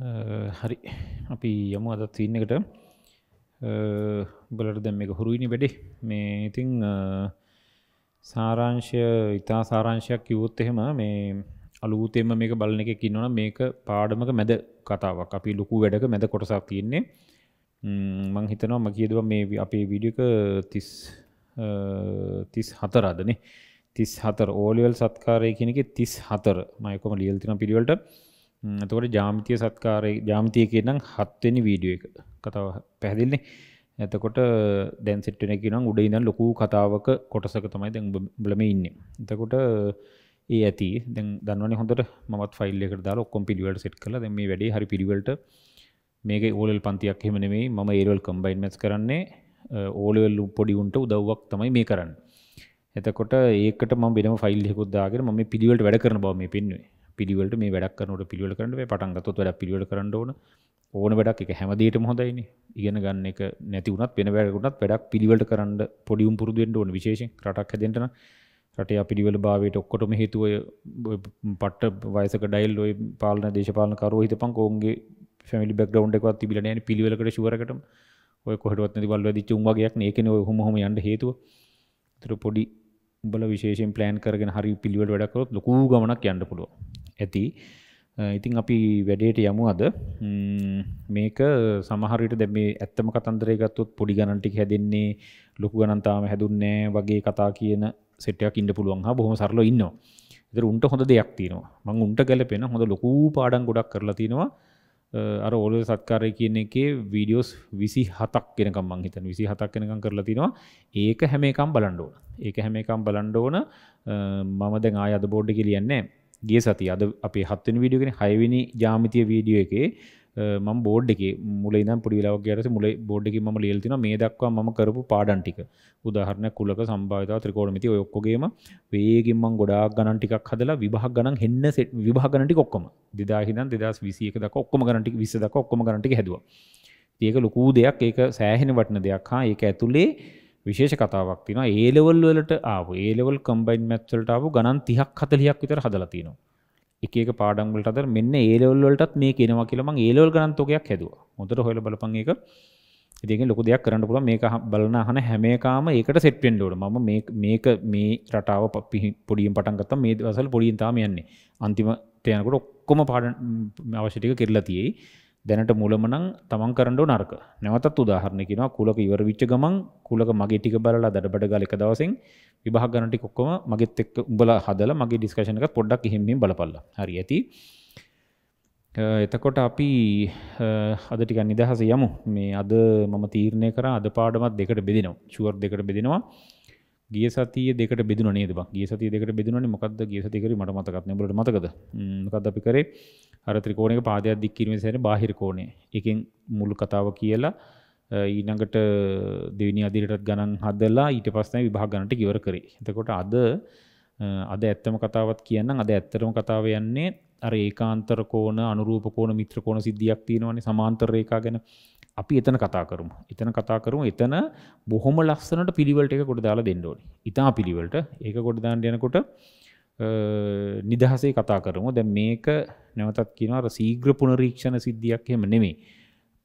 හරි අපි යමු අදත් ඉන්නකට බලට දැම් එක හුරුයිනි වැඩි මේ ඉතිං සාරාංශය ඉතා සාරංශයක් කිවොත් එහෙම මේ අලුතෙම මේක බලන එක කින්නවන මේක පාඩමක මැද කතාවක් අපි ලොකු වැඩක මැද කොටසක් තියෙන්නේ මං හිතනවා ම කියදව මේ අපේ විඩියක තිස් තිස් හතරාදනේ තිස් හතර ඕලිවල් සත්කාරය කෙනෙක තිස් හතර මයකොම ලියල්තින පිළිවලට ඇතකට ජාමිතය සත්කාරය ජාමිතය කියනම් හත්වෙනි වීඩියෝ එක කතාව පැහැදිල්න්නේ ඇතකොට දැන්සිට්ටන කියෙනම් උඩ ඉන්න ලොකු කතාවක කොටසක තමයි දැන් බලම ඉන්න එතකොට ඒ ඇති දන්නවන හොඳට මත් ෆයිල්ලෙක දා ඔක්කොම් පිළිවට සෙට් කල දෙ මේ වැඩේ හරි පිළිවලට මේක ඕලල් පන්තියක් හෙමනෙමේ මම ඒරවල් කම්බයින් මැස් කරන්නේ ඕලවල් පොඩිවුන්ට උදව්වක් තමයි මේ කරන්න එතකොට ඒකට ම බෙන ෆයිල් ෙකුදදාගෙන ම පිළිවලට වැඩ කරන බව මේ පෙන්වේ පිළිවට මේ වැඩක් කරනට පිළිවල කරන්න පටන්ගතොත් වැඩ පිළිවල කරන්න ඕන ඕන වැඩක් එක හැමදේට හොඳයින ඉගෙන ගන්න එක නැතිවුණත් වෙන වැඩකුටත් වැඩක් පිළිවලට කරන්න පොඩියුම් පුරදුුවෙන්ට ඕන විශේෂෙන් රටක් හැදෙන්ටන රටේ පිළිවල භාවයට ඔක්කොටම හේතුවය පට්ට වයසක ඩයිල් ඔය පාලන දේශපාලන කරෝ හිත පං කෝන්ගේ ෆැමි බෙක් ්ක් තිබිල නෑන පිළිවලකට ශුවරකට ඔය කොටත් බල දි චුම්වාගේයක් ඒකන හොම යන්න හේතුව තර පොඩි උබල විශේෂෙන් පලෑන් කරගෙන හරි පිළිවල වැඩකොත් ලොකූ ගමනක් යන්න පුළුව ඇති ඉතින් අපි වැඩේට යමු අද මේක සමහරට දැ මේ ඇත්තම කතන්දරය ගත්තුත් පොඩි ගණන්ටික් හැදෙන්නේ ලොකු ගණන්තාම හැදුන්නෑ වගේ කතා කියන සෙට්ටයක් ඉන්න පුළුවන් හා බොහොම සරල ඉන්නවා ඉතර උන්ට හොඳ දෙයක් තියෙනවා මං උන්ට ගැලපෙන හොඳ ලොකු පාඩම් ගොඩක් කරලා තිනවා අර ඕලෝ සත්කාරය කියන එකේ වීඩියෝස් 27ක් වෙනකම් මං හිතන්නේ 27ක් වෙනකම් කරලා තිනවා ඒක හැම එකක්ම බලන්න ඕන ඒක හැම එකක්ම බලන්න ඕන මම දැන් ආය අද බෝඩ් එකේ ලියන්නේ නැහැ ගිය සති අද අපේ හත්වෙන වීඩියෝගෙන හයවෙනි ජාමිතිය වීඩියෝ එකේ මම බෝඩ් එකේ මුල ඉඳන් පොඩි වෙලාවක් ගියට මුල බෝඩ් එකේ මම ලියලා තිනවා මේ දක්වා මම කරපු පාඩම් ටික උදාහරණයක් කුලක සම්භාවිතාව ත්‍රිකෝණමිතිය ඔය ඔක්කොගේම වේගෙන් මම ගොඩාක් ගණන් ටිකක් හදලා විභාග ගණන් හෙන්න සෙට් විභාග ගණන් ටික ඔක්කොම 2000 ඉඳන් 2021 දක්වා ඔක්කොම ගණන් ටික 20 දක්වා ඔක්කොම ගණන් ටික හැදුවා. ඒක ලොකු දෙයක් ඒක සෑහෙන වටින දෙයක්. හා ඒක ඇතුලේ විශේෂ කතාවක් තියෙනවා ඒ ලෙවල් වලට ආපු ඒ ලෙවල් කම්බයින් මැත්ස් වලට ආපු ගණන් 30ක් 40ක් විතර හදලා තියෙනවා එක එක පාඩම් වලට අතර මෙන්න ඒ ලෙවල් වලටත් මේක එනවා කියලා මම ඒ ලෙවල් ගණන් තෝගයක් හැදුවා හොඳට හොයලා බලපන් ඒක ඉතින් ලොකු දෙයක් කරන්න පුළුවන් මේක බලන අහන හැම එකම ඒකට සෙට් වෙන්න ඕන. මම මේක මේක මේ රටාව පොඩියෙන් පටන් ගත්තා මේ දවස්වල පොඩියෙන් තාම යන්නේ. අන්තිමට යනකොට ඔක්කොම පාඩම් අවශ්‍ය ටික කරලා තියෙයි. දැනට මුලමනම් තමන් කරන්න නරක නැවතත් උදාහරණයකිනවා කුලක ඉවර විච්ච ගමන් කුලක මගේ ටික බලලා දඩබඩ ගාල එක දවසින් විභාග ගණන ටික ඔක්කොම මගෙත් එක්ක උඹලා හදලා මගේ ඩිස්කෂන් එකත් පොඩ්ඩක් එහෙම මෙහෙම බලපල්ලා හරි ඇති එතකොට අපි අද ටිකක් නිදහස යමු මේ අද මම තීරණය කරා අද පාඩමත් දෙකට බෙදෙනවා ෂුවර් දෙකට බෙදෙනවා ගිය සතිය දෙකට බෙදුන නේද බං ගිය සතිය දෙකට බෙදුනනේ මොකද්ද ගිය සතිය කරේ මට මතකත් නෑ උඹලට මතකද මොකද්ද අපි කරේ අර ත්‍රිකෝණයක පාදයක් දික් කිරීමේ සැරේ බාහිර කෝණය එකෙන් මුල් කතාව කියලා ඊළඟට දෙවෙනි අදියටත් ගණන් හදලා ඊට පස්සේ විභාග ගණන්ට ඉවර කරේ එතකොට අද අද ඇත්තම කතාවත් කියන්නම් අද ඇත්තම කතාව යන්නේ අර ඒකාන්තර කෝණ අනුරූප කෝණ මිත්‍ර කෝණ සිද්ධියක් තියෙනවානේ සමාන්තර රේඛා ගැන අපි එතන කතා කරමු. එතන කතා කරමු. එතන බොහොම ලස්සනට පිළිවෙලට එක කොට දාලා දෙන්න ඕනේ. ඊටා පිළිවෙලට ඒක කොට දාන්න යනකොට නිදහසේ කතා කරමු. දැන් මේක නැවතත් කියනවා අර ශීඝ්‍ර පුනරීක්ෂණ සිද්ධියක් එහෙම නෙමෙයි.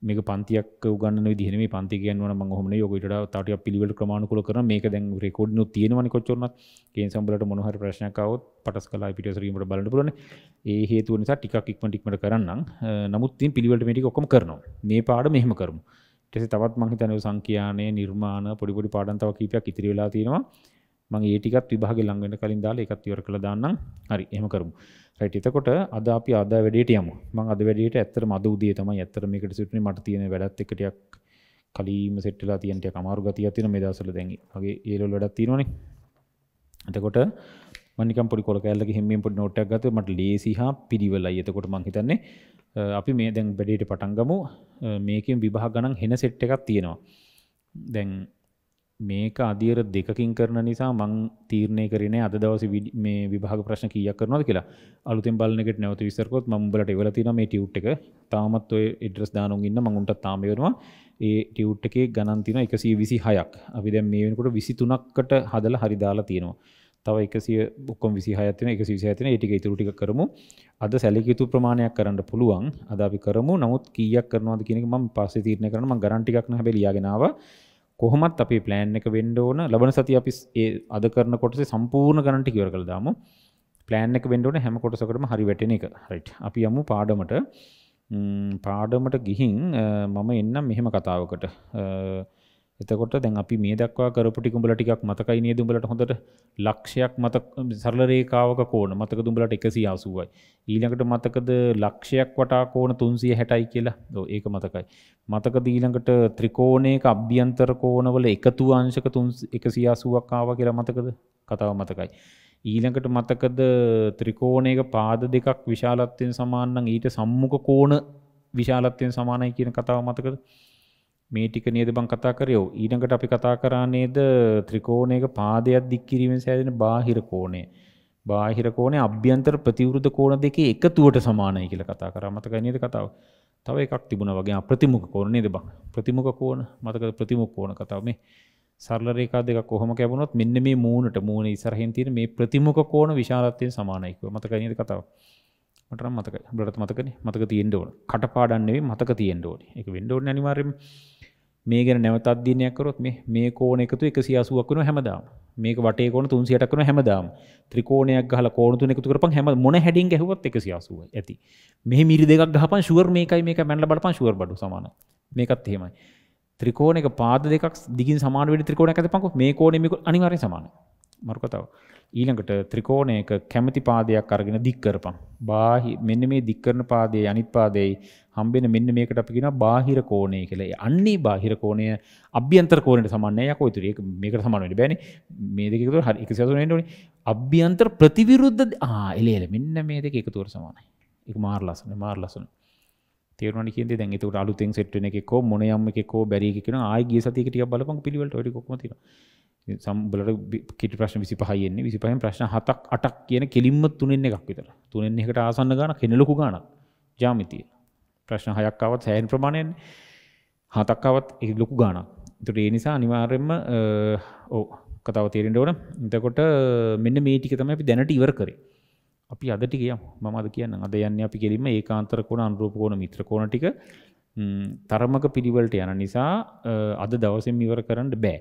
මේක පන්තියක් උගන්න විදිහන මේ පන්ති කියන්න මහම යොකට තටය පිළිවල් ක්‍රමාණකුල කර මේක දැන් රෙකෝඩ් නු තියෙනවන කොච්චරන කිය සම්බලට මොහර ප්‍රශ්නකවත් පටස් කලා පිටසරීමට බලන්න පුලන ඒ හේතුව නිසා ටිකක් ඉක්මටික්මට කරන්න නමුත් තින් පිළිවලට මටි ඔක්කම කරනවා මේ පාඩ මෙහෙම කරමු ටෙසි තවත් මහිතනව සංකයානය නිර්මාණ පොඩිපොඩි පාඩන්තාව කීපයක් ඉතිරිවෙලා තියෙනවා මම ඒ ටිකත් විභාගේ ලඟ වෙන කලින් දාලා ඒකත් ඉවර කරලා දාන්නම්. හරි එහෙම කරමු. රයිට් එතකොට අද අපි අද වැඩේට යමු. මම අද වැඩේට ඇත්තටම අද උදේ තමයි ඇත්තට මේකට සිටුනේ මට තියෙන වැඩත් එක ටිකක් කලීම සෙට් වෙලා තියෙන ටික අමාරු ගතියක් තියෙන මේ දවස්වල දැන්. මගේ ඒ ලෙවල් වැඩක් තියෙනවනේ. එතකොට මනිකම් පොඩි කොල කෑල්ලක හිම්මෙන් පොඩි නෝට් එකක් ගත්තා මට ලේසි හා පිළිවෙලයි. එතකොට මං හිතන්නේ අපි මේ දැන් වැඩේට පටන් ගමු. මේකෙන් විභාග ගණන් හෙන සෙට් එකක් තියෙනවා. දැන් මේක අදියර දෙකකින් කරන නිසා මං තීරණය කරන අද දවස මේ විභාග ප්‍රශ්න කියක් කරනද කියලා අලුතෙන් බලන්නකට නැවත විසරකොත් මම්බලට වෙලතින මේ ටියුට් එක තාමත් ඔය ඉඩ්‍රස් දානුන් ඉන්න මඟුන්ට තාමයවරවා ඒ ටියුට් එකේ ගණන්තින එකසී විසි හයක් අපි දැන් මේ වෙනකොට විසි තුනක්කට හදල හරිදාලා තියෙනවා තව එකසිය බොක්කොම් විසි හයතන එක සිසිහතන ඒටික ඉතුරටික කරමු අද සැලිකිතු ප්‍රමාණයක් කරන්න පුළුවන් අද අපි කරමු නමුත් කීයක් කරනවාද කියනක ම පස්ස තීරණ කරන ගරන්ටික්න හැබ ලියගෙනාව කොහොමත් අපි ප්ලෑන් එක වෙන්න ඕන ලබන සති අපි ඒ අද කරන කොටසේ සම්පූර්ණ ගණන් ටික ඉවර කළා දාමු. ප්ලෑන් එක වෙන්න ඕන හැම කොටසකටම හරි වැටෙන එක. රයිට්. අපි යමු පාඩමට. පාඩමට ගිහින් මම එන්නම් මෙහෙම කතාවකට. අ එතකොට දැන් අපි මේ දක්වා කරපු ටික උඹලා ටිකක් මතකයි නේද උඹලට හොඳට ලක්ෂයක් මතක සරල රේඛාවක කෝණ මතකද උඹලට 180යි ඊළඟට මතකද ලක්ෂයක් වටා කෝණ 360යි කියලා ඔව් ඒක මතකයි මතකද ඊළඟට ත්‍රිකෝණයක අභ්‍යන්තර කොණවල එකතු අංශක 180ක් ආවා කියලා මතකද කතාව මතකයි ඊළඟට මතකද ත්‍රිකෝණයක පාද දෙකක් විශාලත්වයෙන් සමාන නම් ඊට සම්මුඛ කෝණ විශාලත්වයෙන් සමානයි කියන කතාව මතකද මේ ටික නේද මං කතා කරේ. ඔව් ඊළඟට අපි කතා කරා නේද ත්‍රිකෝණයක පාදයක් දික් කිරීමෙන් සෑදෙන බාහිර කෝණය. බාහිර කෝණය අභ්‍යන්තර ප්‍රතිවිරුද්ධ කෝණ දෙකේ එකතුවට සමානයි කියලා කතා කරා. මතකයි නේද කතාව? තව එකක් තිබුණා වගේ ප්‍රතිමුඛ කෝණ නේද බං? ප්‍රතිමුඛ කෝණ මතකද ප්‍රතිමුඛ කෝණ කතාව මේ. සරල රේඛා දෙකක් කොහොම කැපුණොත් මෙන්න මේ මූණට මූණ ඉස්සරහින් තියෙන මේ ප්‍රතිමුඛ කෝණ විශාලත්වයෙන් සමානයි කිව්වා. මතකයි නේද කතාව? මට නම් මතකයි. ඔබලට මතකනේ? මතක තියෙන්න ඕන. කටපාඩම් නෙවෙයි මතක තියෙන්න ඕනේ. ඒක වෙන්න ඕනේ අනිවාර්යයෙන්ම. මේ ගැන නැවත අධ්‍යයනයක් කරොත් මේ මේ කෝණ එකතු 180ක් වෙනවා හැමදාම. මේක වටේ කෝණ 360ක් වෙනවා හැමදාම. ත්‍රිකෝණයක් ගහලා කෝණ තුන එකතු කරපන් හැම මොන හැඩින් ගැහුවත් 180යි ඇති. මෙහි මිරි දෙකක් ගහපන් ෂුවර් මේකයි මේකයි මැනලා බලපන් ෂුවර් බඩු සමානයි. මේකත් එහෙමයි. ත්‍රිකෝණයක පාද දෙකක් දිගින් සමාන වෙන ත්‍රිකෝණයක් හදපන්කො මේ කෝණය මේක අනිවාර්යෙන් සමානයි මරු කතාව ඊළඟට ත්‍රිකෝණයක කැමැති පාදයක් අරගෙන දික් කරපන් බාහි මෙන්න මේ දික් කරන පාදයේ අනිත් පාදයේ හම්බෙන මෙන්න මේකට අපි කියනවා බාහිර කෝණය කියලා අන්නේ බාහිර කෝණය අභ්‍යන්තර කෝණයට සමාන නැහැ යකෝ ඉතින් ඒක මේකට සමාන වෙන්න බෑනේ මේ දෙක එකතුවට හරි 180 වෙන්න ඕනේ අභ්‍යන්තර ප්‍රතිවිරුද්ධ ආ එලේ එලේ මෙන්න මේ දෙක එකතුවට සමානයි ඒක මාර ලස්සන මාර ලස්සනයි තේරුණාට කියන්නේ දැන් ඒක උට අලුතෙන් සෙට් වෙන එකේ කෝ මොන යම් එකේ කෝ බැරි එකේ කියනවා ආයි ගිය සතියක ටිකක් බලපන් පිළිවෙලට ඔය ටික ඔක්කොම තියෙනවා සම්බලට කිටි ප්‍රශ්න 25යි එන්නේ 25න් ප්‍රශ්න 7ක් 8ක් කියන කෙලින්ම තුනෙන් එකක් විතර තුනෙන් එකකට ආසන්න ගානක් වෙන ලොකු ගානක් ජ්‍යාමිතිය ප්‍රශ්න 6ක් ආවත් සෑහෙන ප්‍රමාණයන්නේ 7ක් ආවත් ඒක ලොකු ගානක් ඒතට ඒ නිසා අනිවාර්යයෙන්ම ඔව් කතාව තේරෙන්න ඕන එතකොට මෙන්න මේ ටික තමයි අපි දැනට ඉවර කරේ අපි අදට ගිය මම අද කියන්න අද යන්න අපි කෙලින්ම ඒ කාන්තරකෝන අනුරූපකෝන මිත්‍රකෝන ටික තරමක පිළිවලට යන නිසා අද දවසෙන් ඉවර කරන්න බෑ.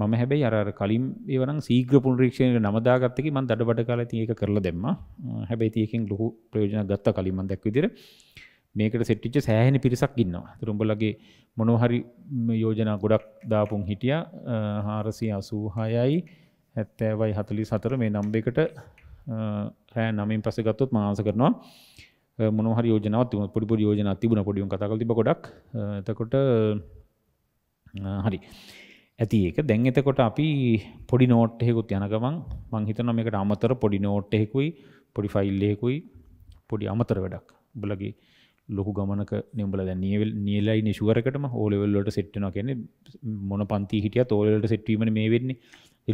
මම හැබැයි අර කලින් ඒවනම් සීග්‍ර පුනරීක්ෂණයට නමදාගත්තකි මන් දඩබඩ කාලේ තියෙන එක කරලා දැම්මා. හැබැයි තියෙකින් ලොකු ප්‍රයෝජනයක් ගත්තා කලින් මන් දැක්ක විදිහට. මේකට සෙට්ටිච්ච සෑහෙන පිරිසක් ඉන්නවා තුරුම්ඹලගේ මොනොහරි යෝජනා ගොඩක් දාපුන් හිටිය හාරසි අසූහයයි හැත්තෑවයි හතලි සතර මේ නම්බෙකට රෑ නමින් පස ගත්තොත් මාස කරනවා මොනහර යෝජනාවත් තිබුණ පොඩි පොඩි යෝජනා තිබුණ පොඩියුම් කතා කරලා තිබ්බ ගොඩක් එතකොට හරි ඇති ඒක දැන් එතකොට අපි පොඩි නෝට් එකකුත් යන ගමන් මං හිතනවා මේකට අමතර පොඩි නෝට් එකකුයි පොඩි ෆයිල් එකකුයි පොඩි අමතර වැඩක් උඹලගේ ලොකු ගමනක නිඹල දැන් නියවල් නියලයි නිෂුවරකටම ඕ ලෙවල් වලට සෙට් වෙනවා කියන්නේ මොන පන්ති හිටියත් ඕ ලෙවල් වලට සෙට් වීමනේ මේ වෙන්නේ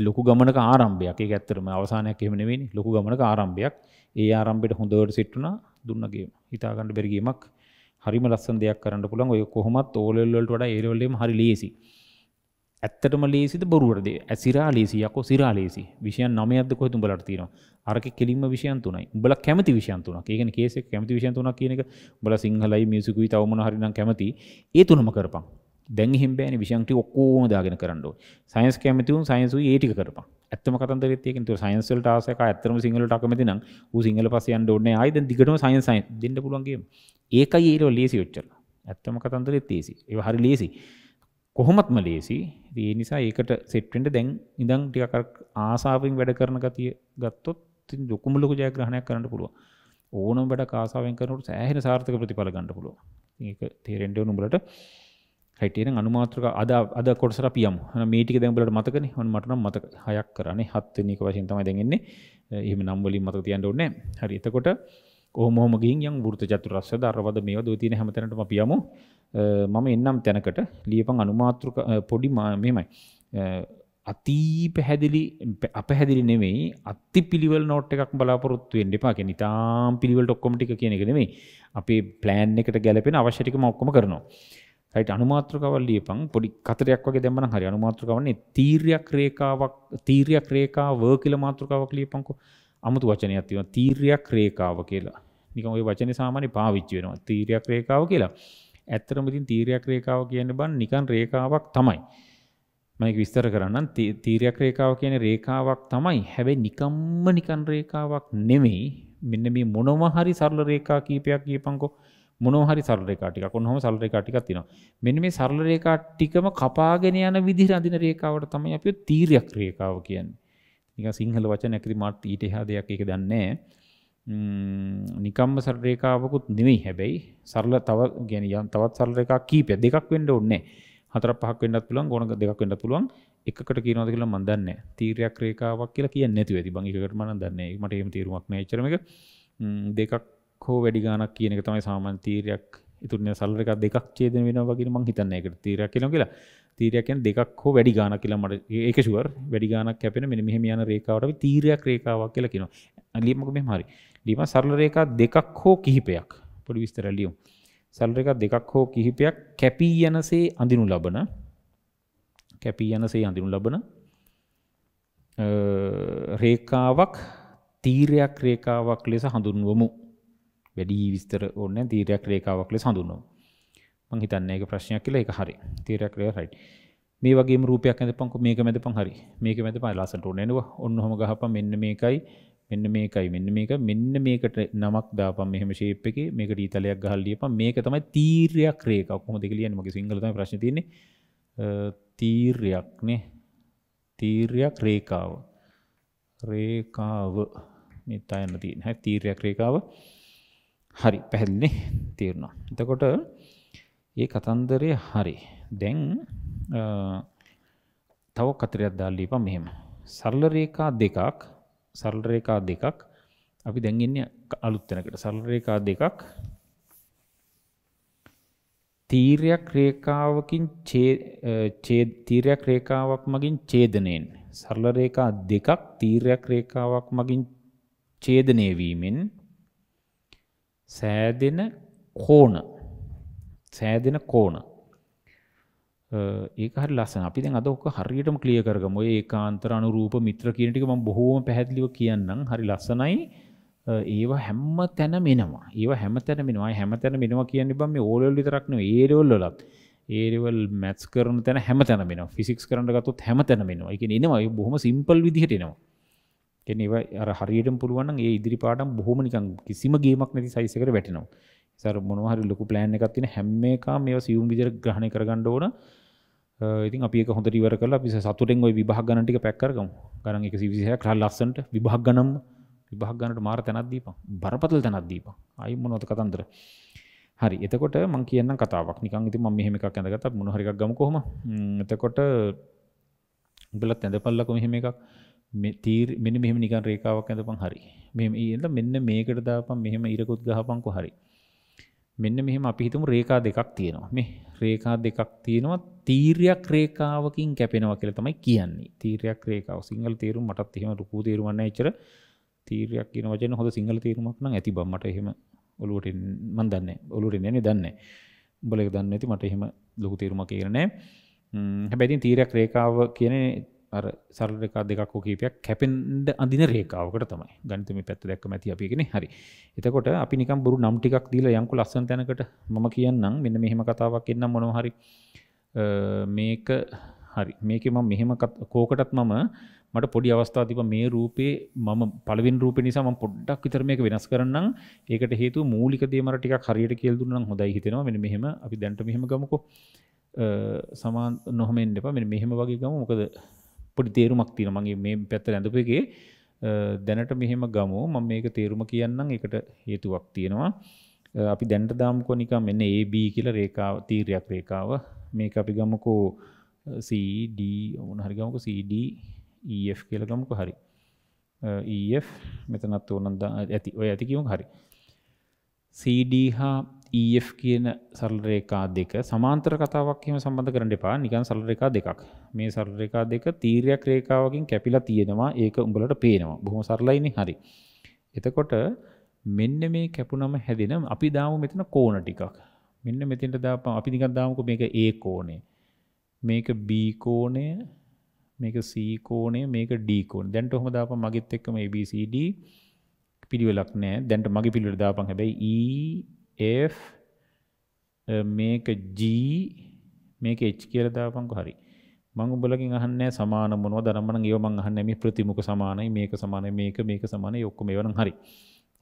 ලොකු ගමනක ආරම්භයක් ඒ ඇත්තරම අවසානයක් එමනවෙනි ලොකු ගමනක ආරම්භයක් ඒ ආරම්භයට හොඳවට සිට්ටුන දුන්නගේ හිතාගණඩ බැරගීමක් හරිම ලස්සන් දෙයක් කරන්න පුළන් ඔය කොහොමත් ඕලල්ලට වඩ ඒරවල්ලම හරි ලේසි ඇත්තටම ලේසිද බොරුවරද ඇසිරා ලේසියක සිරා ලේසි විෂයන් නමයද කොහතු බලට තියෙන අරක කෙලින්ම විෂයන් තුනයි බල කැමති විෂයන් තුනක් ඒගෙන කේසෙ කැමති විෂයන් තුනක් කියනක බල සිංහලයි මියසිකුයි තවමන හරිනම් කැමති ඒ තුනම කරපා දැන් එහෙම බෑනේ විෂයන් ටික ඔක්කොම දාගෙන කරන්න ඕනේ. සයන්ස් කැමති උන් සයන්ස් උයි ඒ ටික කරපන්. ඇත්තම කතන්දරෙත් ඒකෙන් තුර සයන්ස් වලට ආසයි කා ඇත්තම සිංහලට අකමැති නම් ඌ සිංහල පස්සේ යන්න ඕනේ. ආයි දැන් දිගටම සයන්ස් සයන්ස් දෙන්න පුළුවන් ගේම්. ඒකයි ඊට ලේසි වෙච්චල. ඇත්තම කතන්දරෙත් ලේසි. ඒක හරි ලේසි. කොහොමත්ම ලේසි. ඒ නිසා ඒකට සෙට් වෙන්න දැන් ඉඳන් ටිකක් ආසාවෙන් වැඩ කරන ගතිය ගත්තොත් ඉතින් ලොකුම ලොකු ජයග්‍රහණයක් කරන්න පුළුවන්. ඕනම වැඩ ආසාවෙන් කරනකොට සෑහෙන සාර්ථක ප්‍රතිඵල ගන්න පුළුවන්. ඉතින් ඒක තේරෙන්න ඕන උඹලට. හයිටන අනුමාත්‍රක අද අද කොටසර පියම් මේටික දැම්බලට මතකන හන් මටන මතක හයක් කරන්නේ හත්තනක වශයෙන් තමයි දැගෙන්නේ එහම නම්බලින් මත තියන්න ඕන්න හරි එතකොට ඕමෝමගින් යම් ෘත චතුරස්ස දරවද මේ දතින හැමතැනට පියම මම එන්නම් තැනකට ලියපන් අනුමාත්‍රක පොඩි මෙමයි අතී පැහැදිලි අප හැදිලි නෙවෙයි අති පිළිවල් නෝට් එකක් බලාපොරොත්තු වෙන්න එපා කියන්නේ තාම් පිළිවෙලට ඔක්කොම ටික කියන එක නෙමෙයි අපේ ප්ලෑන් එකට ගැලපෙන අවශ්‍ය ටික මම ඔක්කොම කරනවා රයිට් අනුමාත්‍රකවල් ලියපන් පොඩි කතරයක් වගේ දැම්මනම් හරි අනුමාත්‍රකවන්නේ තීර්යක් රේඛාවක් තීර්යක් රේඛා වර් කියලා මාත්‍රකාවක් ලියපන්කෝ අමුතු වචනයක් තියෙනවා තීර්යක් රේඛාව කියලා නිකන් ওই වචනේ සාමාන්‍ය පාවිච්චි වෙනවා තීර්යක් රේඛාව කියලා ඇත්තටම ඉතින් තීර්යක් රේඛාව කියන්නේ බන් නිකන් රේඛාවක් තමයි මම ඒක විස්තර කරන්නම් තීර්යක් රේඛාව කියන්නේ රේඛාවක් තමයි හැබැයි නිකම්ම නිකන් රේඛාවක් නෙමෙයි මෙන්න මේ මොනවා හරි සරල රේඛා කීපයක් කියපන්කෝ මොනෝහරි සරල රේඛා ටිකක් ඔන්නෝම සරල රේඛා ටිකක් තියෙනවා මෙන්න මේ සරල රේඛා ටිකම කපාගෙන යන විදිහ රඳින රේඛාවට තමයි අපි තීරයක් රේඛාව කියන්නේ නිකන් සිංහල වචන ඇකරි මාත් ඊට එහා දෙයක් ඒක දන්නේ නිකම්ම සරල රේඛාවකුත් නෙවෙයි හැබැයි සරල තව කියන්නේ යම් තවත් සරල රේඛා කීපයක් දෙකක් වෙන්න ඕනේ හතරක් පහක් වෙන්නත් පුළුවන් ගුණක දෙකක් වෙන්නත් පුළුවන් එකකට කියනවාද කියලා මම දන්නේ නැහැ තීරයක් රේඛාවක් කියලා කියන්නේ නැතුව ඇති බං එකකට මම දන්නේ නැහැ මට එහෙම තීරුමක් නැහැ එච්චරම එක දෙකක් හෝ වැඩි ගානක් කියන එක තමයි සාමාන්‍ය තීරයක් ඉතුරුන සල්ලර එකක් දෙකක් ඡේදන වෙනවා වගේ මං හිතන්නේ ඒකට තීරයක් කියලා කියලා තීරයක් කියන්නේ දෙකක් හෝ වැඩි ගානක් කියලා මට ඒක ෂුවර් වැඩි ගානක් කැපෙන මෙන්න මෙහෙම යන රේඛාවට අපි තීරයක් රේඛාවක් කියලා කියනවා ලියමුක මෙහෙම හරි ලියම සරල රේඛා දෙකක් හෝ කිහිපයක් පොඩි විස්තර ලියමු සරල රේඛා දෙකක් හෝ කිහිපයක් කැපී යනසේ අඳිනු ලබන කැපී යනසේ අඳිනු ලබන රේඛාවක් තීරයක් රේඛාවක් ලෙස හඳුන්වමු වැඩි විස්තර ඕනේ තීරයක් රේඛාවක් ලෙස හඳුන්වනවා. මම හිතන්නේ ඒක ප්‍රශ්නයක් කියලා ඒක හරි. තීරයක් රේඛා රයිට්. මේ වගේම රූපයක් ඇඳපන්කො මේක මැදපන් හරි. මේක මැදපන් ලස්සනට ඕනේ නේද? ඔන්න ඔහම ගහපන් මෙන්න මේකයි මෙන්න මේකයි මෙන්න මේක මෙන්න මේකට නමක් දාපන් මෙහෙම shape එකේ මේකට ඊතලයක් ගහලා ලියපන් මේක තමයි තීරයක් රේඛා කොහොමද ඒක ලියන්නේ මගේ සිංහල තමයි ප්‍රශ්නේ තියෙන්නේ තීරයක් නේ තීරයක් රේඛාව රේඛාව මේ තයන්න තියෙන හැටි තීරයක් රේඛාව හරි පැහැදිලිනේ තේරුණා. එතකොට මේ කතන්දරය හරි. දැන් තව කතරයක් දාලා දීපන් මෙහෙම. සරල රේඛා දෙකක් සරල රේඛා දෙකක් අපි දැන් ඉන්නේ අලුත් වෙනකට සරල රේඛා දෙකක් තීරයක් රේඛාවකින් ඡේද තීරයක් රේඛාවක් මගින් ඡේදණයෙන් සරල රේඛා දෙකක් තීරයක් රේඛාවක් මගින් ඡේදණය වීමෙන් සෑදෙන කෝණ සෑදෙන කෝණ ඒක හරි ලස්සන අපි දැන් අද ඔක හරියටම ක්ලියර් කරගමු. ඔය ඒකාන්තර අනුරූප මිත්‍ර කියන ටික මම බොහෝම පැහැදිලිව කියන්නම්. හරි ලස්සනයි. ඒවා හැම තැනම එනවා. ඒවා හැම තැනම එනවා. හැම තැනම එනවා කියන්නේ බම් මේ ඕලෙවල් විතරක් නෙවෙයි. ඒ ලෙවල් වලත්. ඒ ලෙවල් මැත්ස් කරන තැන හැම තැනම එනවා. ෆිසික්ස් කරන්න ගත්තොත් හැම තැනම එනවා. ඒ කියන්නේ එනවා. ඒ බොහොම සිම්පල් විදිහට එනවා. කියන්නේ ඒවා අර හරියටම පුළුවන් නම් ඒ ඉදිරි පාඩම් බොහොම නිකන් කිසිම ගේමක් නැති සයිස් එකකට වැටෙනවා. ඒසාර මොනවා හරි ලොකු ප්ලෑන් එකක් තියෙන හැම එකම මේවා සියුම් විදිහට ග්‍රහණය කරගන්න ඕන. ඉතින් අපි ඒක හොඳට ඉවර කරලා අපි සතුටෙන් ওই විභාග ගණන් ටික පැක් කරගමු. ගණන් 126ක් හරිය ලස්සනට විභාග ගණන්ම විභාග ගණන්ට මාර තැනක් දීපන්. බරපතල තැනක් දීපන්. ආයි මොනවද කතන්දර? හරි එතකොට මං කියන්නම් කතාවක් නිකන් ඉතින් මම මෙහෙම එකක් ඇඳගත්තා මොන හරි එකක් ගමු කොහොම. එතකොට උඹලත් ඇඳපල්ලකෝ මෙහෙම එකක්. තීර මෙන්න මෙහම නිකන් රේකාවක් ඇඳපන් හරි මෙම ඒල මෙන්න මේකට දාපන් මෙහෙම ඉරකුත් ගහපංකු හරි මෙන්න මෙහෙම අපිහිතුම රේකා දෙකක් තියෙනවා මේ රේකා දෙකක් තියෙනවා තීරයක් රේකාවකින් කැපෙනවා කියල තමයි කියන්නේ තීරයක් රේකාව සිංහල තේරු මටත් එහෙම රුකූ තේරුවන්න චර තීරයක් කියන වචන හොඳ සිංහල තේරුමක් නම් ඇති බම්මට එහෙම ඔලුවට මන් දන්න ඔලුට නන දන්න බලක දන්න ඇති මට එහෙම ලොකු තේරුමක් කියරනෑ හැබැතින් තීරයක් රේකාව කියන අර සරලකා දෙකක්කෝ කීපයක් කැපෙන්ඩ අඳන රේකාවකට තමයි ගනිතම පැත් දැක්ක මැති අපිගෙන හරි එතකොට අපි නිකම් බරු නම් ටිකක් දීල යංකු ලස්සන් තැනකට මම කියන්නම් මෙන්න මෙහෙම කතාවක් එන්නම් මොනොහරි මේක හරි මේක ම මෙහෙම කෝකටත් මම මට පොඩි අවස්ථා තිබ මේ රූපේ මම පලවින් රූප නිසාම පොඩ්ඩක් විතර මේක වෙනස් කරන්නම් ඒකට හේතු මූලිකදේමට ටිකක් හරියට කියල්දුන්නම් හොඳයි හිතෙනවා මෙ මෙහෙම අපි දැන්ට මෙහෙම ගමකෝ සමාන් නොහමෙන් එපා මෙ මෙහෙම වගේ ගම මොකද පොඩි තේරුමක් තියෙන මගේ මේ පැත්ත ඇඳපු එකේ දැනට මෙහෙම ගමෝ මම මේක තේරුම කියන්නම් එකට හේතුවක් තියෙනවා අපි දැන්ට දාම්කෝ නිකම් මෙන්න AB කියල රේකාව තීරයක් රේකාව මේක අපි ගමකෝ CD ඔවුන හරි ගමක CD EF කියල ගමක හරි EF මෙතනත් ඕනන්ද ඇති ඔය ඇතිකිවුම් හරි CD හා EF කියන සරල රේඛා දෙක සමාන්තර කතාවක් එහෙම සම්බන්ධ කරන්න එපා. නිකන් සරල රේඛා දෙකක්. මේ සරල රේඛා දෙක තීරයක් රේඛාවකින් කැපිලා තියෙනවා. ඒක උඹලට පේනවා. බොහොම සරලයිනේ. හරි. එතකොට මෙන්න මේ කැපුනම හැදෙන අපි දාමු මෙතන කෝණ ටිකක්. මෙන්න මෙතෙන්ට දාපම් අපි නිකන් දාමුකෝ මේක A කෝණය. මේක B කෝණය. මේක C කෝණය, මේක D කෝණය. දැන්ට ඔහම දාපම් මගෙත් එක්කම ABCD පිළිවෙලක් නෑ. දැන්ට මගේ පිළිවෙල දාපම් හැබැයි E F මේක G මේක H කියලා දාපන්කො හරි. මං උඹලගෙන් අහන්නේ සමාන මොනවද අනම්මනම් ඒව මං අහන්නේ මේ ප්‍රතිමුඛ සමානයි මේක සමානයි මේක මේක සමානයි ඔක්කොම ඒවා නම් හරි.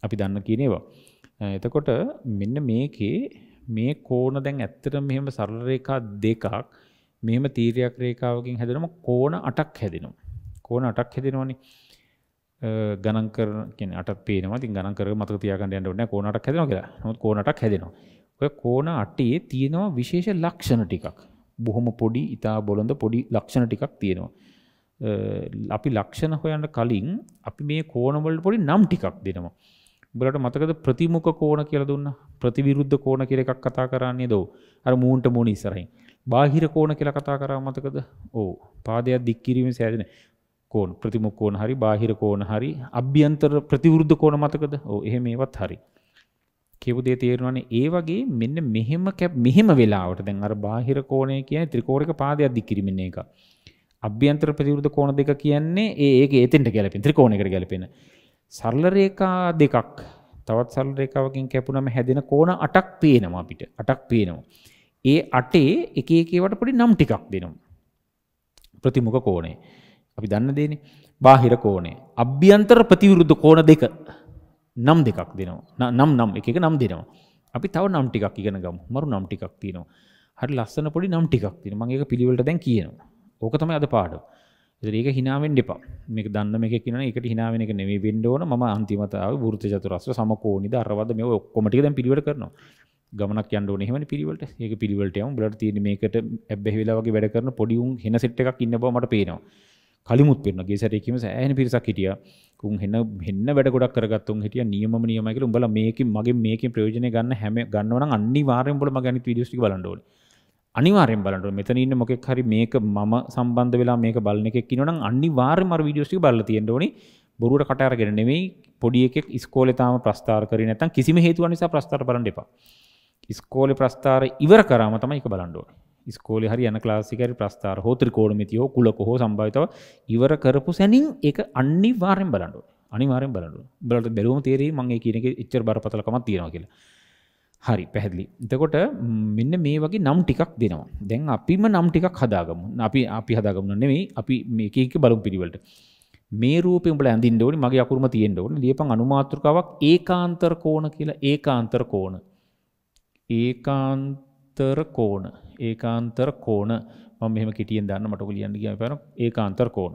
අපි දන්න කියන ඒවා. එතකොට මෙන්න මේකේ මේ කෝණ දැන් ඇත්තටම මෙහෙම සරල රේඛා දෙකක් මෙහෙම තීරයක් රේඛාවකින් හැදෙනම කෝණ 8ක් හැදෙනවා. කෝණ 8ක් හැදෙනවනේ. ගණන් කරන කියන්නේ අටක් පේනවා. ඉතින් ගණන් කරගෙන මතක තියාගන්න යන්න ඕනේ කෝණාටක් හැදෙනවා කියලා. නමුත් කෝණාටක් හැදෙනවා. ඔය කෝණ අටේ තියෙනවා විශේෂ ලක්ෂණ ටිකක්. බොහොම පොඩි, ඊටා බොළඳ පොඩි ලක්ෂණ ටිකක් තියෙනවා. අපි ලක්ෂණ හොයන්න කලින් අපි මේ කෝණ වලට පොඩි නම් ටිකක් දෙනවා. උඹලට මතකද ප්‍රතිමුඛ කෝණ කියලා දුන්නා? ප්‍රතිවිරුද්ධ කෝණ කියලා එකක් කතා කරන්නේ දෝ. අර මූණට මූණ ඉස්සරහින්. බාහිර කෝණ කියලා කතා කරා මතකද? ඕ. පාදයක් දික් කිරීමේ සෑදෙන. කෝණ ප්‍රතිමුඛ කෝණ හරි බාහිර කෝණ හරි අභ්‍යන්තර ප්‍රතිවිරුද්ධ කෝණ මතකද? ඔව් එහෙම ඒවත් හරි. කියපු දේ තේරෙනවානේ ඒ වගේ මෙන්න මෙහෙම කැප් මෙහෙම වෙලාවට දැන් අර බාහිර කෝණය කියන්නේ ත්‍රිකෝණයක පාදයක් දික් කිරීමෙන් එක. අභ්‍යන්තර ප්‍රතිවිරුද්ධ කෝණ දෙක කියන්නේ ඒ ඒක එතෙන්ට ගැලපෙන ත්‍රිකෝණයකට ගැලපෙන. සරල රේඛා දෙකක් තවත් සරල රේඛාවකින් කැපුනම හැදෙන කෝණ 8ක් පේනවා අපිට. 8ක් පේනවා. ඒ 8 එක එක ඒවට පොඩි නම් ටිකක් දෙනවා. ප්‍රතිමුඛ කෝණේ. අපි දන්න දේනේ බාහිර කෝණය. අභ්‍යන්තර ප්‍රතිවිරුද්ධ කෝණ දෙක නම් දෙකක් දෙනවා. නම් නම් එක එක නම් දෙනවා. අපි තව නම් ටිකක් ඉගෙන ගමු. මරු නම් ටිකක් තියෙනවා. හරි ලස්සන පොඩි නම් ටිකක් තියෙනවා. මම ඒක පිළිවෙලට දැන් කියනවා. ඕක තමයි අද පාඩම. ඉතින් ඒක hina වෙන්න එපා. මේක දන්න මේක කියනවා ඒකට hina වෙන එක නෙමෙයි වෙන්න ඕන. මම අන්තිමට ආවේ වෘත්ත චතුරස්‍ර සමකෝණිද අරවද මේ ඔක්කොම ටික දැන් පිළිවෙල කරනවා. ගමනක් යන්න ඕනේ එහෙමනේ පිළිවෙලට. ඒක පිළිවෙලට යමු. බලට තියෙන්නේ මේකට ඇබ්බැහි වෙලා වගේ වැඩ කරන පොඩි උන් හෙන සෙට් එකක් ඉන්න බව මට පේනවා. කලිමුත් පෙරන ගේ සැරකීම සෑහන පිරිසක් හිටිය කුන් හෙන්න හෙන්න වැඩ ගොඩක් කරගත්තුන් හිටිය නියම නියමයිකල උඹල මේකින් මගේ මේකින් ප්‍රයෝජනය ගන්න හැම ගන්නවන අනිවාර්යෙන් බල මගනි විඩියෝස්ටි බලන්ඩෝල අනිවාර්යෙන් බලන්න මෙතන ඉන්න මොකෙක් හරි මේක මම සම්බන්ධ වෙලා මේක බලන එකක් ඉන්නවනම් අනිවාර්යෙන්ම අර වීඩියෝස් ටික බලලා තියෙන්න ඕනේ බොරුවට කට අරගෙන නෙමෙයි පොඩි එකෙක් ඉස්කෝලේ තාම ප්‍රස්ථාර කරේ නැත්නම් කිසිම හේතුවක් නිසා ප්‍රස්ථාර බලන්න එපා. ඉස්කෝලේ ප්‍රස්ථාර ඉවර කරාම තමයි ඒක බලන්න ඕනේ. ස්කෝල හරි යන ලාසිකරි ප්‍රස්ථාර හෝ ත්‍රකෝඩමිති හෝ කුලක හෝ සම්භාවිතව ඉවර කරපු සැනින් ඒ අන්නි වාරෙන් බලඩු අනිවාරෙන් බලඩු බලට බැලුම තේරේ මගේ කියනක ඉච්චර බරපතලකමත් තියෙනවා කියලා හරි පැහැදිලි එතකොට මෙන්න මේ වගේ නම් ටිකක් දෙනවා දැන් අපිම නම් ටිකක් හදාගමු අපි අපි හදාගමු නෙමෙයි අපි මේක එක බලමු පිළිවෙලට මේ රූපය උඹලා ඇඳින්න ඕනි මගේ අකුරුම තියෙන්න ඕනි ලියපන් අනුමාත්‍රකාවක් ඒකාන්තර කෝණ කියලා ඒකාන්තර කෝණ ඒකාන්තර කෝණ ඒකාන්තර කෝණ මම මෙහෙම කිටියෙන් දාන්න මට ඔක ලියන්න ගියාම පාරක් ඒකාන්තර කෝණ.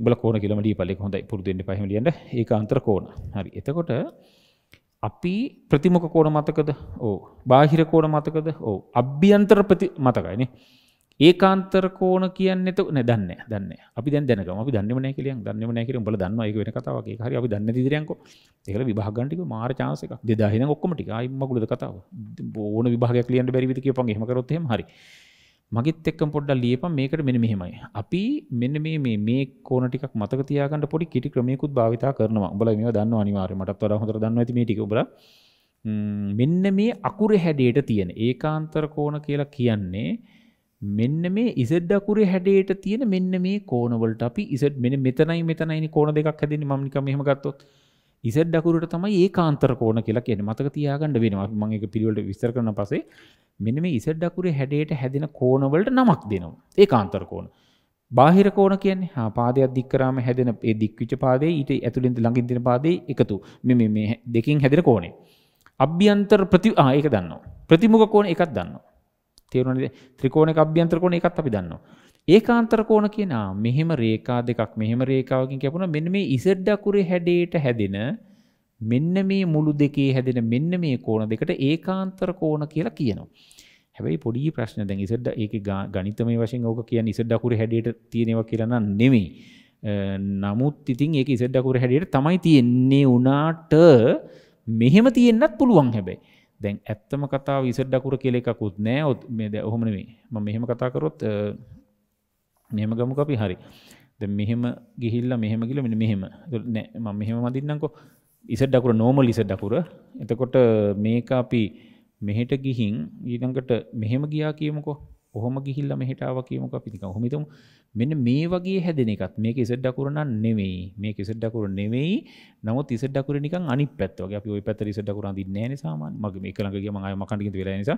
උඹලා කෝණ කියලා මඩිය පල්ලෙක හොඳයි පුරුදු වෙන්න එපා එහෙම ලියන්න ඒකාන්තර කෝණ. හරි. එතකොට අපි ප්‍රතිමුඛ කෝණ මතකද? ඔව්. බාහිර කෝණ මතකද? ඔව්. අභ්‍යන්තර ප්‍රති මතකයිනේ. ඒ කාන්තරකෝන කියන්නේ නැත දන්නේ දන්නේ අපි දැන් දැනගමු අපි දන්නේම නැහැ කියලා දන්නේම නැහැ කියලා උඹලා දන්නවා ඒක වෙන කතාවක් ඒක හරි අපි දන්නේ නැති ඉදිරියන්කෝ ඒකල විභාග ගන්න ටික මාර chance එකක් 2000 ඉඳන් ඔක්කොම ටික ආයි මගුලද කතාව ඕන විභාගයක් ලියන්න බැරි විදිහ කියපන් එහෙම කරොත් එහෙම හරි මගෙත් එක්කම පොඩ්ඩක් ලියපන් මේකට මෙන්න මෙහෙමයි අපි මෙන්න මේ මේ මේ කෝණ ටිකක් මතක තියාගන්න පොඩි කිටි ක්‍රමයකුත් භාවිතා කරනවා උඹලා මේවා දන්නවා අනිවාර්යයෙන් මටත් වඩා හොඳට දන්නවා ඇති මේ ටික උඹලා මෙන්න මේ අකුර හැඩයට තියෙන ඒකාන්තර කෝණ කියලා කියන්නේ මෙන්න මේ ඉසෙඩ් අකුරේ හැඩයට තියෙන මෙන්න මේ කෝණවලට අපි ඉසෙඩ් මෙන්න මෙතනයි මෙතනයි කෝණ දෙකක් හැදෙන්නේ මම නිකන් මෙහෙම ගත්තොත් ඉසෙඩ් අකුරට තමයි ඒකාන්තර කෝණ කියලා කියන්නේ මතක තියාගන්න වෙනවා මම ඒක පිළිවෙලට විස්තර කරන පස්සේ මෙන්න මේ ඉසෙඩ් අකුරේ හැඩයට හැදෙන කෝණවලට නමක් දෙනවා ඒකාන්තර කෝණ බාහිර කෝණ කියන්නේ හා පාදයක් දික් කරාම හැදෙන ඒ දික්විච පාදේ ඊට ඇතුළෙන් ළඟින් දෙන පාදේ එකතු මේ මේ දෙකෙන් හැදෙන කෝණේ අභ්‍යන්තර ප්‍රති ආ ඒක දන්නවා ප්‍රතිමුඛ කෝණ එකක් දන්නවා තේරුණාද? ත්‍රිකෝණයක අභ්‍යන්තර කෝණ ඒකත් අපි දන්නවා. ඒකාන්තර කෝණ කියනවා මෙහෙම රේඛා දෙකක් මෙහෙම රේඛාවකින් කැපුණා මෙන්න මේ Z අකුරේ හැඩයට හැදෙන මෙන්න මේ මුළු දෙකේ හැදෙන මෙන්න මේ කෝණ දෙකට ඒකාන්තර කෝණ කියලා කියනවා. හැබැයි පොඩි ප්‍රශ්න දැන් Z ඒකේ ගණිතමය වශයෙන් ඕක කියන්නේ Z අකුරේ හැඩයට තියෙන ඒවා කියලා නන් නෙමෙයි. නමුත් ඉතින් ඒක Z අකුරේ හැඩයට තමයි තියෙන්නේ උනාට මෙහෙම තියෙන්නත් පුළුවන් හැබැයි. දැන් ඇත්තම කතාව ඉසට ඩකුර කෙල එකකුත් නෑ ඔත් මේ ද ඔහොම නෙවෙයි ම මෙහෙම කතා කරොත් මෙම ගමු අපි හරි ද මෙහෙම ගිහිල්ල මෙහෙම ගිල මෙ මෙහෙම ම මෙහෙම මදින්නකෝ ඉසට ඩකුර නෝමල් ඉසට ඩකුර එතකොට මේක අපි මෙහෙට ගිහින් ඊටඟට මෙහෙම ගියා කියමකෝ ඔහොම ගිහිල්ල මෙහිටාව කියමක පිතික හොමිතුම් මෙන්න මේ වගේ හැදෙන එකත් මේක ඉසෙඩ්ඩකුරන නෙවෙයි මේ ඉසෙඩ්ඩකුර නෙවෙයි නමුත් ඉසෙඩ්ඩකුර නිකන් අනි පැත්වගේ අපි ඔය පැතර ඉසෙඩ්ඩකුරන් දින්නේ නැහැ සාමාන්‍ය මගේ මේ එකලඟගේ මම ආයෙ මකණ්ඩිකින් වෙලා නිසා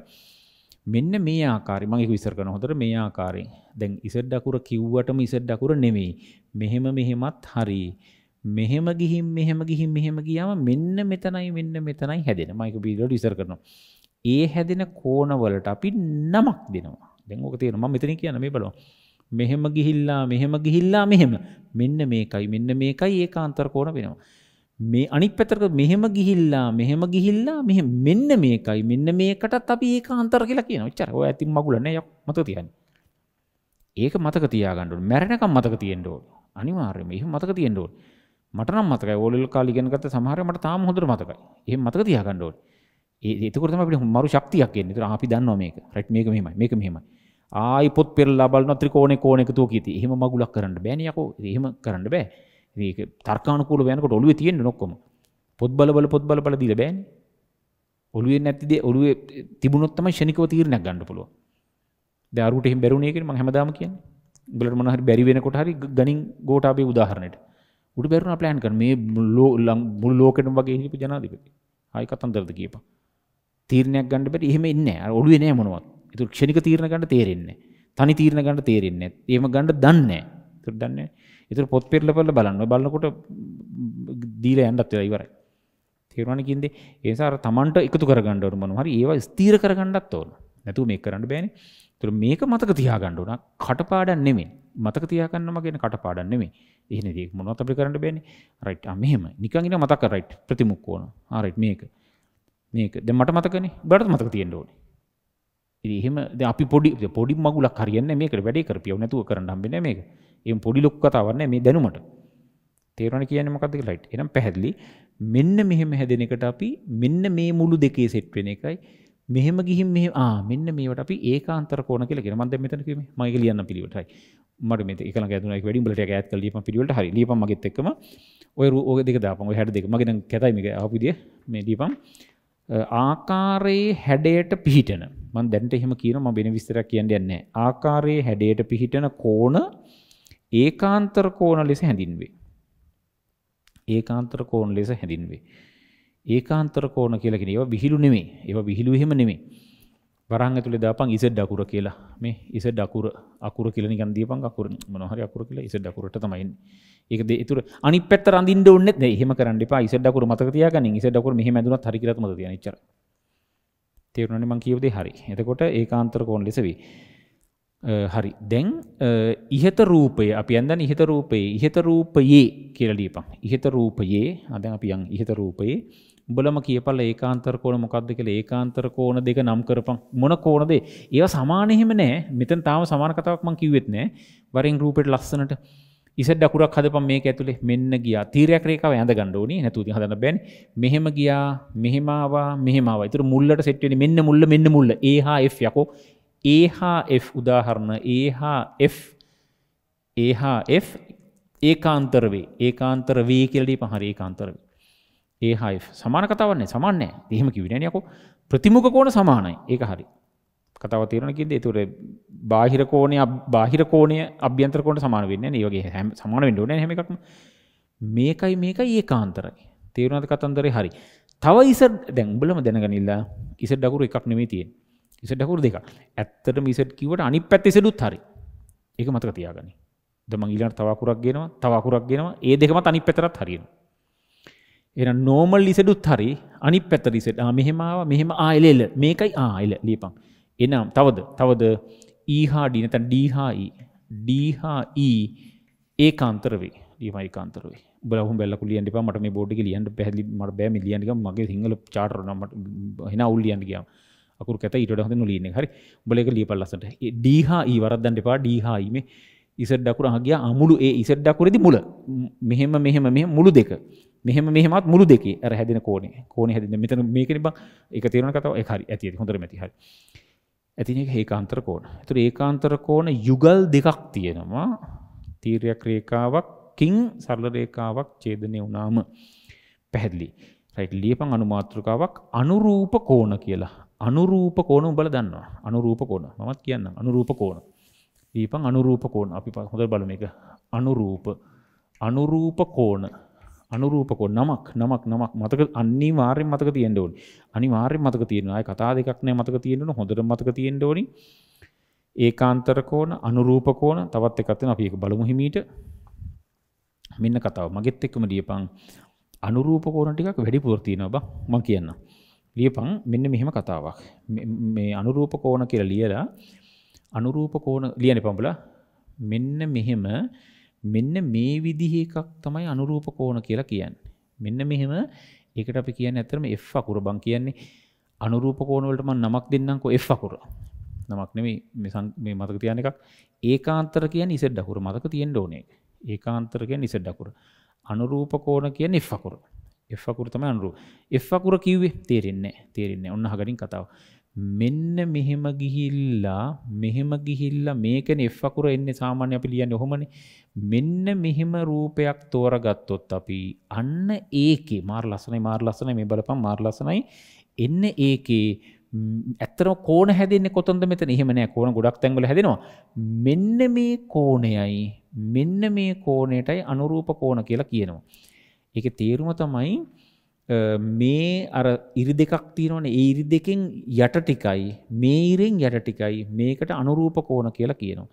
මෙන්න මේ ආකාරي මම ඒක විස්තර කරන හොතර මේ ආකාරයෙන් දැන් ඉසෙඩ්ඩකුර කිව්වටම ඉසෙඩ්ඩකුර නෙවෙයි මෙහෙම මෙහෙමත් හරි මෙහෙම ගිහින් මෙහෙම ගිහින් මෙහෙම ගියාම මෙන්න මෙතනයි මෙන්න මෙතනයි හැදෙන මයික බීඩියට ඉස්සර කරනවා ඒ හැදෙන කෝණවලට අපි නමක් දෙනවා දැන් ඕක තියෙනවා මම මෙතන කියන මේ බලන්න මෙහෙම ගිහිල්ලා මෙහෙම ගිහිල්ලා මෙහෙම මෙන්න මේකයි මෙන්න මේකයි ඒකාන්තර කෝණ වෙනවා මේ අනිත් පැත්තට මෙහෙම ගිහිල්ලා මෙහෙම ගිහිල්ලා මෙහෙම මෙන්න මේකයි මෙන්න මේකටත් අපි ඒකාන්තර කියලා කියනවා එච්චර ඔය ඇතින් මගුල නෑ යක් මතක තියන්න ඒක මතක තියාගන්න ඕනේ මැරෙනකම් මතක තියෙන්න ඕනේ අනිවාර්යයෙන්ම එහෙම මතක තියෙන්න ඕනේ මට නම් මතකයි ඕලෙල් කාලේ ඉගෙන ගත්ත සමහර මට තාම හොඳට මතකයි. එහෙම මතක තියාගන්න ඕනේ. ඒ එතකොට තමයි අපිට මරු ශක්තියක් එන්නේ. ඒතර අපි දන්නවා මේක. රයිට් මේක මෙහෙමයි. මේක මෙහෙමයි. ආයිපොත් පෙරලා බලන ත්‍රිකෝණේ කෝණ එකතුව කීති. එහෙම මගුලක් කරන්න බෑනේ යකෝ. එහෙම කරන්න බෑ. මේක තර්කානුකූල වෙනකොට ඔළුවේ තියෙන්නේ ඔක්කොම. පොත් බල බල පොත් බල බල දීලා බෑනේ. ඔළුවේ නැති දේ ඔළුවේ තිබුණොත් තමයි ෂණිකව තීරණයක් ගන්න පුළුවන්. දැන් අරුවට එහෙම බැරුණේ කියන්නේ මම හැමදාම කියන්නේ. උඹලට මොන හරි බැරි වෙනකොට හරි ගණින් ගෝඨාභය උදාහරණයට. උඩ බැරුණා ප්ලෑන් කරන මේ මුළු ලෝකෙටම වගේ හිටපු ජනාධිපති. ආයි කතන්දරද කියපන්. තීරණයක් ගන්න බැරි එහෙම ඉන්නේ නැහැ. අර ඔළුවේ නෑ මොනවත්. ඒතු ක්ෂණික තීරණ ගන්න තේරෙන්නේ. තනි තීරණ ගන්න තේරෙන්නේ. ඒම ගන්න දන්නේ. ඒතු දන්නේ. ඒතු පොත් පෙරලා පෙරලා බලන්න. බලනකොට දීලා යන්නත් වෙලා ඉවරයි. තේරුණානේ කියන්නේ ඒ නිසා අර Tamanට එකතු කරගන්න ඕන මොනවා හරි ඒවා ස්ථීර කරගන්නත් ඕන. නැතුව මේක කරන්න බෑනේ. ඒතර මේක මතක තියාගන්න ඕන. කටපාඩම් නෙමෙයි. මතක තියාගන්නම කියන කටපාඩම් නෙමෙයි. එහෙනම් ඒක මොනවද අපිට කරන්න බෑනේ. රයිට්. ආ මෙහෙම. නිකන් ඉන්න මතක රයිට්. ප්‍රතිමුඛ ඕන. ආ රයිට් මේක. මේක. දැන් මට මතකනේ. ඔයාලට මතක තියෙන්න ඕනේ. එහෙම අපි පොඩි පොඩි මගුලක් හරියන්නේ මේකට වැඩේ කරපියව නැතුව කරන්න හම්බෙන්නේ මේක. එම් පොඩි ලොකු කතාවක් නෑ මේ දැනුමට. තේරෙනවද කියන්නේ මොකද්ද කියලා හිට. එහෙනම් පැහැදිලි මෙන්න මෙහෙම හැදෙන එකට අපි මෙන්න මේ මුළු දෙකේ සෙට් වෙන එකයි මෙහෙම ගිහින් මෙහෙම ආ මෙන්න මේවට අපි ඒකාන්තර කෝණ කියලා කියනවා. මම දැන් මෙතන කිව්වේ මම ඒක ලියන්න පිළිවෙලටයි. මට මේ එක ළඟ ඇතුණා එක වැඩි උඹලට ඒක ඈත් කරලා ලියපන් පිළිවෙලට හරි. ලියපන් මගෙත් එක්කම ඔය ඔය දෙක දාපන්. ඔය 62. මගේ දැන් කැතයි මේක ආපු විදිය මේ ලියපන්. ආකාරයේ හැඩයට පිහිටන මම දැනට එහෙම කියනවා මම වෙන විස්තරයක් කියන්න යන්නේ නැහැ. ආකාරයේ හැඩයට පිහිටන කෝණ ඒකාන්තර කෝණ ලෙස හැඳින්වේ. ඒකාන්තර කෝණ ලෙස හැඳින්වේ. ඒකාන්තර කෝණ කියලා කියන්නේ ඒවා විහිළු නෙමෙයි. ඒවා විහිළු එහෙම නෙමෙයි. වරහන් ඇතුලේ දාපන් ඉසෙඩ් අකුර කියලා. මේ ඉසෙඩ් අකුර අකුර කියලා නිකන් දීපන් අකුර මොනවා හරි අකුර කියලා ඉසෙඩ් අකුරට තමයි එන්නේ. ඒක ඒතර අනිත් පැත්ත රඳින්න ඕනේ නැහැ. එහෙම කරන්න එපා. ඉසෙඩ් අකුර මතක තියාගන්න. ඉසෙඩ් අකුර මෙහෙම ඇඳුනත් හරි කියලා මතක තියාගන්න. ඉච්චරයි. තේරුණනේ මං කියව දේ හරි. එතකොට ඒකාන්තර කෝණ ලෙස වේ. හරි. දැන් ඉහත රූපය අපි යන් දන්නේ ඉහත රූපයේ ඉහත රූපයේ කියලා ලියපන්. ඉහත රූපයේ ආ දැන් අපි යන් ඉහත රූපයේ උඹලම කියපල්ලා ඒකාන්තර කෝණ මොකක්ද කියලා ඒකාන්තර කෝණ දෙක නම් කරපන්. මොන කෝණද? ඒවා සමාන එහෙම නෑ. මෙතන තාම සමාන කතාවක් මං කිව්වෙත් නෑ. වරින් රූපෙට ලස්සනට ඉස ඩකුරක් හදපම් මේ ඇතුළේ මෙන්න ගියා තීරයක් රේකාව ඇඳ ගණ්ඩෝනි නැතුති හදන්න බැන් මෙහෙම ගියා මෙහෙමවා මෙහමවා තුර මුල්ලට සෙට්ටෙන මෙන්න මුල්ල මෙන්න මුල්ල ඒහා F යකෝ ඒහා F උදාහරණ ඒහා F ඒහා F ඒකාන්තරවේ ඒකාන්තර වී කෙලඩි පහරි ඒකාන්තරවේ ඒහා සමාන කතාවන්නේ සමානෑ එහෙම කිවිනයකෝ ප්‍රතිමුක කෝන සමානයි ඒක හරි කතාව තියෙනවා කිව්ද ඒතර බාහිර කෝණය බාහිර කෝණය අභ්‍යන්තර කෝණයට සමාන වෙන්නේ නැහැ. ඒ වගේ හැම සමාන වෙන්න ඕනේ හැම එකක්ම. මේකයි මේකයි ඒකාන්තරයි. තේරුණාද කතන්දරේ? හරි. තව ඉසර් දැන් උඹලම දැනගනිලා ඉසර් ඩකුරු එකක් නෙමෙයි තියෙන්නේ. ඉසර් ඩකුරු දෙකක්. ඇත්තටම ඉසර් කිව්වට අනිත් පැත්තේ ඉසර්ුත් හරි. ඒක මතක තියාගන්න. දැන් මම ඊළඟට තව අකුරක් ගේනවා, තව අකුරක් ගේනවා. ඒ දෙකමත් අනිත් පැත්තටත් හරියනවා. එහෙනම් normal ඉසර්ුත් හරි, අනිත් පැත්තට ඉසර්. ආ මෙහෙම ආවා, මෙහෙම ආ එල එල. මේකයි ආ එල ලියපන්. එනම් තවද තවද ඊහා ඩිනතන් ඩීහායි ඩීහායි ඒ කාන්තරවේ ඩීමයි කාන්තරේ බලහු බැලකු ලියන්න එපා මට මේ බෝඩ් එක ලියන්න පැහැදිලි මට බෑ මේ ලියන්න ගම මගේ සිංහල චාටර් නම් මට hina උල් ලියන්න ගියාම අකුරු කැත ඊට වඩා හොඳ නුලියන්නේ හරි උඹල එක ලියපන් ලස්සනට ඩීහා ඊ වරද්දන්න එපා ඩීහා ඊ මේ ඉසඩ් අකුර අහගිය අමුළු ඒ ඉසඩ් අකුරේදි මුල මෙහෙම මෙහෙම මෙහෙම මුළු දෙක මෙහෙම මෙහෙමත් මුළු දෙකේ අර හැදෙන කෝණේ කෝණේ හැදෙන මෙතන මේකනේ බං ඒක තේරෙන කතාව ඒක හරි ඇති ඇති හොඳට මැති හරි ඇතින එක ඒකාන්තර කෝණ. එතකොට ඒකාන්තර කෝණ යුගල් දෙකක් තියෙනවා. තීරයක් රේඛාවක්කින් සරල රේඛාවක් ඡේදනය වුණාම පැහැදිලි. රයිට් ලියපන් අනුමාත්‍රකාවක් අනුරූප කෝණ කියලා. අනුරූප කෝණ උඹලා දන්නවා. අනුරූප කෝණ. මමත් කියන්නම් අනුරූප කෝණ. දීපන් අනුරූප කෝණ. අපි හොඳට බලමු මේක. අනුරූප අනුරූප කෝණ අනුරූපකෝ නමක් නමක් නමක් මතක අනිවාර්යෙන් මතක තියෙන්න ඕනි. අනිවාර්යෙන් මතක තියෙනවා. අය කතා දෙකක් නෑ මතක තියෙන්න ඕන. හොඳට මතක තියෙන්න ඕනි. ඒකාන්තර කෝණ, අනුරූප කෝණ තවත් එකක් තියෙනවා. අපි ඒක බලමු හිමීට. මෙන්න කතාව. මගෙත් එක්කම ලියපන්. අනුරූප කෝණ ටිකක් වැඩිපුර තියෙනවා බං. මම කියන්නම්. ලියපන් මෙන්න මෙහෙම කතාවක්. මේ අනුරූප කෝණ කියලා ලියලා අනුරූප කෝණ ලියන්නේ පඹලා. මෙන්න මෙහෙම මෙන්න මේ විදිහ එකක් තමයි අනුරූප කෝණ කියලා කියන්නේ. මෙන්න මෙහෙම ඒකට අපි කියන්නේ ඇත්තටම F අකුර බං කියන්නේ අනුරූප කෝණ වලට මම නමක් දෙන්නම්කෝ F අකුර. නමක් නෙමෙයි මේ මේ මතක තියාන එකක්. ඒකාන්තර කියන්නේ Z අකුර මතක තියෙන්න ඕනේ. ඒකාන්තර කියන්නේ Z අකුර. අනුරූප කෝණ කියන්නේ F අකුර. F අකුර තමයි අනුරූප. F අකුර කිව්වේ තේරෙන්නේ නැහැ. තේරෙන්නේ නැහැ. ඔන්න අහගනින් කතාව. මෙන්න මෙහෙම ගිහිල්ලා මෙහෙම ගිහිල්ලා මේකනේ F අකුර එන්නේ සාමාන්‍ය අපි ලියන්නේ ඔහොමනේ මෙන්න මෙහෙම රූපයක් තෝරගත්තොත් අපි අන්න ඒකේ මාර ලස්සනයි මාර ලස්සනයි මේ බලපන් මාර ලස්සනයි එන්න ඒකේ ඇත්තටම කෝණ හැදෙන්නේ කොතනද මෙතන? එහෙම නෑ කෝණ ගොඩක් තැන්වල හැදෙනවා. මෙන්න මේ කෝණයයි මෙන්න මේ කෝණයටයි අනුරූප කෝණ කියලා කියනවා. ඒකේ තේරුම තමයි මේ අර ඉරි දෙකක් තියෙනවන ඒරි දෙකෙන් යට ටිකයි මේරෙන් යට ටිකයි මේකට අනුරූප කෝන කියලා කියනවා.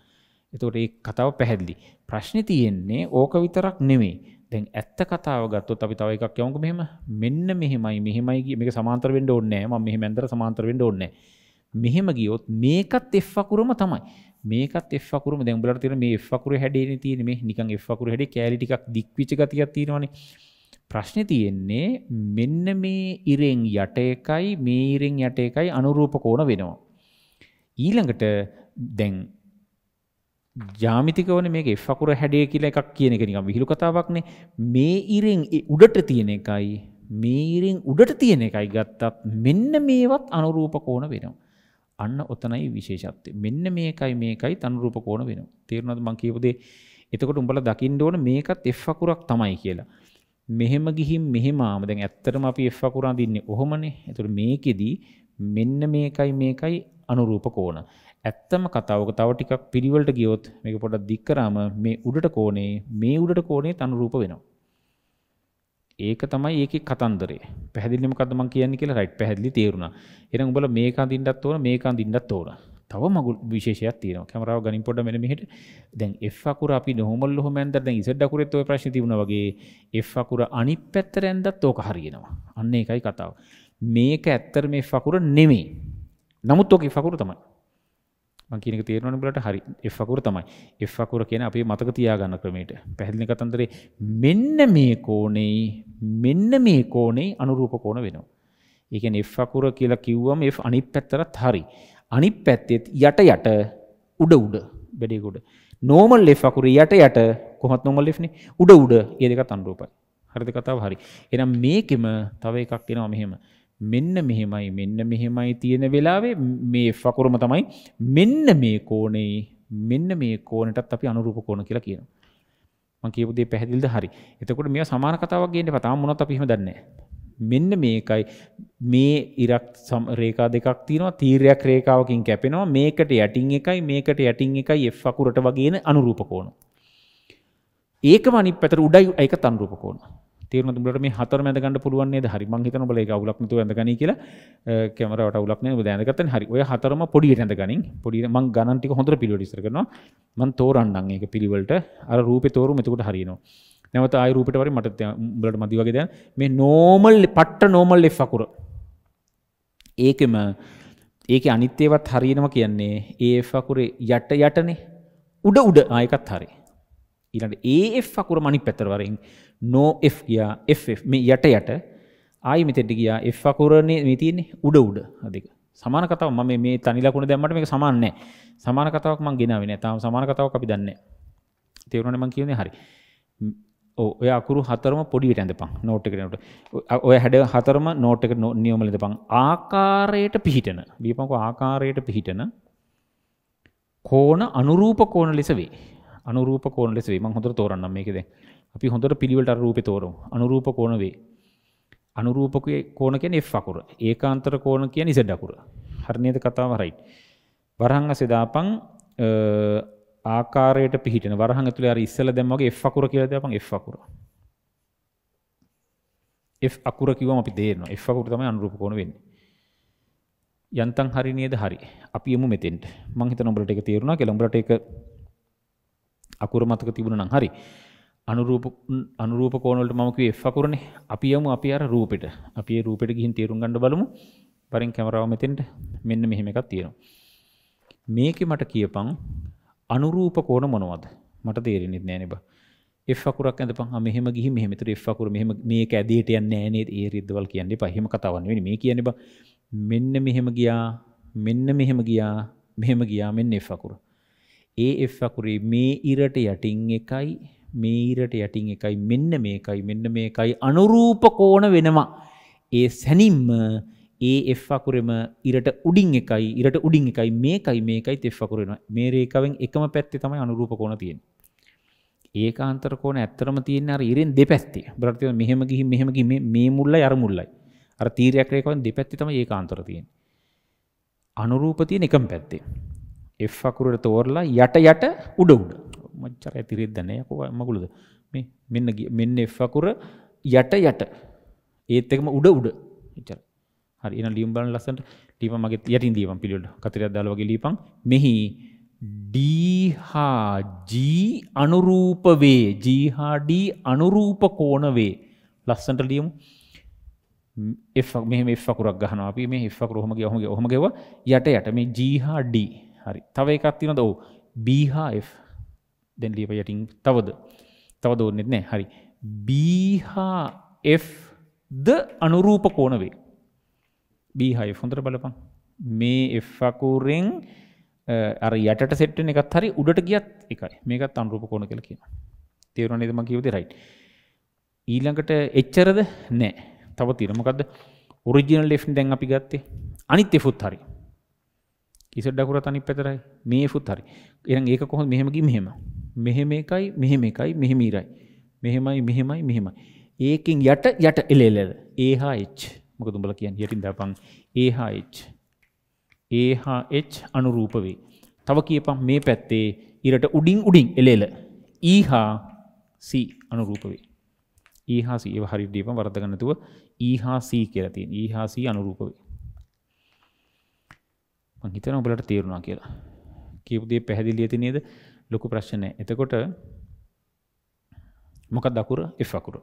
එතකොට ඒ කතාව පැහැදිලි. ප්‍රශ්නේ තියෙන්නේ ඕක විතරක් නෙමෙයි. දැන් ඇත්ත කතාව ගත්තොත් අපි තව එකක් යමුකෝ මෙහෙම. මෙන්න මෙහෙමයි මෙහෙමයි කිය මේක සමාන්තර වෙන්න ඕනේ නැහැ. මම මෙහෙම ඇන්දර සමාන්තර වෙන්න ඕනේ නැහැ. මෙහෙම ගියොත් මේකත් F අකුරම තමයි. මේකත් F අකුරම දැන් උඹලට තියෙන මේ F අකුරේ හැඩේනේ තියෙන්නේ මේ නිකන් F අකුරේ හැඩේ කැලි ටිකක් දික්විච්ච ගතියක් තියෙනවනේ. ප්‍රශ්නේ තියෙන්නේ මෙන්න මේ ඉරෙන් යට එකයි මේ ඉරෙන් යට එකයි අනුරූප කෝණ වෙනවා. ඊළඟට දැන් ජාමිතිකවනේ මේක F අකුර හැඩය කියලා එකක් කියන එක නිකන් විහිළු කතාවක්නේ. මේ ඉරෙන් උඩට තියෙන එකයි මේ ඉරෙන් උඩට තියෙන එකයි ගත්තත් මෙන්න මේවත් අනුරූප කෝණ වෙනවා. අන්න ඔතනයි විශේෂත්වය. මෙන්න මේකයි මේකයි අනුරූප කෝණ වෙනවා. තේරුණාද මම කියපු දේ? එතකොට උඹලා දකින්න ඕන මේකත් F අකුරක් තමයි කියලා. මෙහෙම ගිහින් මෙහෙම ආම දැන් ඇත්තටම අපි F අකුර අඳින්නේ ඔහොමනේ. ඒතකොට මේකෙදි මෙන්න මේකයි මේකයි අනුරූප කෝණ. ඇත්තම කතාවක තව ටිකක් පිළිවෙලට ගියොත් මේක පොඩ්ඩක් දික් කරාම මේ උඩට කෝණේ මේ උඩට කෝණේ අනුරූප වෙනවා. ඒක තමයි ඒකේ කතන්දරේ. පැහැදිලි මොකද්ද මම කියන්නේ කියලා රයිට් පැහැදිලි තේරුණා. එහෙනම් උඹලා මේක අඳින්නත් ඕන මේක අඳින්නත් ඕන. තව මගු විශේෂයක් තියෙන කැමරාව ගනි පොඩ මෙන මෙහට දැන් එක්කුර අපි නොහොමල් හොමන්ද දැ ඉසඩ්ඩකුරත් ඔය ප්‍රශ් තිබුණ වගේ එක්කුර අනි පැත්තර ඇන්දත් ඕක හරිගෙනවා අන්න එකයි කතාව මේක ඇත්තර මේ ෆකුර නෙමේ නමුත් ඕක ෆකුර තමයි මංකිනක තේරවන බලට හරි එක්කුර තමයි එක්කුර කියන අපේ මතක තියාගන්න ක්‍රමයට පැහදිලි කතන්දරේ මෙන්න මේ කෝනෙයි මෙන්න මේ කෝනේ අනුරූප කෝන වෙනවා ඒකෙන් එක්කුර කියලා කිව්වම එ අනිත් පැත්තරත් හරි අනිත් පැත්තෙත් යට යට උඩ උඩ බෙඩේ උඩ නෝමල් ලෙෆ් අකුරු යට යට කොහොමත් නෝමල් ලෙෆ් නේ උඩ උඩ ඒ දෙකත් අනුරූපයි හරිද කතාව හරි එහෙනම් මේකෙම තව එකක් එනවා මෙහෙම මෙන්න මෙහෙමයි මෙන්න මෙහෙමයි තියෙන වෙලාවේ මේ ෆකුරම තමයි මෙන්න මේ කෝණේ මෙන්න මේ කෝණටත් අපි අනුරූප කෝණ කියලා කියනවා මං කියපු දේ පැහැදිලිද හරි එතකොට මේවා සමාන කතාවක් ගේන්න පතාම මොනවත් අපි එහෙම දන්නේ නැහැ මෙන්න මේකයි මේ ඉරක් සම රේකා දෙකක් තියෙනවා තීරයක් රේඛාවකින් කැපෙනවා මේකට යටින් එකයි මේකට යටින් එකයි F අකුරට වගේන අනුරූප කෝණ. ඒකම අනිත් පැතර උඩයි ඒකත් අනුරූප කෝණ. තේරුණා තුඹලට මේ හතර මැද ගන්න පුළුවන් නේද? හරි මං හිතනවා ඔබලා ඒක අවුලක් නැතුව ඇඳගනී කියලා. කැමරාවට අවුලක් නැහැ. ඔබ ඇඳගත්තනේ හරි. ඔය හතරම පොඩියට ඇඳගනින්. පොඩි මං ගණන් ටික හොඳට පිළිවෙලට ඉස්සර කරනවා. මං තෝරන්නම් ඒක පිළිවෙලට. අර රූපේ තෝරුම එතකොට හරියනවා. නැවත ආයරූපට වරි මට බලට මදි වගේ දැන් මේ නෝමල් පට්ට නෝමල් එ අකුර ඒකම ඒක අනිත්‍යවත් හරිනම කියන්නේ ඒ අකුරේ යට යටනේ උඩ උඩ ආයකත් හරි ඊළට ඒ අකුර මනි පැතරවරින් නෝ ගියා මේ යට යට ආයි මෙතෙට ගියා එ අකුරණය තියන්නේ උඩ උඩ අධික සමාන කතාව ම මේ තනිලකුණ දැම්මට මේ සමාන්නෑ සමාන කතාවක් මං ගෙනවෙන තම සමාන කතාවක් අපි දන්න තේරුණනම කියන්නේ හරි ඔය අකුරු හතරම පොඩියට ඇඳපං නෝට් එකකට ඔය හැඩ හතරම නෝට් එක නියම ලියපං ආකාරයට පිහිටන ලියපන්කෝ ආකාරයට පිහිටන කෝණ අනුරූප කෝණ ලෙස වේ අනුරූප කෝණ ලෙස වේ මම හොඳට තෝරන්නම් මේක දැන් අපි හොඳට පිළිවෙලට අර රූපේ තෝරමු අනුරූප කෝණ වේ අනුරූපකයේ කෝණ කියන්නේ F අකුර ඒකාන්තර කෝණ කියන්නේ Z අකුර හරි නේද කතාව හරියි වරහන් අසේ දාපන් ආකාරයට පිහිටන වරහන් ඇතුලේ අර ඉස්සලා දැම්ම වගේ F අකුර කියලා දාපන් F අකුර. F අකුර කිව්වම අපි තේරෙනවා. F අකුර තමයි අනුරූප කෝණ වෙන්නේ. යන්තම් හරි නේද හරි. අපි යමු මෙතෙන්ට. මම හිතන උඹලට ඒක තේරුණා කියලා. උඹලට ඒක අකුර මතක තිබුණා නම් හරි. අනුරූප අනුරූප කෝණ වලට මම කිව්වේ F අකුරනේ. අපි යමු අපි අර රූපෙට. අපි ඒ රූපෙට ගිහින් තේරුම් ගන්න බලමු. පරින් කැමරාව මෙතෙන්ට මෙන්න මෙහෙම එකක් තියෙනවා. මේකේ මට කියපන් අනුරූප කෝණ මොනවද? මට තේරෙන්නේ නැහැ නේ බා. F අකුරක් ඇඳපන්. ආ මෙහෙම ගිහින් මෙහෙම. ඒතර F අකුර මෙහෙම මේක ඇදීට යන්නේ නැහැ නේද? ඒ රිද්දවල් කියන්නේ බා. එහෙම කතාවක් නෙවෙයි. මේ කියන්නේ බා මෙන්න මෙහෙම ගියා. මෙන්න මෙහෙම ගියා. මෙහෙම ගියා මෙන්න F අකුර. ඒ F අකුරේ මේ ඉරට යටින් එකයි මේ ඉරට යටින් එකයි මෙන්න මේකයි මෙන්න මේකයි අනුරූප කෝණ වෙනවා. ඒ සැනින්ම ඒ F අකුරෙම ඉරට උඩින් එකයි ඉරට උඩින් එකයි මේකයි මේකයි F අකුර වෙනවා. මේ රේඛාවෙන් එකම පැත්තේ තමයි අනුරූප කෝණ තියෙන්නේ. ඒකාන්තර කෝණ ඇත්තරම තියෙන්නේ අර ඉරෙන් දෙපැත්තේ. බලන්න තියෙන මෙහෙම ගිහින් මෙහෙම ගිහින් මේ මේ මුල්ලයි අර මුල්ලයි. අර තීරයක් රේඛාවෙන් දෙපැත්තේ තමයි ඒකාන්තර තියෙන්නේ. අනුරූප තියෙන එකම පැත්තේ. F අකුරට තෝරලා යට යට උඩ උඩ. මච්චර ඇතිරෙද්ද නැහැ. කොහොම මගුලද? මේ මෙන්න මෙන්න F අකුර යට යට. ඒත් එකම උඩ උඩ. එච්චරයි. හරි එහෙනම් ලියුම් බලන්න ලස්සනට ලියපන් මගේ යටින් දීපන් පිළිවෙලට කතරයක් දාලා වගේ ලියපන් මෙහි D හා G අනුරූප වේ G හා D අනුරූප කෝණ වේ ලස්සනට ලියමු F මෙහෙම F අකුරක් ගහනවා අපි මේ F අකුර ඔහම ගියා ඔහම ගියා ඔහම ගෙවුවා යට යට මේ G හා D හරි තව එකක් තියෙනවද ඔව් B හා F දැන් ලියප යටින් තවද තවද ඕනෙත් නැහැ හරි B හා F ද අනුරූප කෝණ වේ බීහයි හොඳට බලපං මේ එෆකූරෙන් අර යටට සෙට් එකත් හරි උඩට ගියත් එකයි මේකත් අනුරූප කොණ කියලා කියනවා තේරුණා නේද මම කියවුවේ රයිට් ඊළඟට එච්චරද නෑ තව තියෙන මොකද්ද ඔරිජිනල් ලෙෆ්ට් දැන් අපි ගත්තේ අනිත් ෆුත් හරි ඉසර ඩකුර තනි පැතරයි මේ ෆුත් හරි එහෙනම් ඒක කොහොමද මෙහෙම ගිහින් මෙහෙම මෙහෙම එකයි මෙහෙම එකයි මෙහෙම ඉරයි මෙහෙමයි මෙහෙමයි මෙහෙමයි ඒකෙන් යට යට එලෙලද ඒහා එච් මොක දුඹල කියන් හිටින් දපන් ඒහාච් ඒහාච් අනුරූප වේ තව කියපම් මේ පැත්තේ ඉරට උඩින් උඩින් එලෙල ඊහා e සී අනුරූප වේ ඊහා e සී ඒව හරි දීපම් වරදගන්නතුව ඊහා e සී කියලා තියෙන ඊහා සී අනුරූප වේ මං හිතනවා ඔබලට තේරුණා කියලා කියපු දේ පැහැදිලි ඇති නේද ලොකු ප්‍රශ්න නැහැ එතකොට මොකක්ද අකුර F අකුර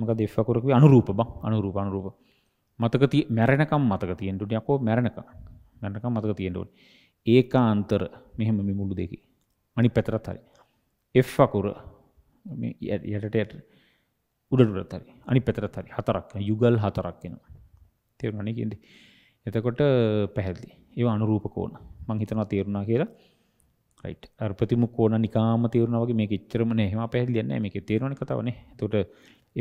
මොකද F අකුර කිව්වේ අනුරූප බං අනුරූප අනුරූප මතක තිය මැරෙනකම් මතක තියෙන්ටුට යකෝ මැරණක මැරණකම් මතක තියෙන්ටුවට ඒකා අන්තර මෙහෙම මිමුළු දෙකි අනි පැතරත් හරි එ අකුර යටට උඩටුරත් හරි අනි පැතරත් හරි හතරක් යුගල් හතරක් වෙනවා තේරුණනකෙද එතකොට පැහැදිලි ඒ අනුරූප කෝන මං හිතනවා තේරුණා කියලා ප්‍රතිම කෝන නිකාම තේරුණාවගේ මේ චරම හෙම පැහදිලන්න මේ තේරණ කතාවන තොට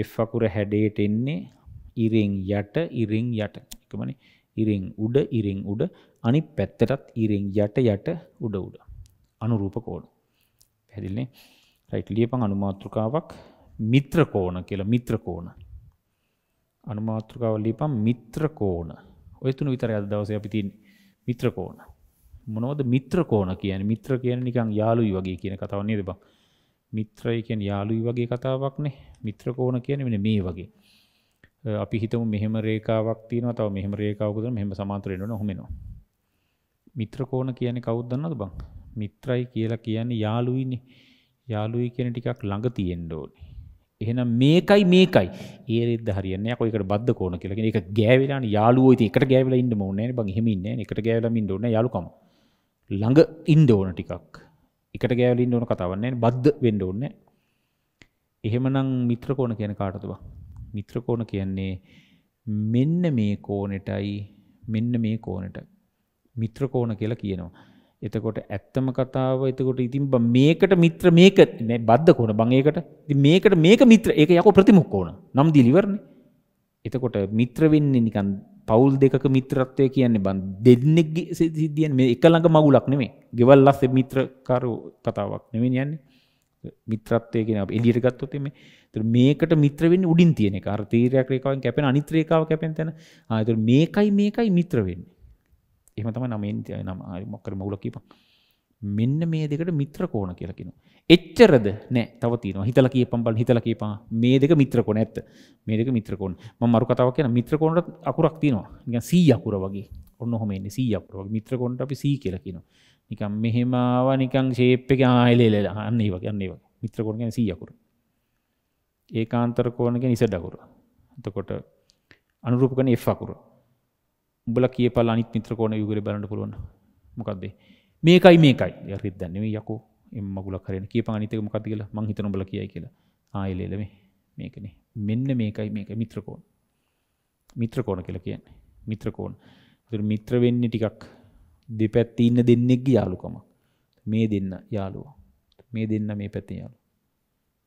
එ අකුර හැඩේට එන්නේ ඉරෙන් යට ඉරෙන් යට එකමනේ ඉරෙන් උඩ ඉරෙන් උඩ අනි පැත්තටත් ඉරෙන් යට යට උඩ උඩ අනුරූප කෝණ පැදිල්නේ රයිට් ලියපං අනුමාතෘකාවක් මිත්‍ර කෝණ කියලා මිත්‍ර කෝණ අනුමාතෘකාව ලියපම් මිත්‍ර කෝණ ඔය තුන විතර අද දවසේ අපි තියන්නේ මිත්‍ර කෝණ මොනවද මිත්‍ර කෝණ කියන්නේ මිත්‍ර කියන්නේ නිකන් යාළුයි වගේ කියන කතාවක් නේද බං මිත්‍රය කියන්නේ යාළුයි වගේ කතාවක්නේ මිත්‍ර කෝණ කියන්නේ මෙන්න මේ වගේ අපි හිතමු මෙහෙම රේඛාවක් තියෙනවා තව මෙහෙම රේඛාවක දුන්න මෙහෙම සමාන්තර වෙන්න ඕන ඔහොම එනවා. මිත්‍ර කෝණ කියන්නේ කවුද දන්නවද බං? මිත්‍රයි කියලා කියන්නේ යාළුයිනේ. යාළුයි කියන ටිකක් ළඟ තියෙන්න ඕනේ. එහෙනම් මේකයි මේකයි. ඒ රෙද්ද හරියන්නේ නැහැ. කොයිකට බද්ද කෝණ කියලා කියන්නේ ඒක ගෑවිලානේ යාළුවෝ ඉතින් එකට ගෑවිලා ඉන්න ඕනේ නෑනේ බං. එහෙම ඉන්නේ නෑනේ. එකට ගෑවිලාම ඉන්න ඕනේ යාළුකම. ළඟ ඉන්න ඕන ටිකක්. එකට ගෑවිලා ඉන්න ඕන කතාවක් නෑනේ. බද්ද වෙන්න ඕනේ. එහෙමනම් මිත්‍ර කෝණ කියන්නේ කාටද බං? මිත්‍ර කෝණ කියන්නේ මෙන්න මේ කෝණෙටයි මෙන්න මේ කෝණෙටයි මිත්‍ර කෝණ කියලා කියනවා. එතකොට ඇත්තම කතාව එතකොට ඉතින් බං මේකට මිත්‍ර මේක මේ බද්ධ කෝණ බං ඒකට. ඉතින් මේකට මේක මිත්‍ර ඒක යකෝ ප්‍රතිමුඛ කෝණ. නම් දීලා ඉවරනේ. එතකොට මිත්‍ර වෙන්නේ නිකන් පවුල් දෙකක මිත්‍රත්වය කියන්නේ බං දෙන්නෙක් සිද්ධියන්නේ මේ එක ළඟ මගුලක් නෙමෙයි. ගෙවල් ලස්සේ මිත්‍රකරු කතාවක් නෙමෙයි යන්නේ. මිත්‍රත්වය කියන එලියට ගත්තොත් මේ ඒතර මේකට මිත්‍ර වෙන්නේ උඩින් තියෙන එක. අර තීරයක් රේඛාවෙන් කැපෙන අනිත් රේඛාව කැපෙන තැන. ආ ඒතර මේකයි මේකයි මිත්‍ර වෙන්නේ. එහෙම තමයි නමෙන් නම මොකක් කර මගුලක් කියපන්. මෙන්න මේ දෙකට මිත්‍ර කෝණ කියලා කියනවා. එච්චරද නෑ තව තියෙනවා. හිතලා කියපන් බලන්න හිතලා කියපන්. මේ දෙක මිත්‍ර කෝණ ඇත්ත. මේ දෙක මිත්‍ර කෝණ. මම මරු කතාවක් කියන මිත්‍ර කෝණට අකුරක් තියෙනවා. නිකන් 100 අකුර වගේ. ඔන්න ඔහොම එන්නේ 100 අකුර වගේ. මිත්‍ර කෝණට අපි 100 කියලා කියනවා. නිකම් මෙහෙම ආවා නිකම් ෂේප් එක ආයෙලෙලලා අන්න ඒ වගේ අන්න ඒ වගේ මිත්‍ර කෝණ කියන්නේ 100 අකුරු ඒකාන්තර කෝණ කියන්නේ ඉසඩ අකුරු එතකොට අනුරූප කරන F අකුර උඹලා කියපල අනිත් මිත්‍ර කෝණ යුගලේ බලන්න පුළුවන් මොකද්ද මේකයි මේකයි හරිද දැන් නෙමෙයි යකෝ එම් මගුලක් හරියන කියපන් අනිත් එක මොකද්ද කියලා මං හිතන උඹලා කියයි කියලා ආයෙලෙල මේ මේකනේ මෙන්න මේකයි මේක මිත්‍ර කෝණ මිත්‍ර කෝණ කියලා කියන්නේ මිත්‍ර කෝණ මිත්‍ර වෙන්නේ ටිකක් දෙපැත්තේ ඉන්න දෙන්නෙක්ගේ යාළුකමක්. මේ දෙන්න යාළුවා. මේ දෙන්න මේ පැත්තේ යාළුවා.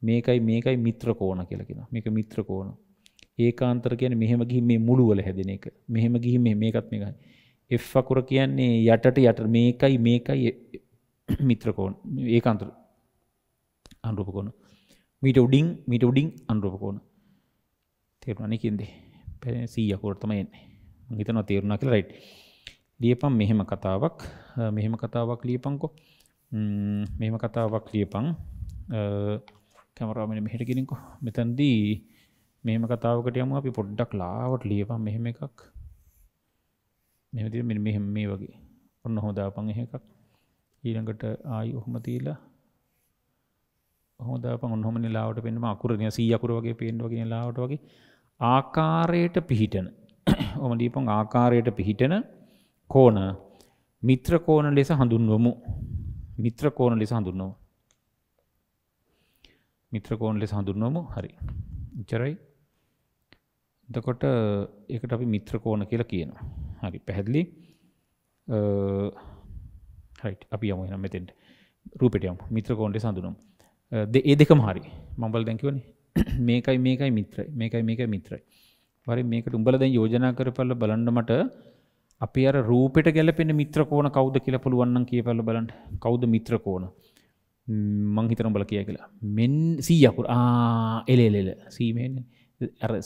මේකයි මේකයි මිත්‍ර කෝණ කියලා කියනවා. මේක මිත්‍ර කෝණ. ඒකාන්තර කියන්නේ මෙහෙම ගිහින් මේ මුළු වල හැදෙන එක. මෙහෙම ගිහින් මේ මේකත් මේකයි. F අකුර කියන්නේ යටට යට මේකයි මේකයි මිත්‍ර කෝණ. ඒකාන්තර අනුරූප කෝණ. මීට උඩින් මීට උඩින් අනුරූප කෝණ. තේරුණා නේ කියන්නේ. 100 අකුර තමයි එන්නේ. මම හිතනවා තේරුණා කියලා රයිට්. ලියපන් මෙහෙම කතාවක් මෙහෙම කතාවක් ලියපංකො මෙම කතාවක් ලියපං කැමරාමෙන මෙහිට කෙනෙකු මෙතැන්දී මෙම කතාවකට යම අපි පොඩ්ඩක් ලාවට ලියපන් මෙහෙම එකක් මෙමති මෙ මෙහෙම මේ වගේ ඔන්න හොදාපං එහ එකක් ඊළඟට ආයි ඔහොමතිීලා හොදාපන් ඔොහොම ලාවට පෙන්ම අකුරනය සීයකුර වගේ පෙන්ඩුව කියෙන ලාවට වගේ ආකාරයට පිහිටන ඔම දීපන් ආකාරයට පිහිටන කෝණ මිත්‍ර කෝණ ලෙස හඳුන්වමු. මිත්‍ර කෝණ ලෙස හඳුන්වමු. මිත්‍ර කෝණ ලෙස හඳුන්වමු. හරි. එච්චරයි. එතකොට ඒකට අපි මිත්‍ර කෝණ කියලා කියනවා. හරි පැහැදිලි. හයිට් අපි යමු එහෙනම් මෙතෙන්ට. රූපෙට යමු. මිත්‍ර කෝණ ලෙස හඳුන්වමු. ඒ දෙකම හරි. මම බල දැන් කියවනේ. මේකයි මේකයි මිත්‍රයි. මේකයි මේකයි මිත්‍රයි. වරි මේකට උඹලා දැන් යෝජනා කරපළ බලන්න මට අපි අර රූපෙට ගැලපෙන මිත්‍රකෝන කෞද කියල පුළුවන්න කියපැල්ල බලන්න කෞද මිත්‍රකෝන මංහිතන බල කිය කියලා මෙන් සීයකුර එලෙලෙල සීමෙන්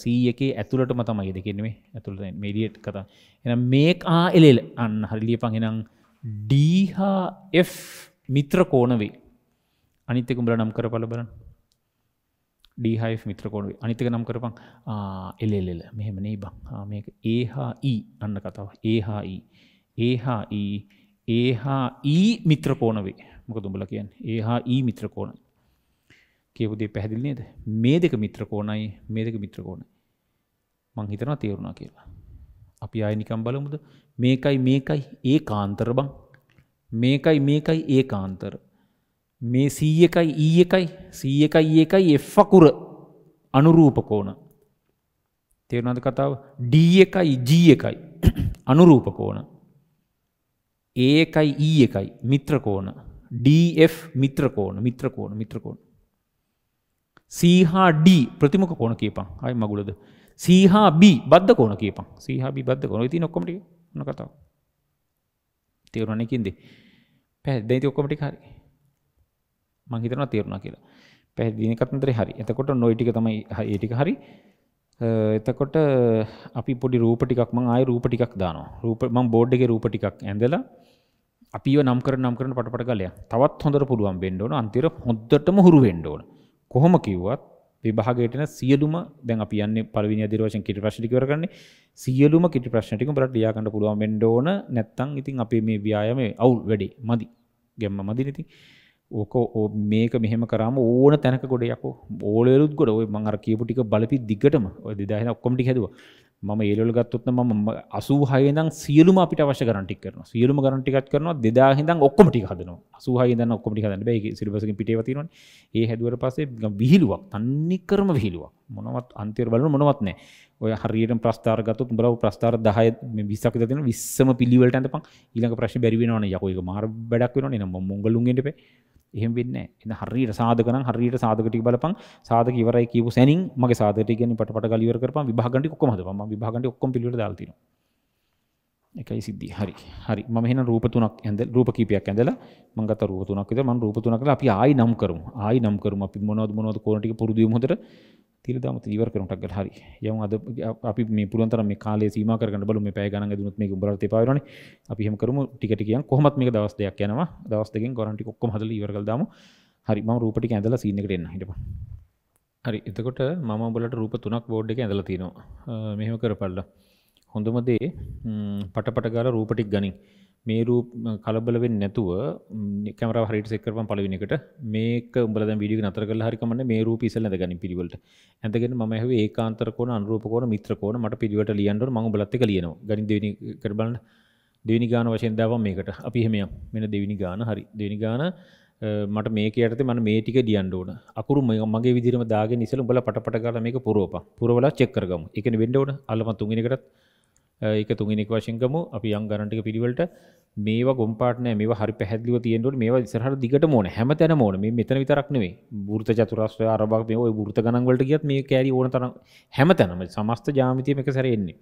සීයකේ ඇතුළට මතමයි දෙකෙන්නේ ඇතුළ මෙඩියට් කතා එ මේක් ආ එලෙල් අන්න හරිලිය පහෙනම් ඩීහා මිත්‍රකෝන වේ අනිත්තකුඹල නම් කර පල බලන්න ඩහයි මිත්‍රකෝඩ අනිතික නම් කරපං එලෙලෙල මෙහෙම නේ බං මේක ඒහා ඊ e අන්න කතාව ඒහා ඊ ඒහා e. ඊ ඒහා ඊ e. මිත්‍රකෝණ වේ මොක දුඹල කියන්න ඒහා ඊ මිත්‍රකෝණ කියවදේ පැහදිල් නේද මේ දෙක මිත්‍රකෝණයි මේ දෙක මිත්‍රකෝණයි මං හිතනවා තේරුණා කියලා අපි අයනිකම් බලමුද මේකයි මේකයි ඒ කාන්තර බං මේකයි මේකයි ඒ කාන්තර මේ සී එකයි ඊ e එකයි සී එකයි e එකයි එෆකුර අනුරූප කෝන තේරනද කතාව ඩී එකයි ජී එකයි අනුරූප කෝන ඒ එකයි ඊ e එකයි මිත්‍රකෝන ඩF මිත්‍රකෝන මිත්‍රකෝන මිත්‍රකෝන සීහා ඩ ප්‍රතිමක කෝන කියපං අයි මගුලද සීහා බි බද්ධ කෝන කියපං සීහා බි බද්ධ කෝන ති නොක්කොමටි න කතාව තේරුණනකින්දේ පැ දැති ඔක්කොමටි හරි මං හිතනවා තේරුණා කියලා. පැහැදිලි කතන්දරේ හරි. එතකොට නොයි ටික තමයි ඒ ටික හරි. එතකොට අපි පොඩි රූප ටිකක් මං ආයේ රූප ටිකක් දානවා. රූප මං බෝඩ් එකේ රූප ටිකක් ඇඳලා අපිව නම් කරන නම් කරන පටපට ගලයා. තවත් හොඳට පුළුවන් වෙන්න ඕන. අන්තිර හොද්දටම හුරු වෙන්න ඕන. කොහොම කිව්වත් විභාගයටන සියලුම දැන් අපියන්න පලවිනි අදිරවශෙන් කිට ප්‍රශ්ටි කරන්නේ සියලුම කිට ප්‍රශ්ටික පට ියාකට පුළුවන් වෙන්ඩ ඕන නැත්තං ඉතින් අපේ මේ ව්‍යායම අවුල් වැඩේ මදි ගැම්ම මදි නති ඕක මේක මෙහෙම කරාම ඕන තැනක ගොඩ යකෝ ඕලෙලුත් ගොඩ ඔය මං අර කියපු ටික බලපි දිගටම ඔය 2000 ඔක්කොම ටික හැදුවා මම ඒලෙවල් ගත්තොත් නම් මම 86 ඉඳන් සියලුම අපිට අවශ්‍ය ගණන් ටික කරනවා සියලුම ගණන් ටිකක් කරනවා 2000 ඉඳන් ඔක්කොම ටික හදනවා 86 ඉඳන් ඔක්කොම ටික හදන්න බෑ ඒක සිලබස් එකෙන් පිටේව තියෙනවනේ ඒ හැදුවට පස්සේ විහිළුවක් තන්නේ කරම විහිළුවක් මොනවත් අන්තිර බලන මොනවත් නැහැ ඔය හරියට ප්‍රස්ථාර ගත්තොත් උඹලා ප්‍රස්ථාර 10 මේ 20ක් ඉඳලා තියෙන 20ම පිළිවෙලට අඳපන් ඊළඟ ප්‍රශ්නේ බැරි වෙනවනේ යකෝ ඒක මාර වැඩක් වෙනවනේ නම් මම මොංගලුන්ගෙන් ඉඳපේ එහෙම වෙන්නේ නැහැ. ඉතින් හරියට සාධක නම් හරියට සාධක ටික බලපන්. සාධක ඉවරයි කියපු සැනින් මගේ සාධක ටික කියන්නේ පටපට ගාලා ඉවර කරපන් විභාග ගන්න ටික ඔක්කොම හදපන්. මම විභාග ගන්න ටික ඔක්කොම පිළිවෙලට දාලා තියෙනවා. එකයි සිද්ධිය. හරි. හරි. මම එහෙනම් රූප තුනක් ඇඳ රූප කීපයක් ඇඳලා මම ගත්ත රූප තුනක් විතර මම රූප තුනක් කරලා අපි ආයි නම් කරමු. ආයි නම් කරමු. අපි මොනවද මොනවද කෝණ ටික පුරුදු වෙමු හොඳට. තිර දාම තීවර කරනටක් ගල හරි යමු අද අපි මේ පුළුවන් තරම් මේ කාලය සීමා කරගන්න බලමු මේ පැය ගණන් ඇදුනොත් මේක උඹලට තේපා වෙනවනේ අපි එහෙම කරමු ටික ටිකයන් කොහොමත් මේක දවස් දෙකක් යනවා දවස් දෙකෙන් ගොරන් ටික ඔක්කොම හදලා ඉවර කරලා දාමු හරි මම රූප ටික ඇඳලා සීන් එකට එන්න හිටපන් හරි එතකොට මම උඹලට රූප තුනක් බෝඩ් එකේ ඇඳලා තිනවා මෙහෙම කරපළා හොඳම දේ පටපට ගාලා රූප ටික ගනින් මේ රූප කලබල වෙන්නේ නැතුව කැමරාව හරියට සෙට් කරපම් පළවෙනි එකට මේක උඹලා දැන් වීඩියෝ එක නතර කරලා හරි කමන්නේ මේ රූප ඉස්සෙල්ලා ඇඳගනින් පිළිවෙලට ඇඳගෙන මම ඇහුවේ ඒකාන්තර කෝණ අනුරූප කෝණ මිත්‍ර කෝණ මට පිළිවෙලට ලියන්න ඕන මම උඹලත් එක ලියනවා ගණිත දෙවෙනි එකට බලන්න දෙවෙනි ගාන වශයෙන් දාපම් මේකට අපි එහෙම යම් මෙන්න දෙවෙනි ගාන හරි දෙවෙනි ගාන මට මේක යටතේ මම මේ ටික ලියන්න ඕන අකුරු මගේ විදිහටම දාගෙන ඉස්සෙල්ලා උඹලා පටපට ගාලා මේක පුරවපන් පුරවලා චෙක් කරගමු ඒක නෙවෙන්න ඕන අල්ලපන් තුන්වෙනි එකටත් ඒක තුන්වෙනික වශයෙන් ගමු අපි යම් ගණන් ටික පිළිවෙලට මේවා ගොම්පාට නෑ මේවා හරි පැහැදිලිව තියෙන්න ඕනේ මේවා ඉස්සරහට දිගටම ඕනේ හැමතැනම ඕනේ මේ මෙතන විතරක් නෙවෙයි වෘත්ත චතුරස්‍රය අරබක් මේ ওই වෘත්ත ගණන් වලට ගියත් මේ කැරි ඕන තරම් හැමතැනම සමස්ත ජ්‍යාමිතියම එක සැරේ එන්නේ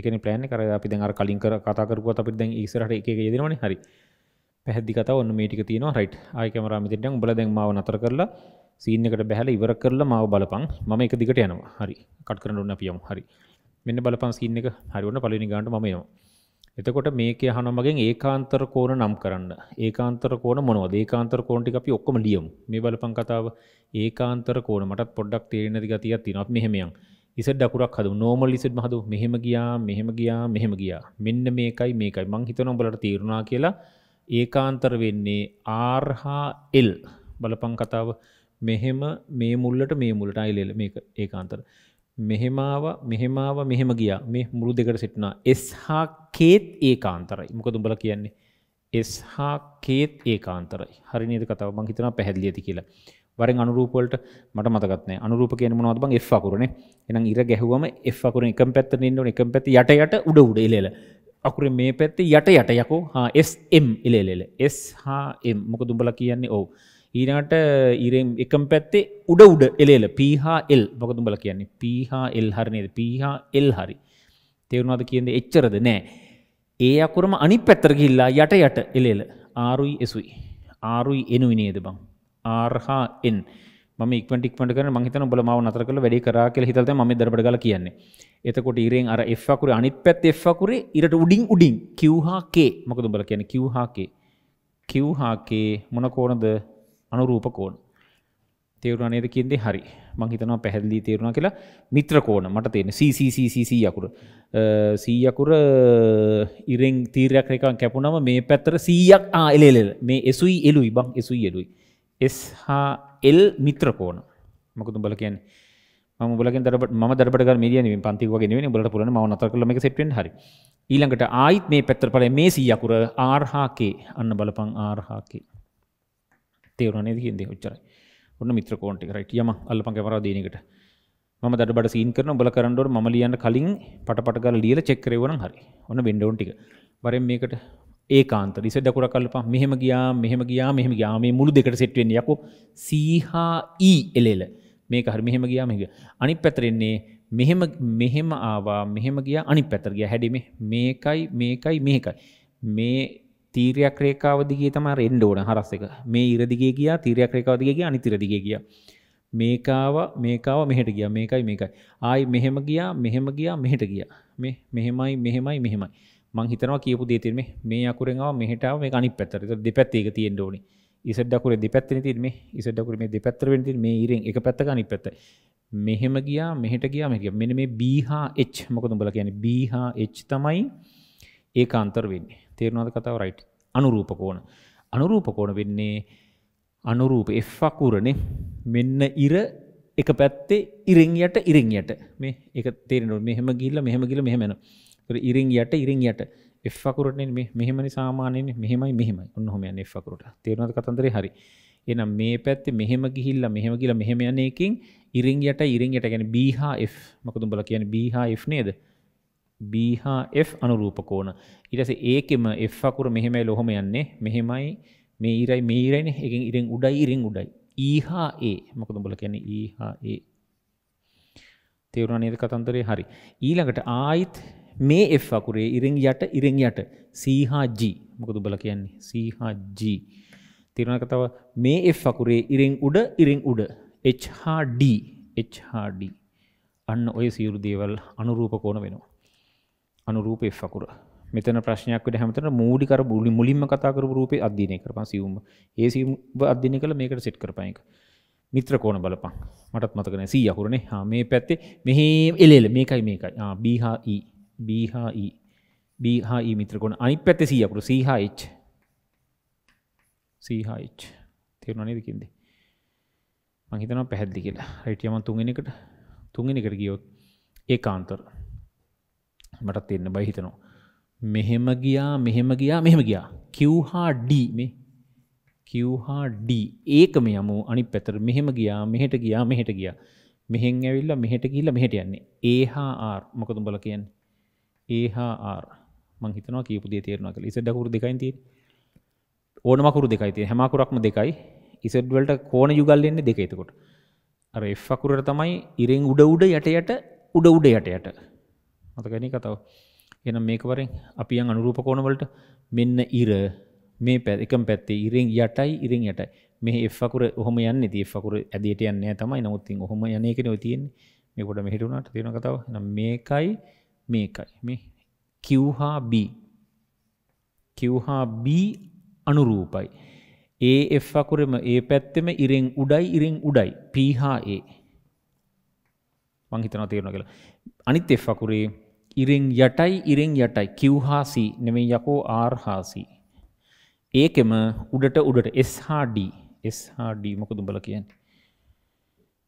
ඒකනේ ප්ලෑන් එක අර අපි දැන් අර කලින් කර කතා කරපුවත් අපිට දැන් ඉස්සරහට එක එක යදිනවනේ හරි පැහැදිලි කතාව ඔන්න මේ ටික තියෙනවා රයිට් ආයි කැමරා මෙතෙන් දැන් උඹලා දැන් මාව නතර කරලා සීන් එකට බහැලා ඉවර කරලා මාව බලපන් මම එක දිගට යනවා හරි කට් කරන්න ඕනේ අපි යමු හරි මෙන්න බලපන් ස්කින් එක හරිවන්න පළවෙනි ගානට මම එනවා. එතකොට මේකේ අහනවා මගෙන් ඒකාන්තර කෝණ නම් කරන්න. ඒකාන්තර කෝණ මොනවද? ඒකාන්තර කෝණ ටික අපි ඔක්කොම ලියමු. මේ බලපන් කතාව ඒකාන්තර කෝණ මටත් පොඩ්ඩක් තේරෙන දි ගතියක් තියෙනවා. අපි මෙහෙම යන්. ඉසෙඩ් අකුරක් හදමු. normal ඉසෙඩ්ම හදමු. මෙහෙම ගියා, මෙහෙම ගියා, මෙහෙම ගියා. මෙන්න මේකයි මේකයි. මං හිතනවා උඹලට තේරුණා කියලා. ඒකාන්තර වෙන්නේ R හා L. බලපන් කතාව මෙහෙම මේ මුල්ලට මේ මුලට අයිලෙල මේක ඒකාන්තර. මෙහෙමාව මෙහෙමාව මෙහෙම ගියා මේ මුළු දෙකට සිටිනා එස් හා කේත් ඒ කාන්තරයි මොක දුඹල කියන්නේ එස් හා කේත් ඒ කාන්තරයි හරි නේද කතාව මං හිතනවා පැහැදිලි ඇති කියලා වරෙන් අනුරූප වලට මට මතකත් නැහැ අනුරූප කියන්නේ මොනවද බං F අකුරනේ එහෙනම් ඉර ගැහුවම F අකුරෙන් එකම පැත්තට නින්න ඕනේ එකම පැත්ත යට යට උඩ උඩ එලෙල අකුරේ මේ පැත්තේ යට යට යකෝ හා S M එලෙල S හා M මොකද උඹලා කියන්නේ ඔව් ඊනට ඉරෙන් එකම් පැත්තේ උඩ උඩ එලේල පිහා එල් මොකතුම් බල කියන්නේ පිහා එල් හරනේද පිහා එල් හරි තේරුණාද කියද එච්චරද නෑ ඒ අකුරම අනි පැත්තරගිල්ලා යට යට එලේල ආරුයි එසුයි ආරුයි එනුයි නේද බං ආර්හා එන් ම ඉක්ටික්ට කර මහිතන බල මාව නතර කළ වැඩි කරා කියල හිතත ම දරබට ගල කියන්නේ එතකොට ඉරෙන් අර එක්කුර අනිත් පැත් එක්කුරේ ඉරට උඩින් උඩින් කිව්හාකේ මකතු බල කියන කිව්හාකේ කිව්හාකේ මොනකෝනද අනුරූප කෝණ. තේරුණා නේද කියන දේ හරි. මම හිතනවා පැහැදිලි තේරුණා කියලා. මිත්‍ර කෝණ මට තේරෙන CCCCC අකුර. C අකුර ඉරෙන් තීරයක් එකක් කැපුණම මේ පැත්තට 100ක් ආ එල එල මේ SUI එළුයි බං SUI එළුයි. S හා L මිත්‍ර කෝණ. මොකද උඹලා කියන්නේ? මම උඹලගෙන් දරබට මම දරබට ගන්න මේ කියන්නේ මේ පන්ති වගේ නෙවෙයි උඹලට පුළුවන් මම නතර කරලා මේක සෙට් වෙන්න හරි. ඊළඟට ආයිත් මේ පැත්තට බලන්න මේ 100 අකුර R හා K අන්න බලපන් R හා K. තේරුණනේ කියන්නේ ඔච්චරයි. ඔන්න මිත්‍ර කෝන් ටික රයිට් යම අල්ලපන් කැමරාව දෙන එකට. මම දඩ බඩ සීන් කරන උඹලා කරන්න ඕන මම ලියන්න කලින් පටපට ගාලා ලියලා චෙක් කරේවනම් හරි. ඔන්න වෙන්ඩෝන් ටික. වරෙන් මේකට ඒකාන්ත රිස දකුණක් අල්ලපන් මෙහෙම ගියා මෙහෙම ගියා මෙහෙම ගියා මේ මුළු දෙකට සෙට් වෙන්නේ යකෝ සීහා ඊ එලෙල. මේක හරි මෙහෙම ගියා මෙහෙම ගියා. අනිත් පැත්තට එන්නේ මෙහෙම මෙහෙම ආවා මෙහෙම ගියා අනිත් පැත්තට ගියා හැඩේ මේකයි මේකයි මේකයි. මේ තීරයක් රේකාව දිගේ තමා රෙන්ඩ ඕන හරස් එක මේ ඉරදිගේ ගියා තීරයක් රේකාව දිගේ ගියා අනිත් ඉරදිගේ ගියා මේකාව මේකාව මෙහෙට ගියා මේකයි මේකයි ආයි මෙහෙම ගියා මෙහෙම ගියා මෙහෙට ගියා මේ මෙහෙමයි මෙහෙමයි මෙහෙමයි මං හිතනවා කියපු දේ තියෙන්නේ මේ අකුරෙන් ආව මෙහෙට ආව මේක අනිත් පැත්තට ඒක දෙපැත්තේ ඒක තියෙන්න ඕනේ ඉසට අකුරේ දෙපැත්තේ තියෙන්නේ මේ ඉසට අකුරේ මේ දෙපැත්තට වෙන්න තියෙන්නේ මේ ඉරෙන් එක පැත්තක අනිත් පැත්ත මෙහෙම ගියා මෙහෙට ගියා මෙහෙට ගියා මෙන්න මේ B හා H මොකද උඹලා කියන්නේ B හා H තමයි ඒක අන්තර වෙන්නේ තේරනවාද කතාව රයිට් අනුරූප කෝන අනුරූප කෝන වෙන්නේ අනුරූප එෆ් අකුරනේ මෙන්න ඉර එක පැත්තේ ඉරිං යට ඉරිං යට මේ එක තේරෙනවා මෙහෙම ගිහිල්ලා මෙහෙම ගිහිල්ලා මෙහෙම යනවා. ඒක ඉරිං යට ඉරිං යට F අකුරටනේ මේ මෙහෙමනේ සාමාන්‍යනේ මෙහෙමයි මෙහෙමයි. ඔන්න ඔහම යන F අකුරට. තේරුණාද කතන්දරේ? හරි. එහෙනම් මේ පැත්තේ මෙහෙම ගිහිල්ලා මෙහෙම ගිහිල්ලා මෙහෙම යන එකකින් ඉරිං යට ඉරිං යට කියන්නේ B හා F. මොකද උඹලා කියන්නේ B හා F නේද? B හා F අනුරූප කෝණ. ඊට පස්සේ ඒකෙම F අකුර මෙහෙමයි ලොහම යන්නේ. මෙහෙමයි මේ ඊරයි මේ ඊරයිනේ. එකෙන් ඉරෙන් උඩයි ඉරෙන් උඩයි. E හා A. මොකද උඹලා කියන්නේ E හා A. තේරුණා නේද කතන්දරේ? හරි. ඊළඟට ආයිත් මේ F අකුරේ ඉරෙන් යට ඉරෙන් යට C හා G. මොකද උඹලා කියන්නේ? C හා G. තේරුණා කතාව මේ F අකුරේ ඉරෙන් උඩ ඉරෙන් උඩ H හා D. H හා D. අන්න ඔය සියලු දේවල් අනුරූප කෝණ වෙනවා. අනුරූප F අකුර. මෙතන ප්‍රශ්නයක් විදිහට හැමතැනම මූලික අර මුලින්ම කතා කරපු රූපේ අධ්‍යයනය කරපන් සියුම්ව. ඒ සියුම්ව අධ්‍යයනය කළා මේකට සෙට් කරපන් එක. මිත්‍ර කෝණ බලපන්. මටත් මතක නැහැ 100 අකුරනේ. ආ මේ පැත්තේ මෙහි එලෙල මේකයි මේකයි. ආ B හා E B හා E B හා E මිත්‍ර කෝණ. අනිත් පැත්තේ 100 අකුර C හා H. C හා H. තේරුණා නේද කියන්නේ? මං හිතනවා පැහැදිලි කියලා. රයිට් යමන් තුන්වෙනි එකට තුන්වෙනි එකට ගියොත් ඒකාන්තර මටත් එන්න බයි හිතනවා. මෙහෙම ගියා මෙහෙම ගියා මෙහෙම ගියා කිව්හා ඩ මේ කිව්හා ඩ ඒකම යමු අනි පැතර මෙහෙම ගියා මෙහෙට ගියා මෙහෙට ගියා මෙහෙන් ඇවිල්ලා මෙහෙට ගිල්ල මෙහෙට යන්නේ ඒහා ආර් මොකතුම් බල කියන්නේ ඒහා ආර් මං හිතනවා කියපු දේ තේරෙනවා කියලා ඉසෙඩ් අකුරු දෙකයි තියෙන්නේ ඕනම අකුරු දෙකයි තියෙන්නේ හැම අකුරක්ම දෙකයි ඉසෙඩ් වලට කෝණ යුගල් එන්නේ දෙක එතකොට අර F අකුරට තමයි ඉරෙන් උඩ උඩ යට යට උඩ උඩ යට යට මතකනි කතාව එනම් මේකවරෙන් අපියන් අනුරූප කෝනවලට මෙන්න ඉර මේ පැ එක පැත්තේ ඉරෙන් යටයි ඉරෙන් යටයි මේ එක්කුර හොම යන්න තියක්කුර ඇදට යන්න තමයි නමුත්තින් හොම යනයකෙන තියන්නේ මේ ගොඩ මෙහිටුුණට තියෙන කතාව නම් මේකයි මේකයි මේ කිව්හා B කිව්හා B අනුරූපයි ඒ එක්කුරම ඒ පැත්තෙම ඉරෙන් උඩයි ඉරෙන් උඩයි පිහා ඒ මංහිතන තේරන කියලා අනිත් එක්කුරේ ඉරෙන් යටයි ඉරෙන් යටයි කිව්හාසි නෙමේ යකෝ ආර්හාසි. ඒකෙම උඩට උඩට SHD SHD මොකද උඹලා කියන්නේ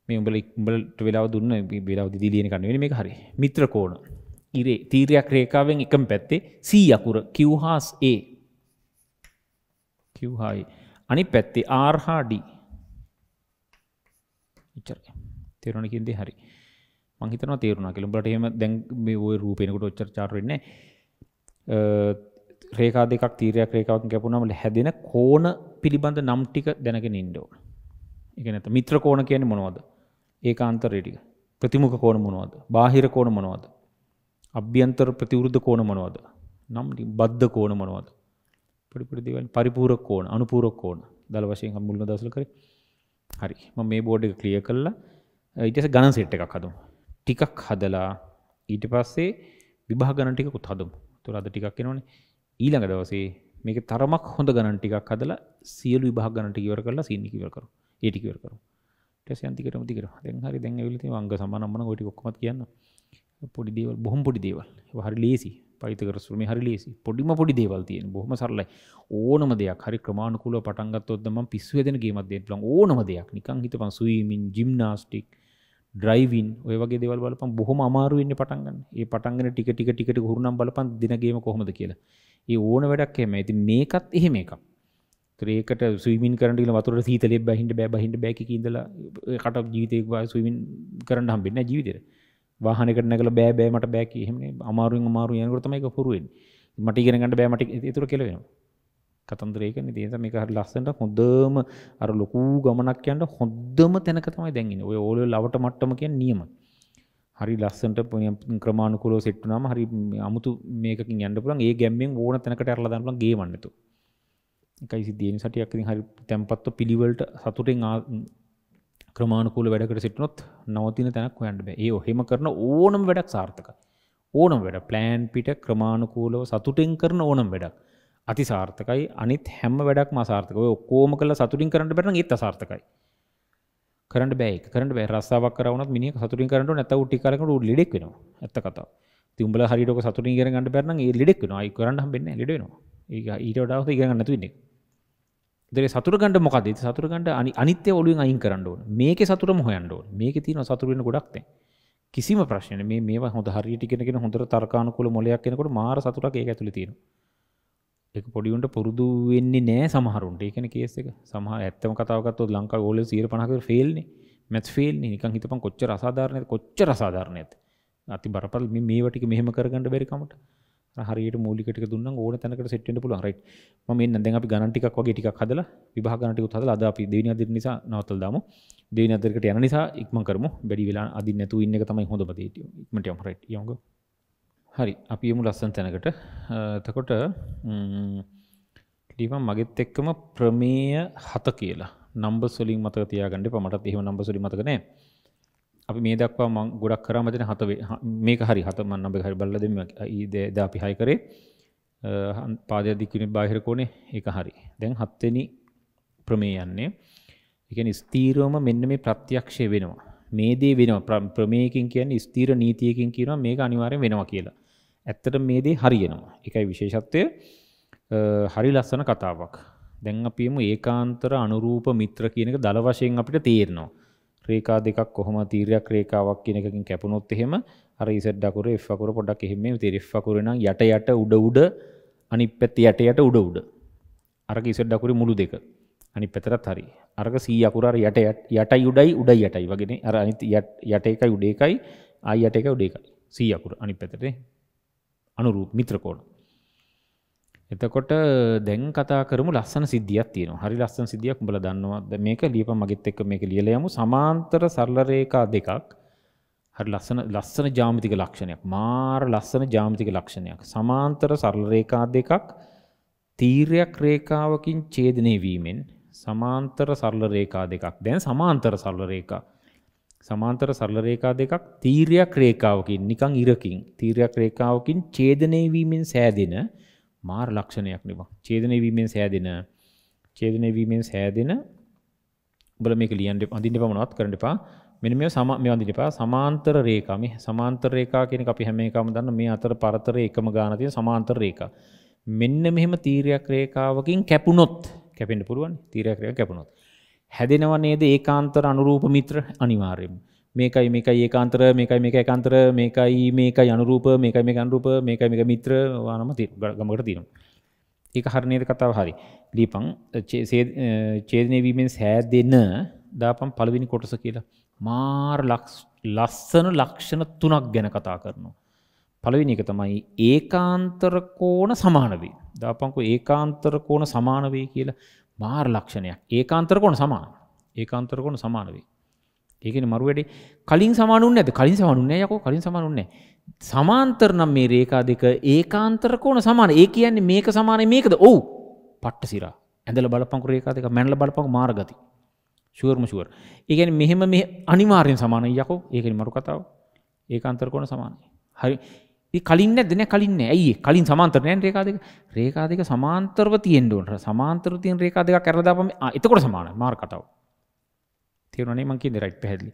මේ උඹලා උඹලට වෙලාව දුන්න වෙලාව දිදී ලියන කන්නේ වෙන්නේ මේක හරි මිත්‍ර කෝණ ඉරේ තීරයක් රේඛාවෙන් එකම පැත්තේ C අකුර Q හාස් A Q හායි අනිත් පැත්තේ R හා D ඉච්චරයි තේරුණා කියන්නේ හරි මහිතන තේරුණා කෙළුඹට එහෙම දැන් මේ ওই රූපේනකොට ඔච්චර චාර වෙන්නේ රේඛා දෙකක් තීරයක් රේඛාවක් ගැපුණාම හැදෙන කෝණ පිළිබඳ නම් ටික දැනගෙන ඉන්න ඕන. ඒ කියන්නේ නැත්නම් මිත්‍ර කෝණ කියන්නේ මොනවද? ඒකාන්තරය ටික. ප්‍රතිමුඛ කෝණ මොනවද? බාහිර කෝණ මොනවද? අභ්‍යන්තර ප්‍රතිවිරුද්ධ කෝණ මොනවද? නම් බද්ධ කෝණ මොනවද? පොඩි පොඩි දේවල් පරිපූරක කෝණ, අනුපූරක කෝණ. දල වශයෙන් මුල්ම දවසල කරේ. හරි. මම මේ බෝඩ් එක ක්ලියර් කළා. ඊට පස්සේ ගණන් සෙට් එකක් හදමු. ටිකක් හදලා ඊට පස්සේ විභා ගණන් ටික කුත් හදමු. එතකොට අද ටිකක් එනවනේ. ඊළඟ දවසේ මේකේ තරමක් හොඳ ගණන් ටිකක් හදලා සියලු විභාග ගණන් ටික ඉවර කරලා සීන් එක ඉවර කරමු. ඒ ටික ඉවර කරමු. ඊට පස්සේ අන්තිකටම දිගට. දැන් හරි දැන් ඇවිල්ලා තියෙනවා අංග සමානම්මන ওই ටික ඔක්කොමත් කියන්න. පොඩි දේවල් බොහොම පොඩි දේවල්. ඒක හරි ලේසි. පයිතකර සූත්‍රයේ හරි ලේසි. පොඩිම පොඩි දේවල් තියෙන. බොහොම සරලයි. ඕනම දෙයක් හරි ක්‍රමානුකූලව පටන් ගත්තොත් නම් මම පිස්සු හැදෙන ගේමක් දෙන්න පුළුවන්. ඕනම දෙයක්. නිකන් හිතපන් ස්විමින්, ජිම්නාස්ටික්, ඩ්‍රයිවින් ඔය වගේ දේවල් බලපන් බොහොම අමාරු වෙන්න පටන් ගන්න. ඒ පටන් ගන්න ටික ටික ටික ටික හුරුනම් බලපන් දින ගේම කොහොමද කියලා. ඒ ඕන වැඩක් එහෙම. ඉතින් මේකත් එහෙම එකක්. ඒකට ස්විමින් කරන්න කියලා වතුරට සීතලෙ බහින්න බෑ බහින්න බෑ කික ඉඳලා කට ජීවිතේ ස්විමින් කරන්න හම්බෙන්නේ නැහැ ජීවිතේට. වාහනයකට නැගලා බෑ බෑ මට බෑ කි එහෙම නේ අමාරුවෙන් අමාරු යනකොට තමයි ඒක හුරු වෙන්නේ. මට ඉගෙන ගන්න බෑ මට ඒතර කියලා වෙනවා. කතන්දරයකන දේත මේක හරි ලස්සට හොඳම අර ලොකු ගමනක් යන්ට හොද්දම තැනක තමයි දැන්ගෙන ඔය ඕල ලවට මට්ටම කිය නියම හරි ලස්සට ප ක්‍රමාණකුල සෙට්නම හරි අමුතු මේක යන්න පුලන් ඒ ගැම්මෙන් ඕන තැනකට අරලදන්නල ගේමන්නතු එකයි සිදියන සටයක් හරි තැන්පත්ව පිළිවල්ට සතුටෙන් ක්‍රමාණකූල වැඩකට සිටනොත් නවතින තැනක් හොයන්ට ඒ හෙම කරන ඕනම් වැඩක් සාර්ථක ඕනම් වැඩ ප්ලෑන් පිට ක්‍රමාණකූලව සතුටෙන් කරන ඕනම් වැඩක් අති සාර්ථකයි අනිත් හැම වැඩක් මසාර්ථක ඔය ඔක්කොම කළා සතුටින් කරන්න බැරි නම් ඒත් අසාර්ථකයි කරන්න බෑ ඒක කරන්න බෑ රස්සාවක් කරවුණත් මිනිහ සතුටින් කරන්න ඕන නැත්නම් උටි කරකට උඩ ලෙඩෙක් වෙනවා ඇත්ත කතාව ඉතින් උඹලා හරියට ඔක සතුටින් ඉගෙන ගන්න බැරි නම් ඒ ලෙඩෙක් වෙනවා ඒක කරන්න හම්බෙන්නේ නැහැ ලෙඩ වෙනවා ඒක ඊට වඩා හොඳ ඉගෙන ගන්න නැතු වෙන්නේ ඉතින් සතුට ගන්න මොකද ඉතින් සතුට ගන්න අනිත්‍ය ඔළුවෙන් අයින් කරන්න ඕන මේකේ සතුටම හොයන්න ඕන මේකේ තියෙන සතුට වෙන ගොඩක් තැන් කිසිම ප්‍රශ්නයක් මේ මේවා හොඳ හරියට ඉගෙනගෙන හොඳට තර්කානුකූල මොලයක් එනකොට මාර සතුටක් ඒක ඇතුලේ තියෙනවා එක පොඩිවුන්ට පුරුදු වෙන්නේ නෑ සමහරුන්ට එකන කේස එක සමහ ඇත්තම කතාවකත් ලංකා ගෝල සීර පනකර ෆෙල්න්නේ මැත් ෆෙල් නිකන් හිතපන් කොච්ච රසාධාරණය කොච්ච රසාධාරණය ඇත අති බරපල් මේවටික මෙහම කරගන්නඩ බැරිකමට හරියට මූලිකට දුන්න ඕන තැනකට සෙට්ට පුල හරයි ම නද අපි ගණටික් වගේ ටික් හදල විභාගනටික හදල අද අපි දෙවනි අදිර නිසා නවතල් දාම දෙවනි අදරකට යන නිසා ඉක්ම කරම බැඩි වෙලා අදි නැතු ඉන්න තමයි හොඳ පදේට ඉක්මට යම් රයිට් යෝග හරි අපි යමු ලස්සන තැනකට එතකොට ලිවම් මගෙත් එක්කම ප්‍රමේය හත කියලා නම්බර් වලින් මතක තියාගන්න එපා මටත් එහෙම නම්බර් වලින් මතක නැහැ අපි මේ දක්වා මම ගොඩක් කරා මදින හත මේක හරි හත මම නම්බර් හරි බලලා දෙමු ඊද අපි හයි කරේ පාදය දික්කිනේ බාහිර කෝනේ ඒක හරි දැන් හත් වෙනි ප්‍රමේය යන්නේ ඒ කියන්නේ ස්ථීරවම මෙන්න මේ ප්‍රත්‍යක්ෂය වෙනවා මේ දේ වෙනවා ප්‍රමේයකින් කියන්නේ ස්ථීර නීතියකින් කියනවා මේක අනිවාර්යෙන් වෙනවා කියලා ඇත්තට මේ දේ හරියනවා. එකයි විශේෂත්වය හරි ලස්සන කතාවක්. දැන් අපිම ඒකාන්තර අනුරූප මිත්‍ර කියන එක දල වශයෙන් අපිට තේරෙනවා. රේඛා දෙකක් කොහොම තීරයක් රේඛාවක් කියන එකකින් කැපුණොත් එහෙම අර Z අකුර F අකුර පොඩ්ඩක් එහෙම මේ තීර F අකුර නම් යට යට උඩ උඩ අනිත් පැත්ත යට යට උඩ උඩ. අරක Z අකුරේ මුළු දෙක. අනිත් පැත්තටත් හරි. අරක C අකුර අර යට යටයි උඩයි උඩයි යටයි වගේනේ. අර අනිත් යට එකයි උඩ එකයි ආයි යට එකයි උඩ එකයි. C අකුර අනිත් පැත්තට අනුරූප මිත්‍රකෝණ. එතකොට දැන් කතා කරමු ලස්සන සිද්ධියක් තියෙනවා. හරි ලස්සන සිද්ධියක් උඹලා දන්නවා. දැන් මේක ලියපන් මගෙත් එක්ක මේක ලියලා යමු. සමාන්තර සරල රේඛා දෙකක්. හරි ලස්සන ලස්සන ජ්‍යාමිතික ලක්ෂණයක්. මාර ලස්සන ජ්‍යාමිතික ලක්ෂණයක්. සමාන්තර සරල රේඛා දෙකක් තීර්යක් රේඛාවකින් ඡේදනය වීමෙන් සමාන්තර සරල රේඛා දෙකක්. දැන් සමාන්තර සරල රේඛා සමාන්තර සරල රේඛා දෙකක් තීරයක් රේඛාවකින් නිකන් ඉරකින් තීරයක් රේඛාවකින් ඡේදනය වීමෙන් සෑදෙන මාර ලක්ෂණයක් නෙවෙයි. ඡේදනය වීමෙන් සෑදෙන ඡේදනය වීමෙන් සෑදෙන ඔබලා මේක ලියන්න අඳින්න එපා මොනවත් කරන්න එපා. මෙන්න මේ සම මේ අඳින්න එපා. සමාන්තර රේඛා මේ සමාන්තර රේඛා කියන එක අපි හැම එකම දන්න මේ අතර පරතරේ එකම ගාන තියෙන සමාන්තර රේඛා. මෙන්න මෙහෙම තීරයක් රේඛාවකින් කැපුණොත් කැපෙන්න පුළුවන්. තීරයක් රේඛාවක් කැපුණොත්. හැදෙනව නේද ඒකාන්තර අනුරූප මිත්‍ර අනිවාර්යයෙන්ම. මේකයි මේකයි ඒකාන්තර මේකයි මේක ඒකාන්තර මේකයි මේකයි අනුරූප මේකයි මේක අනුරූප මේකයි මේක මිත්‍ර වානම ගමකට තියෙනවා. ඒක හරි නේද කතාව හරි. දීපං ඡේදනය වීමෙන් සෑදෙන දාපම් පළවෙනි කොටස කියලා මාර ලස්සන ලක්ෂණ තුනක් ගැන කතා කරනවා. පළවෙනි එක තමයි ඒකාන්තර කෝණ සමාන වේ. දාපංකෝ ඒකාන්තර කෝණ සමාන වේ කියලා බාහිර ලක්ෂණයක්. ඒකාන්තර කෝණ සමාන. ඒකාන්තර කෝණ සමාන වෙයි. ඒ කියන්නේ මරු වැඩි කලින් සමාන උන්නේ නැද්ද? කලින් සමාන උන්නේ නැහැ යකෝ. කලින් සමාන උන්නේ නැහැ. සමාන්තර නම් මේ රේඛා දෙක ඒකාන්තර කෝණ සමාන. ඒ කියන්නේ මේක සමානයි මේකද? ඔව්. පට්ට සිරා. ඇඳලා බලපංකු රේඛා දෙක මැනලා බලපංකු මාර්ගති. ෂුවර්ම ෂුවර්. ඒ කියන්නේ මෙහෙම මේ අනිවාර්යෙන් සමානයි යකෝ. ඒකනේ මරු කතාව. ඒකාන්තර කෝණ සමානයි. හරි. කලින් නැද්ද නෑ කලින් නෑ ඇයි කලින් සමාන්තර නෑ රේඛා දෙක රේඛා දෙක සමාන්තරව තියෙන්න ඕන සමාන්තරව තියෙන රේඛා දෙකක් කරලා දාපම එතකොට සමානයි මාර කතාව තේරුණා නේ මං කියන්නේ රයිට් පැහැදිලි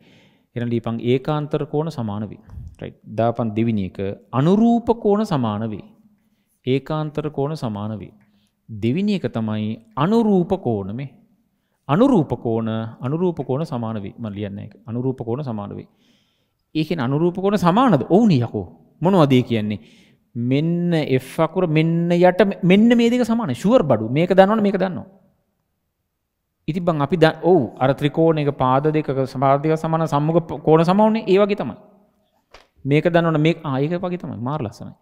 එහෙනම් දීපන් ඒකාන්තර කෝණ සමාන වේ රයිට් දාපන් දෙවෙනි එක අනුරූප කෝණ සමාන වේ ඒකාන්තර කෝණ සමාන වේ දෙවෙනි එක තමයි අනුරූප කෝණ මේ අනුරූප කෝණ අනුරූප කෝණ සමාන වේ මම ලියන්නේ ඒක අනුරූප කෝණ සමාන වේ ඒකෙන් අනුරූප කෝණ සමානද ඔවුනි යකෝ මොනවදී කියන්නේ. මෙන්න F අකුර මෙන්න යට මෙන්න මේ දෙක සමාන ෂුවර් බඩු මේක දන්නවනේ මේක දන්නවා. ඉතින් බං අපි දන් ඔව් අර ත්‍රිකෝණයක පාද දෙකක සමාන දෙක සමාන සම්මුඛ කෝණ සමානනේ ඒ වගේ තමයි. මේක දන්නවනේ මේ ආ ඒක වගේ තමයි මාර ලස්සනයි.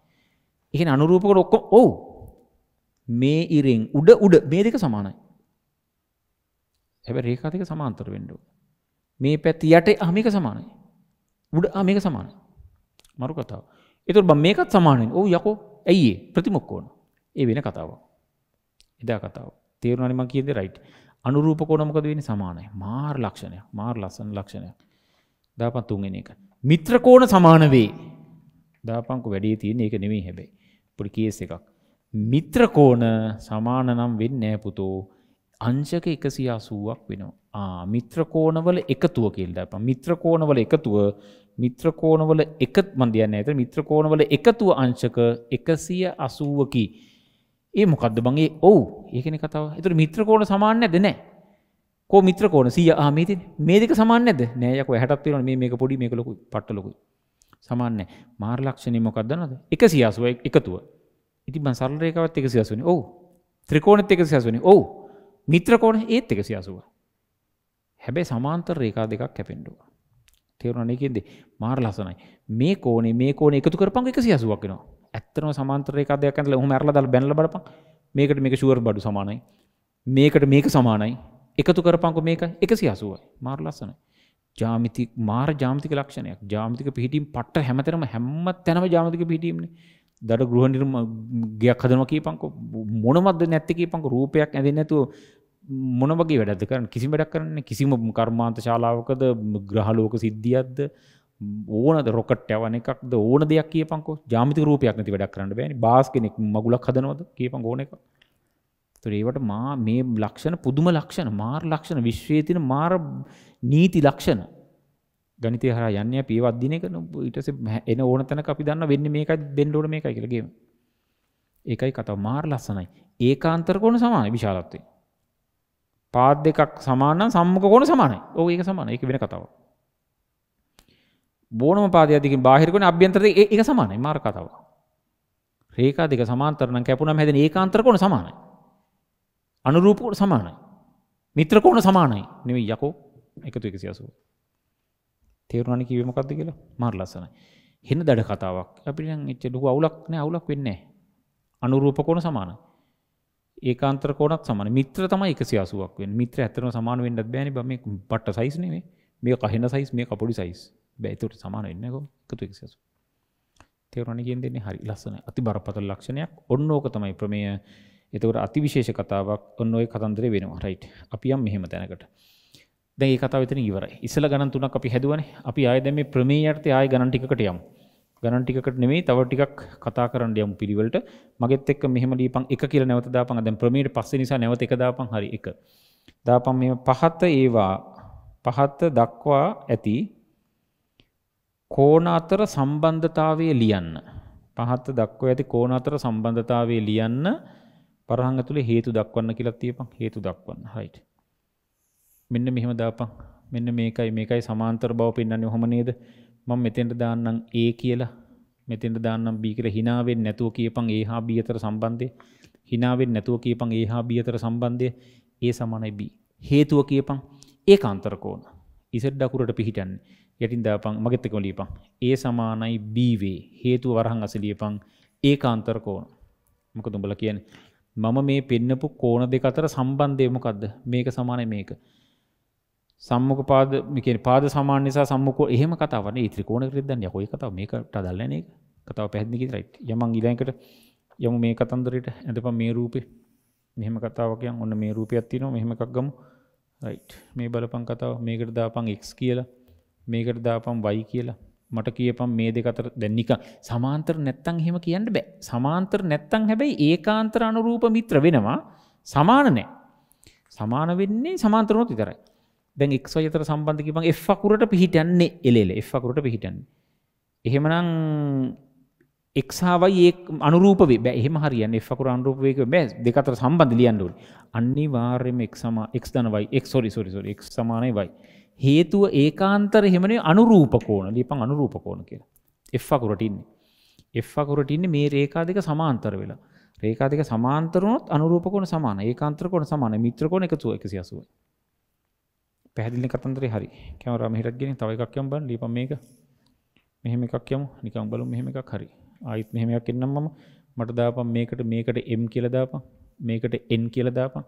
ඒ කියන්නේ අනුරූප කර ඔක්කොම ඔව් මේ ඉරෙන් උඩ උඩ මේ දෙක සමානයි. හැබැයි රේඛා දෙක සමාන්තර වෙන්න ඕන. මේ පැති යට මේක සමානයි. උඩ මේක සමානයි. මරු කතාව. ඒතර බම් මේකත් සමානයි. ඔව් යකෝ. ඇයි ඒ? ප්‍රතිමුක් කෝණ. ඒ වෙන කතාවක්. එදා කතාව. තේරුණානේ මම කියන්නේ රයිට්. අනුරූප කෝණ මොකද වෙන්නේ? සමානයි. මාර ලක්ෂණයක්. මාර ලස්සන ලක්ෂණයක්. දාපන් තුන්වෙනි එක. මිත්‍ර කෝණ සමාන වේ. දාපන්කෝ වැඩි තියෙන්නේ ඒක නෙමෙයි හැබැයි. පොඩි කේස් එකක්. මිත්‍ර කෝණ සමාන නම් වෙන්නේ නැහැ පුතෝ. අංශක 180ක් වෙනවා. ආ මිත්‍ර කෝණවල එකතුව කියලා දාපන්. මිත්‍ර කෝණවල එකතුව මිත්‍ර කෝණවල එක මන් කියන්නේ ඇතර මිත්‍ර කෝණවල එකතුව අංශක 180 කි. ඒ මොකද්ද බං ඒ ඔව් ඒකනේ කතාව. ඒතර මිත්‍ර කෝණ සමාන නැද නෑ. කෝ මිත්‍ර කෝණ 100 ආ මේ තියෙන්නේ. මේ දෙක සමාන නැද්ද? නෑ යකෝ 60ක් තියෙනවනේ මේ මේක පොඩි මේක ලොකුයි පට්ට ලොකුයි. සමාන නෑ. මාර ලක්ෂණේ මොකක්ද නේද? 180 එකතුව. ඉතින් මං සරල රේඛාවත් 180 නේ. ඔව්. ත්‍රිකෝණෙත් 180 නේ. ඔව්. මිත්‍ර කෝණ ඒත් 180. හැබැයි සමාන්තර රේඛා දෙකක් කැපෙන්න ඕන. තේරුණා ඒකෙන්ද මාර ලස්සනයි. මේ කෝණේ මේ කෝණේ එකතු කරපන් 180ක් වෙනවා. ඇත්තම සමාන්තර එකක් දෙකක් ඇඳලා ඔහොම ඇරලා දාලා බැනලා බලපන්. මේකට මේක ෂුවර් බඩු සමානයි. මේකට මේක සමානයි. එකතු කරපන්කො මේක 180යි. මාර ලස්සනයි. ජාමිති මාර ජාමිතික ලක්ෂණයක්. ජාමිතික පිහිටීම් පට්ට හැමතැනම හැම තැනම ජාමිතික පිහිටීම්නේ. දඩ ගෘහ නිර්ම ගයක් හදනවා කියපන්කො මොනවද නැත්තේ කියපන්කො රූපයක් ඇඳෙන්නේ නැතුව මොන වගේ වැඩද කරන කිසි වැඩක් කරන්න කිසිම කර්මාන්ත ශාලාවකද ග්‍රහලෝක සිද්ධියක්ද ඕනද රොකට යවන එකක්ද ඕන දෙයක් කියපංකෝ ජාමිති රූපයක් නැති වැඩක් කරන්න බෑනි බාස් කෙනෙක් මගුලක් හදනවද කියපං ඕන එක ඒවට මා මේ ලක්ෂණ පුදුම ලක්ෂණ මාර් ලක්ෂණ විශ්වයේ තියෙන මාර නීති ලක්ෂණ ගණිතය හරහා යන්නේ අපි ඒවත් දින එක ඊට පස්සේ එන ඕන තැනක අපි දන්න වෙන්නේ මේකයි දෙන්න ඕන මේකයි කියලා ගේම. ඒකයි කතාව මාර ලස්සනයි. ඒකාන්තර කෝණ සමානයි විශාලත්වයෙන්. පාද් දෙකක් සමාන සම්මුඛ කෝණ සමානයි. ඔව් ඒක සමානයි. ඒක වෙන කතාවක්. බෝනම පාදය දිගින් බාහිර කෝණ අභ්‍යන්තර දෙක ඒක සමානයි. මාර කතාවක්. රේඛා දෙක සමාන්තර නම් කැපුණාම හැදෙන ඒකාන්තර කෝණ සමානයි. අනුරූප කෝණ සමානයි. මිත්‍ර කෝණ සමානයි. නෙවෙයි යකෝ. 180. තේරුණානේ කිව්වේ මොකද්ද කියලා? මාර ලස්සනයි. හෙන දඩ කතාවක්. අපිට නම් එච්ච ලොකු අවුලක් නෑ අවුලක් වෙන්නේ නෑ. අනුරූප කෝණ සමානයි. ඒකාන්තර කෝඩක් සමන මිත්‍ර තමයි එකසි අසුවක් වෙන මිත්‍ර ඇතරම සමාන වෙන්නත් බෑනි බ මේ පට්ට සයිස් නෙවේ මේ කහෙන සයිස් මේ කපොඩි සයිස් බෑතුට සමාන වෙන්නකෝ එකතු එකසිසු තේරුණනි කියෙන් දෙන්නේ හරි ලස්සන අති බරපතල ලක්ෂණයක් ඔන්න ඕක තමයි ප්‍රමේය එතකට අතිවිශේෂ කතාවක් ඔන්න ඔය කතන්දරේ වෙනවා රයිට් අපි යම් මෙහෙම තැනකට දැන් ඒ කතාව එතන ඉවරයි ඉස්සලා ගණන් තුනක් අපි හැදුවනේ අපි ආයෙ දැන් මේ ප්‍රමේයයට ආයෙ ගණන් ටිකකට යමු ගණන් ටිකකට නෙමෙයි තව ටිකක් කතා කරන්න යමු පිළිවෙලට. මගෙත් එක්ක මෙහෙම ලියපන් 1 කියලා නැවත දාපන්. දැන් ප්‍රමීයට පස්සේ නිසා නැවත 1 දාපන්. හරි 1. දාපන් මේ පහත ඒවා පහත දක්වා ඇති කෝණ අතර සම්බන්ධතාවය ලියන්න. පහත දක්වා ඇති කෝණ අතර සම්බන්ධතාවය ලියන්න පරහන් ඇතුලේ හේතු දක්වන්න කියලා තියපන්. හේතු දක්වන්න. right. මෙන්න මෙහෙම දාපන්. මෙන්න මේකයි මේකයි සමාන්තර බව පෙන්වන්නේ කොහොම නේද? මම මෙතෙන්ට දාන්නම් A කියලා මෙතෙන්ට දාන්නම් B කියලා hina වෙන්නේ නැතුව කියපන් A හා B අතර සම්බන්ධය hina වෙන්නේ නැතුව කියපන් A හා B අතර සම්බන්ධය A සමානයි B හේතුව කියපන් ඒකාන්තර කෝණ ඉසෙඩ් අකුරට පිහිටන්නේ යටින් දාපන් මගෙත් එකම ලියපන් A සමානයි B වේ හේතුව වරහන් අස ලියපන් ඒකාන්තර කෝණ මොකද උඹලා කියන්නේ මම මේ පෙන්නපු කෝණ දෙක අතර සම්බන්ධය මොකද්ද මේක සමානයි මේක සම්මුක පාද මේකේ පාද සමාන නිසා සම්මුක එහෙම කතාවක් නේ ත්‍රිකෝණ ක්‍රිද්දන්නේ කොයි කතාව මේකට අදාළ නැහැ නේද කතාව පැහැදිලි කියලා රයිට් යමන් ඊළඟට යමු මේ කතන්දරයට ඇඳපන් මේ රූපේ මෙහෙම කතාවක් යන් ඔන්න මේ රූපයක් තියෙනවා මෙහෙම එකක් ගමු රයිට් මේ බලපන් කතාව මේකට දාපන් x කියලා මේකට දාපන් y කියලා මට කියපම් මේ දෙක අතර දැන් නිකන් සමාන්තර නැත්තම් එහෙම කියන්න බෑ. සමාන්තර නැත්තම් හැබැයි ඒකාන්තර අනුරූප මිත්‍ර වෙනවා. සමාන නැහැ. සමාන වෙන්නේ සමාන්තර නොත් විතරයි. දැන් එක් අතර සම්බන්ධ කිපන් එ අකුරට පිහිටන්නේ එලෙල එ අකුරට පිහිටන්න එහෙමනම් එක්හාවයි ඒ අනුරූප බැ එහම හරියන්න එ අකුර අනුරූපයක බැ දෙකතර සම්බන්ධ ලියන්ඩුල් අනි වාර්යම එක් සම එක් දනවයි එක් සොරි සොරිසොරි එක් සමානය වයි හේතුව ඒකාන්තර හෙමනේ අනුරූපකෝන ලිපන් අනුරූපකෝන කියලා එ අකුරටින්නේ එ අකුරටින්නේ මේ රේකා දෙක සමාන්තර වෙලා රේකාතික සමාන්තරනොත් අනුරූපකොන සමාන ඒකාන්තරකොන සමාන මිත්‍රකොන එකතු එකසි අසුවයි පැහැදිලි කතන්දරේ හරි. කැමරා මෙහෙටත් ගෙනින් තව එකක් යමු බලන්න. ලියපන් මේක. මෙහෙම එකක් යමු. නිකන් බලමු මෙහෙම එකක් හරි. ආයිත් මෙහෙම එකක් එන්නම් මම. මට දාපන් මේකට මේකට M කියලා දාපන්. මේකට N කියලා දාපන්.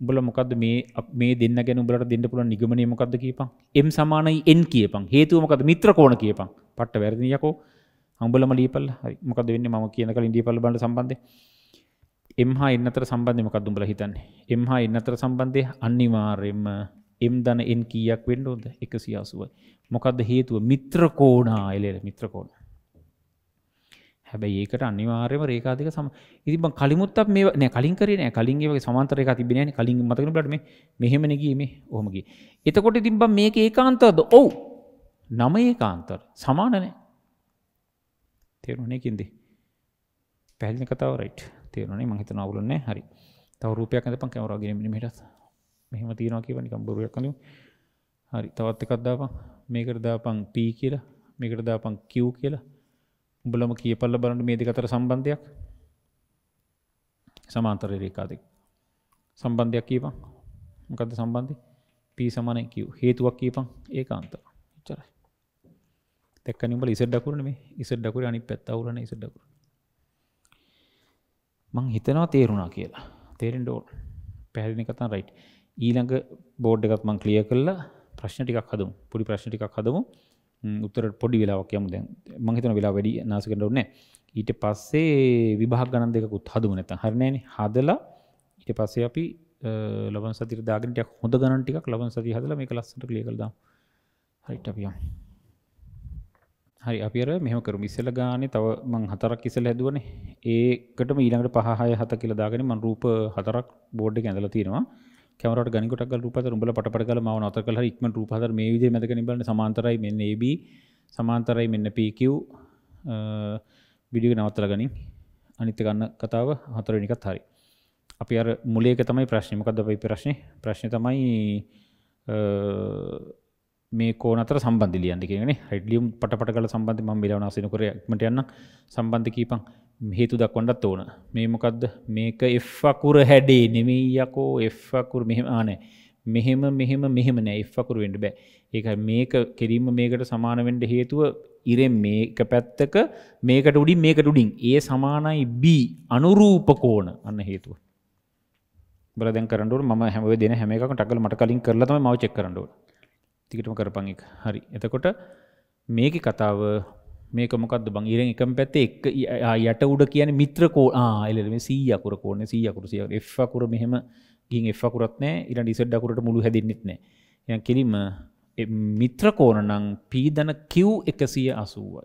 උඹලා මොකද්ද මේ මේ දෙන්න ගැන උඹලට දෙන්න පුළුවන් නිගමනය මොකද්ද කියපන්. M සමානයි N කියපන්. හේතුව මොකද්ද? මිත්‍ර කෝණ කියපන්. පට්ට වැරදිනේ යකෝ. උඹලම ලියපල්ලා. හරි. මොකද්ද වෙන්නේ මම කියන කලින් ලියපල්ලා බලන්න සම්බන්ධේ. M හා N අතර සම්බන්ධය මොකද්ද උඹලා හිතන්නේ? M හා N අතර සම්බන්ධය අනිවාර්යයෙන්ම එම් දන එන් කීයක් වෙන්න ඕද එකසි අසුව මොකක්ද හේතුව මිත්‍රකෝනා එලෙට මිත්‍රකෝන හැබැයි ඒකට අනිවාර්යම රේකාතික සම ඉතිබ කලිමුත් මේ නෑ කලින් කරන කලින්ගේ සමන්තර එක තිබෙන කලින් මතකන ලට මෙහෙමනගීමේ හොමගේ එතකොට තිබ මේක ඒ කාන්තරද ඔවු නම ඒ කාන්තර සමානනෑ තේරුණේකින්ද පැල්ි කතාව රයිට් තේරුණේ මහිතන අවුලන්නේ හරි තවරූපයක් ඇත පන් කැවරගෙන මිනිමටත් මෙහෙම තියෙනවා කියව නිකම් බොරුවක් කලින් හරි තවත් එකක් දාපන් මේකට දාපන් p කියලා මේකට දාපන් q කියලා උඹලම කියපල්ලා බලන්න මේ දෙක අතර සම්බන්ධයක් සමාන්තර රේඛා දෙක සම්බන්ධයක් කියපන් මොකද්ද සම්බන්ධය p සමානයි q හේතුවක් කියපන් ඒකාන්ත එච්චරයි දැක්කනේ උඹලා ඉසඩ් අකුරනේ මේ ඉසඩ් අකුරේ අනිත් පැත්ත අවුලනේ ඉසඩ් අකුර මං හිතනවා තේරුණා කියලා තේරෙන්න ඕන පැහැදිලි කතා රයිට් ඊළඟ බෝඩ් එකක් මං ක්ලිය කරලා ප්‍රශ්න ටිකක් හදමු පොඩි ප්‍රශ්න ටිකක් හදමු උත්තර පොඩි වෙලාවක් යමු දැන් මං හිතන වෙලාව වැඩි නාසිකට ඕනේ ඊට පස්සේ විභාග ගණන් දෙකකුත් හදමු නැත්තම් හරිනෑනේ හදලා ඊට පස්සේ අපි ලබන සතියට දාගෙන ටිකක් හොඳ ගණන් ටිකක් ලබන සතිය හදලා මේක ලස්සනට ක්ලියර් කරලා දාමු හරිට අපි යමු හරි අපි අර මෙහෙම කරමු ඉස්සෙල්ලා ගානේ තව මං හතරක් ඉස්සෙල්ලා හැදුවනේ ඒකටම ඊළඟට 5 6 7 කියලා දාගෙන මං රූප හතරක් බෝඩ් එකේ ඇඳලා තියෙනවා කැමරට ගනිකොටක් රූපත උඹල පටපට කළ මම නතර කළා ඉක්මන රූප හතර මේ විදිහේ මැදක නිබලන සමාන්තරයි මෙන්න AB සමාන්තරයි මෙන්න PQ වීඩියෝ එක නවත්තලා ගනින් අනිත් ගන්න කතාව හතරවෙනි එකත් හරි අපි අර මුලේක තමයි ප්‍රශ්නේ මොකද්ද අපි ප්‍රශ්නේ ප්‍රශ්නේ තමයි මේ කෝනතර සම්බන්ධ ලියන්න කියන හෙඩ්ලියම් පටපට කල සම්බන්ධ ම ිලවන සිනකර ක්මට යන්න සම්බන්ධ කීපන් හේතු දක්වන්නත් ඕන මේ මොකක්ද මේක එක්කුර හැඩේ නෙමේ යකෝ එක්කුර මෙහෙම ආනෑ මෙහෙම මෙහෙම මෙහෙම නෑ එක්කුර වෙන්ඩ බෑ ඒක මේක කෙරීම මේකට සමානවෙන්ඩ හේතුව ඉරෙන් මේක පැත්තක මේකට උඩින් මේකට උඩින් ඒ සමානයි බී අනුරූපකෝන අන්න හේතුව බලදැ කරඩු ම හැම දෙන හැමක ටකල මට කලින් කරලම මවචක් කරඩුව තිකටම කරපං එක හරි එතකොට මේක කතාව මේක මොකක්ද බං ඉරෙන් එකම පැත්තේ එක් යට උඩ කියන මිත්‍ර කෝ එලම සීයකුර කෝන සීයකුර සිය එ්කුර මෙහම ගින් එ්කුරත් නෑ ඉර ඩිසට් අකුරට මුළු හැදින්නෙත් නෑ ය කිරීම මිත්‍ර කෝන නං පීදන කිව් එකසිය අසුවයි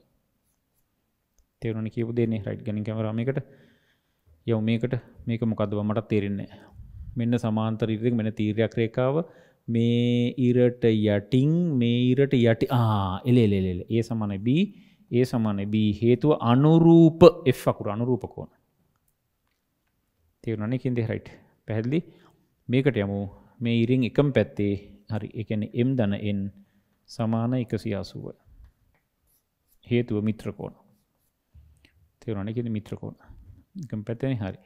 තේරුණ කියපු දෙන්නේ රයිට් ගනි කැමරමකට යව මේකට මේක මොකදව මට තේරෙන්නේ මෙන්න සමාන්තරීරෙක් මෙන තීරයක් රේකාව මේ ඉරට යටින් මේ ඉරට යටි එලෙලෙලෙල ඒ සමන B ඒ සමන B හේතුව අනුරූප F අකුර අනුරූප කෝණ තේරුණානේ කියන්නේ right පැහැදිලි මේකට යමු මේ ඉරින් එකම පැත්තේ හරි ඒ කියන්නේ M ධන N සමාන 180 හේතුව මිත්‍ර කෝණ තේරුණානේ කියන්නේ මිත්‍ර කෝණ එකම පැත්තේනේ හරි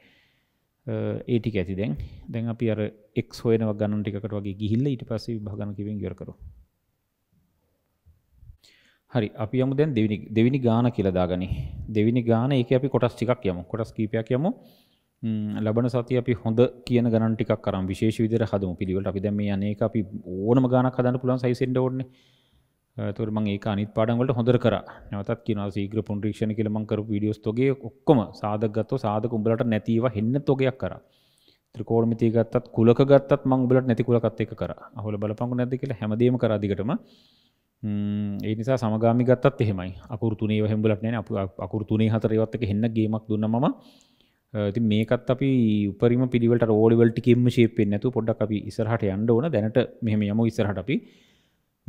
ඒටික ඇති දැන් දැන් අපි අර එක් හොයනව ගණන් ටිකට වගේ ගිහිල්ල ඊට පස්සේ විභාගන කිවෙන් ඉවර කරමු. හරි අපි යමු දැන් දෙවෙනි දෙවෙනි ගාන කියලා දාගනි. දෙවෙනි ගාන ඒකේ අපි කොටස් ටිකක් යමු. කොටස් කීපයක් යමු. ලබන සතිය අපි හොඳ කියන ගණන් ටිකක් අරන් විශේෂ විදිහට හදමු පිළිවෙලට. අපි දැන් මේ අනේක අපි ඕනම ගානක් හදන්න පුළුවන් සයිස් එන්න ඕනේ. ඒතකොට මම ඒක අනිත් පාඩම් වලට හොඳට කරා. නැවතත් කියනවා ශීඝ්‍ර පුනරීක්ෂණ කියලා මම කරපු වීඩියෝස් තොගේ ඔක්කොම සාධක ගත්තොත් සාධක උඹලට නැති ඒවා හෙන්න තොගයක් කරා. ත්‍රිකෝණමිතිය ගත්තත් කුලක ගත්තත් මම උඹලට නැති කුලකත් එක කරා. අහවල බලපංකු නැද්ද කියලා හැමදේම කරා දිගටම. ඒ නිසා සමගාමි ගත්තත් එහෙමයි අකුරු තුනේ හැම්බලට නෑ අකුරු තුනේ හතර ඒවත් එක හෙන්න ගේමක් දුන්න මම ඉතින් මේකත් අපි උපරිම පිළිවෙලට රෝල් වලට කිම්ම ෂේප් වෙන්නේ නැතුව පොඩ්ඩක් අපි ඉස්සරහට යන්න ඕන දැනට මෙහෙම යමු ඉස්සරහට අපි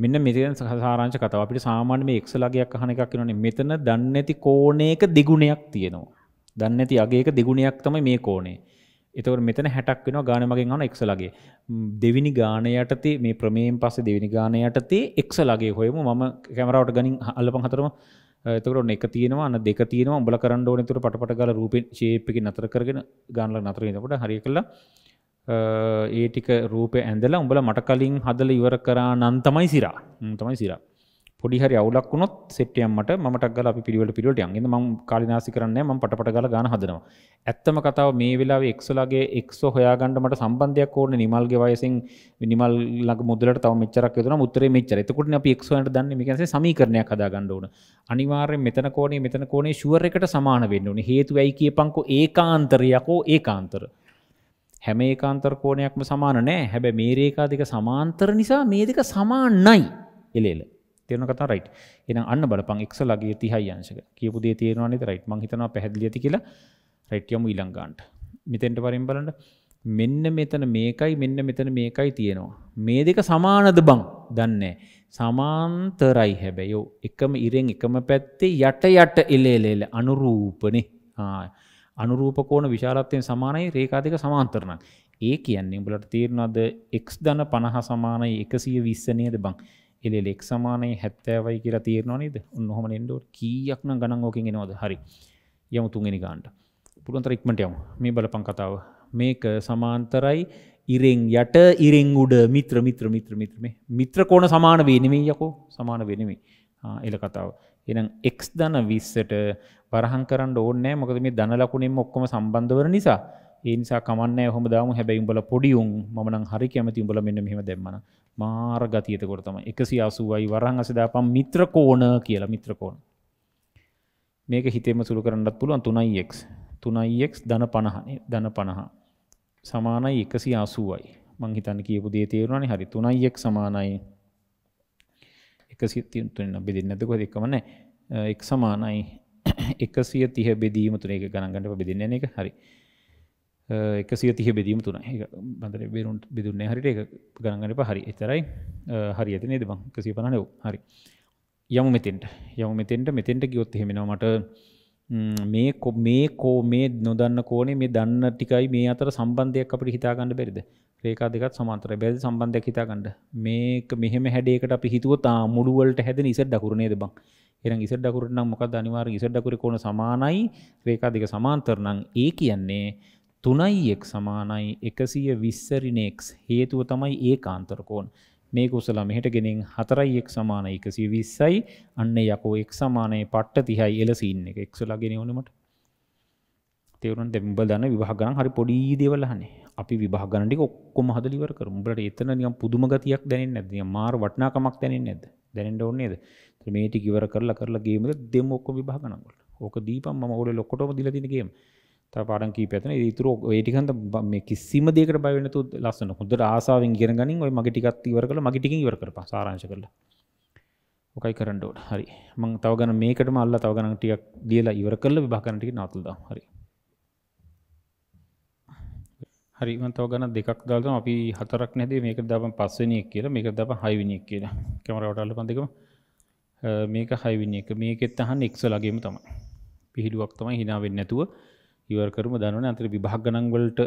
මෙන්න මෙතන සාරාංශ කතාව. අපිට සාමාන්‍ය මේ එක්සල් අගයක් අහන එකක් වෙනවනේ. මෙතන දන්නේ නැති කෝණයක දෙගුණයක් තියෙනවා. දන්නේ නැති අගයක දෙගුණයක් තමයි මේ කෝණය. එතකොට මෙතන 60ක් වෙනවා ගාන මගෙන් අහන එක්ස ලගේ. දෙවිනි ගාන යටතේ මේ ප්‍රමේයෙන් පස්සේ දෙවිනි ගාන යටතේ එක්ස ලගේ හොයමු. මම කැමරාවට ගනින් අල්ලපන් හතරම. එතකොට ඔන්න එක තියෙනවා අන්න දෙක තියෙනවා. උඹලා කරන්න ඕනේ. එතකොට පටපට ගාලා රූපේ shape එකේ නතර කරගෙන ගාන ලග නතර වෙනකොට හරිය කළා. ඒ ටික රූපය ඇඳලා උඹලා මට කලින් හදලා ඉවර කරා නම් තමයි සිරා. තමයි සිරා. පොඩි හරි අවුලක් වුණොත් සෙට් එකක් මට මම ටක් ගාලා අපි පිළිවෙල පිළිවෙලට යන්. එතන මම කාලිනාසි කරන්නේ නැහැ මම පටපට ගාලා ගාන හදනවා. ඇත්තම කතාව මේ වෙලාවේ එක්සෝලාගේ එක්සෝ හොයාගන්න මට සම්බන්ධයක් ඕනේ නිමල්ගේ වයසෙන් නිමල් ළඟ මුදලට තව මෙච්චරක් යතුනම උත්තරේ මෙච්චර. එතකොටනේ අපි එක්සෝ වලට දන්නේ මේක ඇසේ සමීකරණයක් හදාගන්න ඕන. අනිවාර්යෙන් මෙතන කෝණේ මෙතන කෝණේ ෂුවර් එකට සමාන වෙන්න ඕනේ. හේතු ඇයි කියපන්කෝ ඒකාන්තරයකෝ ඒකාන්තර. හැම ඒකාන්තර කෝණයක්ම සමාන නෑ හැබැයි මේ රේඛා දෙක සමාන්තර නිසා මේ දෙක සමානයි එලෙල තේරෙන කතාව රයිට් එහෙනම් අන්න බලපන් x ලගේ 30 අංශක කියපු දේ තේරෙනවා නේද රයිට් මං හිතනවා පැහැදිලි ඇති කියලා රයිට් යමු ඊළඟ ගානට මෙතෙන්ට වරින් බලන්න මෙන්න මෙතන මේකයි මෙන්න මෙතන මේකයි තියෙනවා. මේ දෙක සමානද බං දන්නේ. සමාන්තරයි හැබැයි එකම ඉරෙන් එකම පැත්තේ යට යට එලේලේල අනුරූපනේ. ආ අනුරූප කෝණ විශාලත්වයෙන් සමානයි රේඛා දෙක සමාන්තර නම්. ඒ කියන්නේ උඹලට තේරෙනවද x ධන 50 සමානයි 120 නේද බං? එලෙල x සමානයි 70යි කියලා තේරෙනව නේද? ඔන්න ඔහොම නෙන්න ඕන. කීයක් නම් ගණන් ඕකෙන් එනවද? හරි. යමු තුන්වෙනි ගානට. පුළුවන් තරම් ඉක්මනට යමු. මේ බලපන් කතාව. මේක සමාන්තරයි ඉරෙන් යට ඉරෙන් උඩ මිත්‍ර මිත්‍ර මිත්‍ර මිත්‍ර මේ මිත්‍ර කෝණ සමාන වේ නෙමෙයි යකෝ සමාන වේ නෙමෙයි. ආ එල කතාව. එහෙනම් x ධන 20ට පරහන් කරන්න ඕනේ මොකද මේ ධන ලකුණෙම ඔක්කොම සම්බන්ධ වෙන නිසා. ඒ නිසා කමන්නේ ඔහොම දාමු හැබැයි උඹලා පොඩි උන් මම නම් හරි කැමති උඹලා මෙන්න මෙහෙම දැම්මන. මාර ගතිය එතකොට තමයි 180යි වරහන් අසදාපම් මිත්‍ර කෝණ කියලා මිත්‍ර කෝණ. මේක හිතේම සුළු කරන්නත් පුළුවන් 3x 3x ධන 50 ධන 50 සමානයි 180යි. මං හිතන්නේ කියපු දේ තේරුණානේ හරි 3x සමානයි 133 බෙදෙන්නේ නැද්ද කොහෙද එකම නැහැ. x සමානයි එකසිය තිහ බෙදීම තුන එක ගණගන්නට බෙදන්න එක හරි එකසිය තිහ බෙදීම තුන බඳර බේරුන්ට බෙදුන්න හරිට එක ගණගන්නට හරි එතරයි හරි ඇති නේද බං කසිය පනනයෝ හරි යමු මෙතෙන්ට යමු මෙතෙන්ට මෙතෙන්ට ගියොත් හෙමෙනවට මේ කො මේ කෝ මේ නොදන්න කෝනේ මේ දන්න ටිකයි මේ අතර සම්බන්ධයක් අපට හිතාගන්න බැරිද රේකා දෙකත් සමාන්තර බැල් සම්බන්ධයක් හිතාගන්න මේක මෙහෙම හැඩේකට අපි හිතුව තා මුළුවලට හැදෙන ඉසට දකුරු නේද බං එරන් ඉසට දකුරට නම් මොකද අනිවාර ඉසට දකුර කෝන සමානයි රේකා දෙක සමාන්තරනං ඒ කියන්නේ තුනයිෙක් සමානයි එකසිය විස්සරිනෙක් හේතුව තමයි ඒ කාන්තරකෝන් මේ කුසලා මෙහට ගෙනින් හතරයිෙක් සමාන එකසි විස්සයි අන්න යකෝ එක් සමානය පට්ට තිහයි එලසින්න එක එක්සලා ගෙන ඕනමට තේරුන් දෙම්බ දන්න විභාගන හරි පොඩී දේවල්හනේ අපි විභාගනටි ඔක්කොම හදලිවර කරුම්බට එතන නියම් පුදුමගතියක් දැනෙන් නැද මාර වටනාකමක් දැනෙන් නැද දැනෙන්ට ඕන්නේද මේ ටික ඉවර කරලා කරලා ගේම් එක දෙමු ඔක්කොම විභාග නම් වලට. ඕක දීපම් මම ඔයගොල්ලෝ ඔක්කොටම දීලා තියෙන ගේම්. තව පාඩම් කීපයක් තියෙනවා. ඒ ඉතුරු ඒ ටික හන්ද මේ කිසිම දෙයකට බය වෙන්නේ නැතුව ලස්සන. හොඳට ආසාවෙන් ඉගෙන ගනින් ඔය මගේ ටිකත් ඉවර කරලා මගේ ටිකෙන් ඉවර කරපන් සාරාංශ කරලා. ඕකයි කරන්න ඕන. හරි. මම තව ගණන් මේකටම අල්ලලා තව ගණන් ටිකක් දීලා ඉවර කරලා විභාග කරන ටික නවත්තලා දාමු. හරි. හරි මම තව ගණන් දෙකක් දාලා තමයි අපි හතරක් නැදී මේකට දාපන් පස්වෙනි එක කියලා මේකට දාපන් හයවෙනි එක කියලා. කැමරාවට අල්ලපන් දෙකම. මේක හයිවින් එක මේකෙත් අහන් එක්ස ලගේම තමයි පිහිඩුවක් තමයි හිනාවෙන් නැතුව ඉවර කරම දනන අතර විභාග ගණන්වලට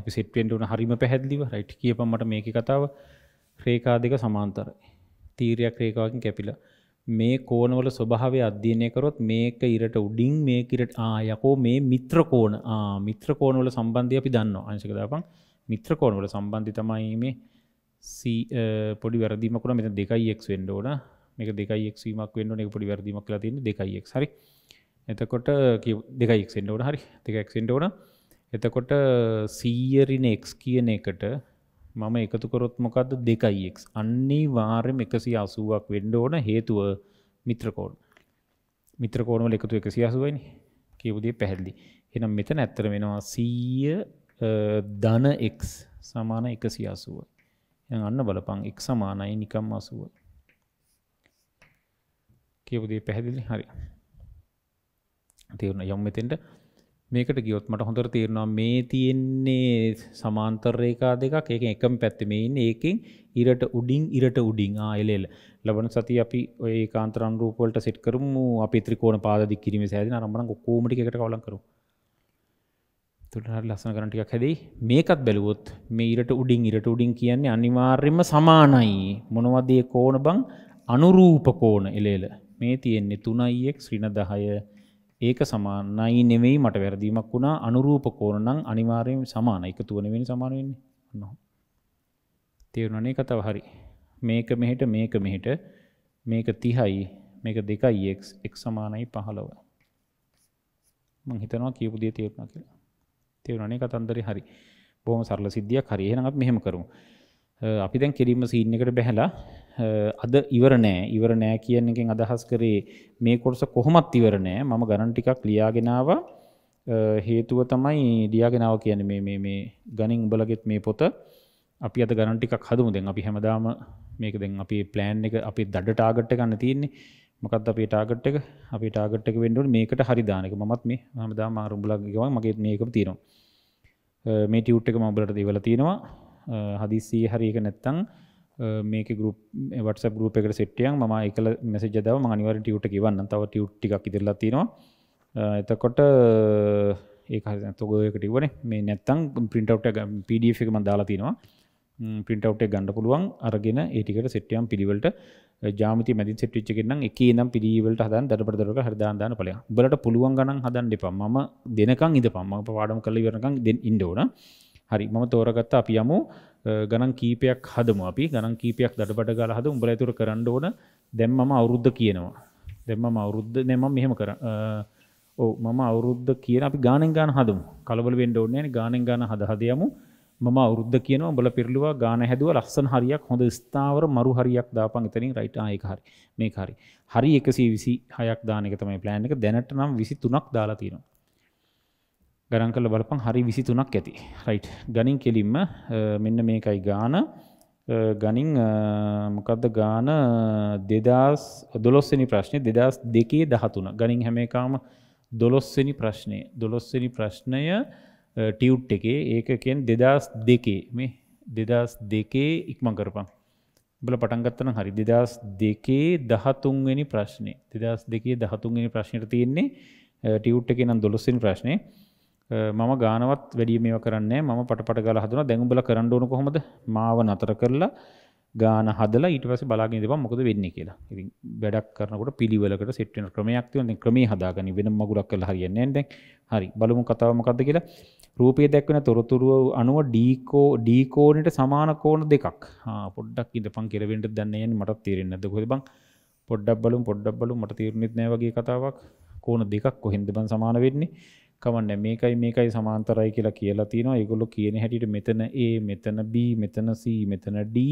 අපි සෙට්ෙන්ට වන හරිම පැහැදිලිව රයිට් කියපමට මේක කතාව ක්‍රේකා දෙක සමාන්තරයි තීරයක් ක්‍රේකාවකින් කැපිලා මේ කෝනවල ස්වභාවය අධ්‍යයනය කරොත් මේක ඉරට උඩින් මේ කිරට ආයකෝ මේ මිත්‍ර කෝන මිත්‍ර කෝනවල සම්බන්ධය අපි දන්න අංශක දාපන් මිත්‍ර කෝනවල සම්බන්ධි තමයි මේ පොඩි වැරදිීමකුණ මෙත දෙකයි එක් වෙන්ඩෝනා මේක දෙකයික්ීමක් වන්න එක පොඩි වැරදිීමක් කියලා තින්න දෙකයික් හරි එතකොට දෙකයික්ෙන්ට ඕන හරි දෙකක්ෙන්ට ඕන එතකොට සීයරිනෙක් කියන එකට මම එකතු කොරොත් මොකක්ද දෙකයික් අන්නේ වාර්යම එකසි අසුවක් වෙන්ඩ ඕන හේතුව මිත්‍රකෝඩ් මිත්‍රකෝණවල එකතු එකසි අසුවනි කියවදේ පැහැල්ලි එනම් මෙත නැත්තර වෙනවා සීය ධනක් සමාන එකසි අසුව අන්න බලපං එක් සමානයි නිකම් අසුව කියපු දේ පැහැදිලි හරි තේරුණ යම් මෙතෙන්ට මේකට ගියොත් මට හොඳට තේරෙනවා මේ තියෙන්නේ සමාන්තර රේඛා දෙකක් ඒකෙන් එකම පැත්තේ මේ ඉන්නේ ඒකෙන් ඉරට උඩින් ඉරට උඩින් ආ එල එල ලබන සතිය අපි ඔය ඒකාන්තර අනුරූප වලට සෙට් කරමු අපි ත්‍රිකෝණ පාද දික් කිරීමේ සෑදෙන අරඹන කොහොම ටික එකට කවලම් කරමු එතකොට හරි ලස්සන කරන ටිකක් හැදෙයි මේකත් බැලුවොත් මේ ඉරට උඩින් ඉරට උඩින් කියන්නේ අනිවාර්යයෙන්ම සමානයි මොනවද ඒ කෝණ බං අනුරූප කෝණ එල එල මේ තියෙන්නේ 3x ඍණ 10 ඒක සමාන 9 නෙවෙයි මට වැරදීමක් වුණා අනුරූප කෝණ නම් අනිවාර්යයෙන් සමාන එකතු වෙන වෙන්නේ සමාන වෙන්නේ අන්න තේරුණානේ කතාව හරි මේක මෙහෙට මේක මෙහෙට මේක 30යි මේක 2x x සමානයි 15 මම හිතනවා කියපු දේ තේරුණා කියලා තේරුණානේ කතන්දරේ හරි බොහොම සරල සිද්ධියක් හරි එහෙනම් අපි මෙහෙම කරමු අපි දැන් කෙලින්ම සීන් එකට බැහැලා අද ඉවර නෑ ඉවර නෑ කියන එකෙන් අදහස් කරේ මේ කොටස කොහොමත් ඉවර නෑ මම ගණන් ටිකක් ලියාගෙනාව හේතුව තමයි ලියාගෙනාව කියන්නේ මේ මේ මේ ගණන් උඹලගෙත් මේ පොත අපි අද ගණන් ටිකක් හදමු දැන් අපි හැමදාම මේක දැන් අපි ප්ලෑන් එක අපි දඩ ටාගට් එක ගන්න තියෙන්නේ මොකක්ද අපේ ටාගට් එක අපේ ටාගට් එක වෙන්න ඕනේ මේකට හරි දාන එක මමත් මේ හැමදාම මම රුඹලක් ගිහම මගේ මේකම තියෙනවා මේ ටියුට් එක මම ඔයාලට දීවලා තියෙනවා හදිස්සියේ හරි එක නැත්තම් මේක ගරුප් වටස ගරුප එකට සෙට්ියන් ම එකල මෙසජ දව මනිවර ටියුට කිවන්න තව ටියුට්ටික් ඉදිරලා තියෙනවා එතකොට ඒහරි තොගයකටවන මේ නැත්තං පින්ටව් පඩ එක මදාලා තිනවා පින්ටව්ේ ගණඩ පුළුවන් අරගෙන ඒටිකට සෙට්ියම් පිළිවලට ජාමති මැදි සෙට්ිච්ච කෙන්නම් එක නම් පිළිවලට හදන් දරපදරක හරදාදාන පලය බලට පුළුවන් ගණන් හදන් දෙපා මම දෙනකං ඉද පම්ම පාඩම් කල වරකං දෙ ඉන්ඩෝන හරි මම තෝරගත්තා අපි යමු ගණන් කීපයක් හදම අපි ගණන් කීපයක් දඩබට ගල හද උඹල තුර කරන්න ඕන දැම්මම අවුරුද්ධ කියනවා දෙම්ම අවුරුද්ධ නෙම මෙහෙම කර ඕ මම අවුරුද්ධ කියන අපි ගානෙන් ගාන හදමු කලබල වෙන්ඩ ඕන්නේ ගානෙන් ගාන හද හදයමු මම අවුද්ධ කියන බල පිරලවා ගාන හැදුව ලස්සන් හරියක් හොඳ ස්ථාවර මරු හරියක් දාපන් එතනින් රයිටායක හරි මේ හරි හරි එකසේ විසි හයක් දානක තමයි ප්ලෑන් එක දැනට නම් විසි තුනක් දාලා තියෙනවා ගණන් කරලා බලපන් හරි 23ක් ඇති. රයිට්. ගණින් කෙලින්ම මෙන්න මේකයි ගාන ගණින් මොකද්ද ගාන 2012 වෙනි ප්‍රශ්නේ 2002 13 ගණින් හැම එකම 12 වෙනි ප්‍රශ්නේ 12 වෙනි ප්‍රශ්නය ටියුට් එකේ ඒක කියන්නේ 2002 මේ 2002 ඉක්මන් කරපන්. උඹලා පටන් ගත්තනම් හරි 2002 13 වෙනි ප්‍රශ්නේ 2002 13 වෙනි ප්‍රශ්නෙට තියෙන්නේ ටියුට් එකේ නම් 12 වෙනි ප්‍රශ්නේ මම ගානවත් වැඩිය මේව කරන්නේ මම පටපට ගාලා හදනවා දැන් උඹලා කරන්න ඕන කොහොමද මාව නතර කරලා ගාන හදලා ඊට පස්සේ බලාගෙන ඉඳපන් මොකද වෙන්නේ කියලා. ඉතින් වැඩක් කරනකොට පිළිවෙලකට සෙට් වෙන ක්‍රමයක් තියෙනවා. දැන් ක්‍රමේ හදාගනි වෙන මගුලක් කරලා හරියන්නේ නැහැ දැන්. හරි බලමු කතාව මොකද්ද කියලා. රූපයේ දැක්වෙන තොරතුරු අනුව ඩීකෝ ඩීකෝනෙට සමාන කෝණ දෙකක්. ආ පොඩ්ඩක් ඉඳපන් කියලා වෙන්න දන්නේ නැහැ මට තේරෙන්නේ නැද්ද කොහෙද බං? පොඩ්ඩක් බලමු පොඩ්ඩක් බලමු මට තේරුණෙත් නැහැ වගේ කතාවක්. කෝණ දෙකක් කොහෙන්ද බං සමාන වෙන්නේ? කමන්නේ මේකයි මේකයි සමාන්තරයි කියලා කියලා තියෙනවා. ඒගොල්ලෝ කියන හැටියට මෙතන A මෙතන B මෙතන C මෙතන D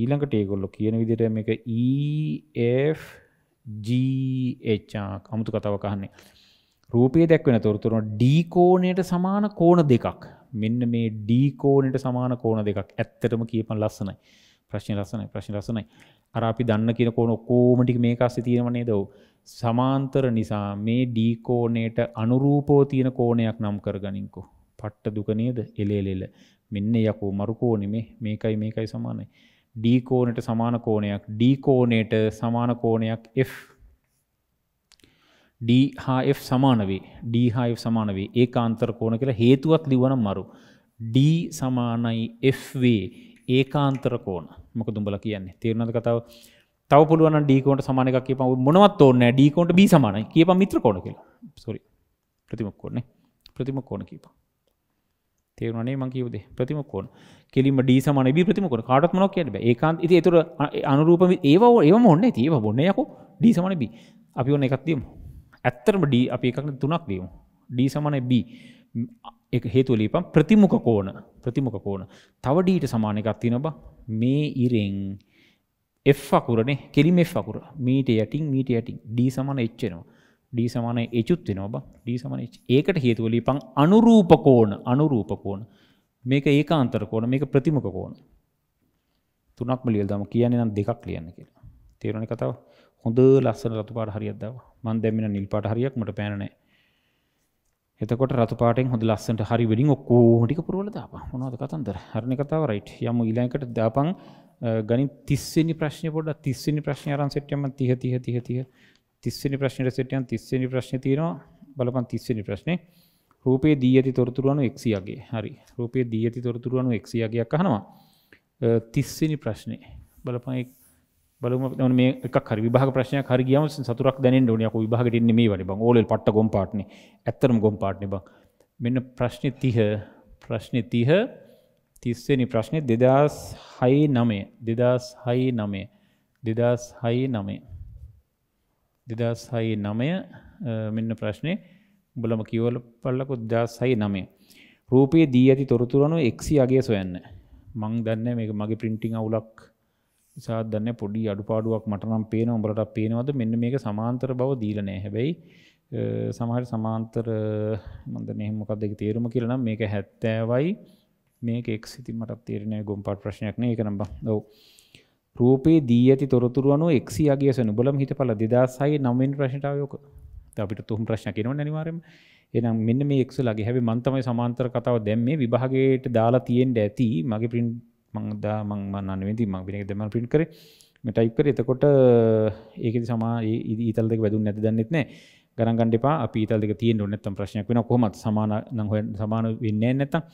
ඊළඟට ඒගොල්ලෝ කියන විදිහට මේක E F G H අමුතු කතාවක් අහන්නේ. රූපයේ දැක්වෙන තොරතුරු D කෝණයට සමාන කෝණ දෙකක්. මෙන්න මේ D කෝණයට සමාන කෝණ දෙකක්. ඇත්තටම කියපන් ලස්සනයි. ප්‍රශ්නේ ලස්සනයි. ප්‍රශ්නේ ලස්සනයි. අර අපි දන්න කියන කෝණ ඔක්කොම ටික මේක ASCII තියෙනව නේද? ඔව්. සමාන්තර නිසා මේ ඩී කෝණයට අනුරූපෝ තියෙන කෝණයක් නම් කරගනින්කෝ. පට්ට දුක නේද? එලෙලෙල. මෙන්න යකෝ මරු කෝණෙ මේ මේකයි මේකයි සමානයි. ඩී කෝණයට සමාන කෝණයක් ඩී කෝණයට සමාන කෝණයක් F D හා F සමාන වේ. D හා F සමාන වේ. ඒකාන්තර කෝණ කියලා හේතුවක් ලිවනම් මරු. D සමානයි F වේ. ඒකාන්තර කෝණ. මොකද උඹලා කියන්නේ? තේරුණාද කතාව? තව පුළුවන් ඩීකෝට සමාන එකක් කියප මොනවත් ඕන්න ඩීකෝට බි සමානයි කියප මිත්‍ර කෝණ කියලා සොරි ප්‍රතිමක් කෝන ප්‍රතිම කෝණ කීප තේරුණේ මං කියවදේ ප්‍රතිම කෝණ කෙලිම ඩී සමාන බි ප්‍රතිම කෝණ කාටත් මොනක් කියන්න බෑ ඒකාන්ත ඉතින් ඒතර අනුරූප ඒව ඒව මොන්නේ තියෙව බොන්නේ යකෝ ඩී සමාන බි අපි ඔන්න එකක් දියමු ඇත්තටම ඩී අපි එකක් තුනක් දියමු ඩී සමාන බි ඒක හේතුව ලියපන් ප්‍රතිමුඛ කෝණ ප්‍රතිමුඛ කෝණ තව ඩීට සමාන එකක් තියෙනවා මේ ඉරෙන් F අකුරනේ කෙලිම F අකුර මීට යටින් මීට යටින් D සමාන H වෙනවා D සමාන H උත් වෙනවා බං D සමාන H ඒකට හේතුව ලියපන් අනුරූප කෝණ අනුරූප කෝණ මේක ඒකාන්තර කෝණ මේක ප්‍රතිමුඛ කෝණ තුනක්ම ලියලා දාමු කියන්නේ නම් දෙකක් ලියන්න කියලා තේරුණේ කතාව හොඳ ලස්සන රතු පාට හරියක් දාවා මම දැන් මෙන්න නිල් පාට හරියක් මට පෑන නැහැ එතකොට රතු පාටෙන් හොඳ ලස්සනට හරි වෙඩින් ඔක්කොම ටික පුරවලා දාපන් මොනවද කතන්දර හරිනේ කතාව රයිට් යමු ඊළඟට දාපන් ගනි තිස්සනි ප්‍රශ්න පොඩ තිස්සනි ප්‍රශ්න අරන් සෙට්ටම තිහ තිහ තිහ තිය තිස්සනි ප්‍රශ්නයට සෙට්ටයන් තිස්සනි ප්‍රශ්න තියෙනවා බලපන් තිස්සනි ප්‍රශ්නය රූපේ දී ඇති තොරතුරුවනු එක්සියගේ හරි රූපේ දී ඇති තොරතුරුවනු එක්සියගයක් අහනවා තිස්සනි ප්‍රශ්නය බලපන් බලම මේ කර විභාග ප්‍රශ්නය හරිගියම සතුරක් දැන ඩනියක විභාගට මේ වනි බං ඕල පට්ට ගොම් පාටන ඇත්තරම ගොම් පාට්න බං මෙන්න ප්‍රශ්නය තිහ ප්‍රශ්නය තිහ 30 වෙනි ප්‍රශ්නේ 2006 9 2006 9 2006 9 2006 9 මෙන්න ප්‍රශ්නේ උඹලම කියවල පල්ලකෝ 2006 9 රූපයේ දී ඇති තොරතුරු අනුව x යගේ සොයන්න මං දන්නේ මේක මගේ printing අවුලක් නිසාත් දන්න පොඩි අඩුපාඩුවක් මටනම් පේන උඹලට පේනවද මෙන්න මේක සමාන්තර බව දීලනෑ හැබැයි සමහර සමාන්තර මන්ද නහමකක් දෙක තේරුම කියලනම් මේක හැත්තෑවයි මේක එක් සිති මටත් තේරණය ගොම්පට ප්‍රශ්නයක් නය කරම් දව රූපේ දී ඇති තොරතුරුවනු එක්සි අගේසනු බලම හිට පල දෙදසයි නවෙන් ප්‍රශ්නටාවයෝක අපිට තුහම් ප්‍රශ්න කෙනව නිවාරම එනම් මෙන්න මේ එක්ස ලගේ හැබි මන්තමයි සමාන්තර කතාව දැම් මේ විභාගයට දාලා තියෙන්ට ඇති මගේ පින් මංදා මං අනවෙති මං පිෙන දෙම පින් කර මටයිපර එතකොට ඒක සමා ඉතල් දෙක වැදුන් නැති දන්නෙත් නෑ ගරන්ගන්ඩපා අපිතල්ක තිය ොනත්තම් ප්‍රශ්නයක් වෙන කොමත් සමාන නහ සමාන වෙන්න නැත්තම්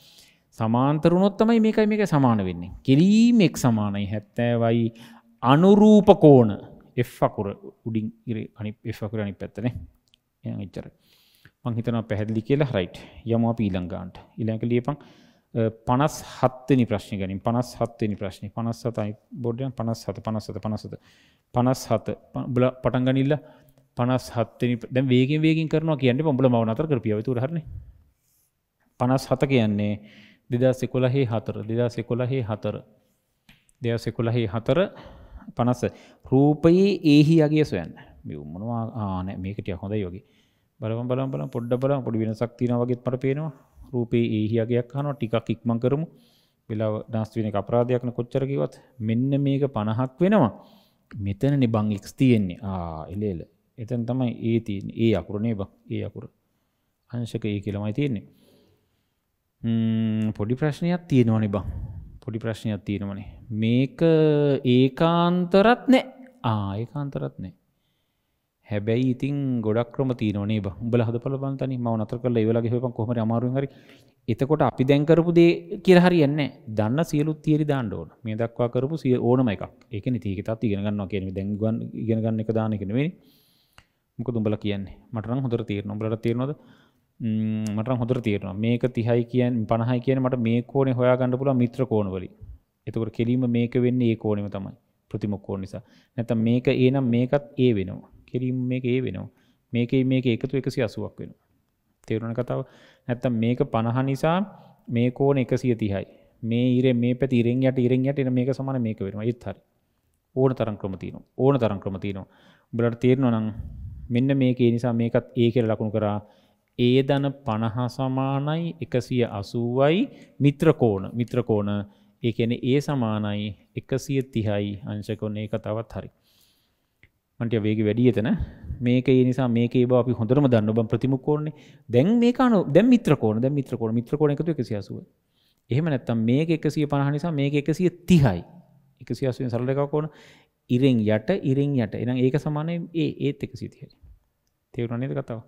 සමාන්තරුණොත් තමයි මේකයි මේක සමාන වෙන්නේ. කිරීමෙක් සමානයි හැත්තෑවයි අනුරූප කෝන එ්කුර උඩින් අනි එ්කුර අනි පැත්තන එච්චර මංහිතන පැහැදිලි කියලා රයිට් යම පීළංගාන්ට ඉලැක ලියපං පනස් හත්තනි ප්‍රශ්න ගනින් පනස් හත්තනි ප්‍රශ්නි පනස් සතයි බොඩ්ඩයන් පනස් හත පනස්සත පනසත පනස් හත බල පටන්ගනිල්ල පනස් හත්තනි දැ වේගෙන් වේගින් කරනවා කියන්නේ පොඹල මව අතර කර පියවතු හරන පනස් හත කියන්නේ දෙදා සෙකොලහේ හතර දෙදා සෙකොලහේ හතර දෙයා සෙකොලහේ හතර පනස රූපයේ ඒහි අගේ සොයන්න මෙවමනවා ආන මේකටිය හොඳ යොගි බලම් බලම් බලම් පොඩ්ඩ බලම් පොඩි වෙනසක් තියෙනවා වගේත් මට පේනවා රූපයේ ඒහි අගයක් අහනවා ටිකක් ඉක්මන් කරමු වෙලාව නාස්ති වෙන එක අපරාධයක් න කොච්චර කිව්වත් මෙන්න මේක 50ක් වෙනවා මෙතනනේ බං x තියෙන්නේ ආ එල එල එතන තමයි a තියෙන්නේ a අකුර නේ බං a අකුර අංශක a කියලාමයි තියෙන්නේ පොඩි ප්‍රශ්නයක් තියෙනවනි බං පොඩි ප්‍රශ්නයක් තියෙනවනේ මේක ඒකාන්තරත් නෑ ආඒකාන්තරත් නෑ හැබැයි ඉතින් ගොඩක් ක්‍රම තියනේ බල හද පල බන්තනි ම නතර කල ඒවලගේ හප කොම අමාරුම් හරි එතකොට අපි දැන්කරපු දේ කියරහරි යන්න දන්න සියලුත් තිේරි දාණ්ඩෝන මේ දක්වා කරපු සිය ඕනම එකක් ඒක නතිකතත් ඉගෙනගන්නවා කියන දැන්ගන් ඉගෙනගන්න එක දානකනවේ මොක දුම්බල කියන්නේ මටන හොඳර තීර නොබලට තේරනොද මට හොඳර තේරෙන මේක තිහයි කියන් පණහයි කියන මට මේ කෝනේ හොයා ගන්න පුළුවන් මිත්‍ර කෝණවලින්. එතකොට කෙලීම මේක වෙන්නේ ඒ කෝණෙම තමයි. ප්‍රතිමුඛ කෝණ නිසා. නැත්තම් මේක ඒ නම් මේකත් ඒ වෙනවා. කෙලීම මේක ඒ වෙනවා. මේකේ මේක එකතු 180ක් වෙනවා. තේරුණ කතාව. නැත්තම් මේක 50 නිසා මේ කෝණ 130යි. මේ ඉරේ මේ පැති ඉරෙන් යට ඉරෙන් යට එන මේක සමාන මේක වෙනවා. ඒත් හරි. ඕන තරම් ක්‍රම තියෙනවා. ඕන තරම් ක්‍රම තියෙනවා. උඹලට තේරෙනවා නම් මෙන්න මේකේ නිසා මේකත් ඒ කියලා ලකුණු කරා ඒ දන පණහා සමානයි එකසිය අසූවයි මිත්‍රකෝන මිත්‍රකෝන ඒකැන ඒ සමානයි එකසිය තිහයි අංශකොන්න එක තවත් හරි. මට වේග වැඩිය එතන මේක නිසා මේක බ අපි හොඳරම දන්න බම් ප්‍රතිමුකෝන්නේ දැන් මේකන දැ මිත්‍රකෝන ද මිත්‍රකෝන මිත්‍රකෝන එකතු එකසිසුව එහෙම නැත්තම් මේක එකසිය පණහ නිසා මේක එකසිය තිහයි එකසිසුවෙන් සරලකෝන ඉරෙන් යට ඉරෙන් යට එනම් ඒක සමානය ඒ ඒත් එක සිතිහයි තෙවරණේද කතාව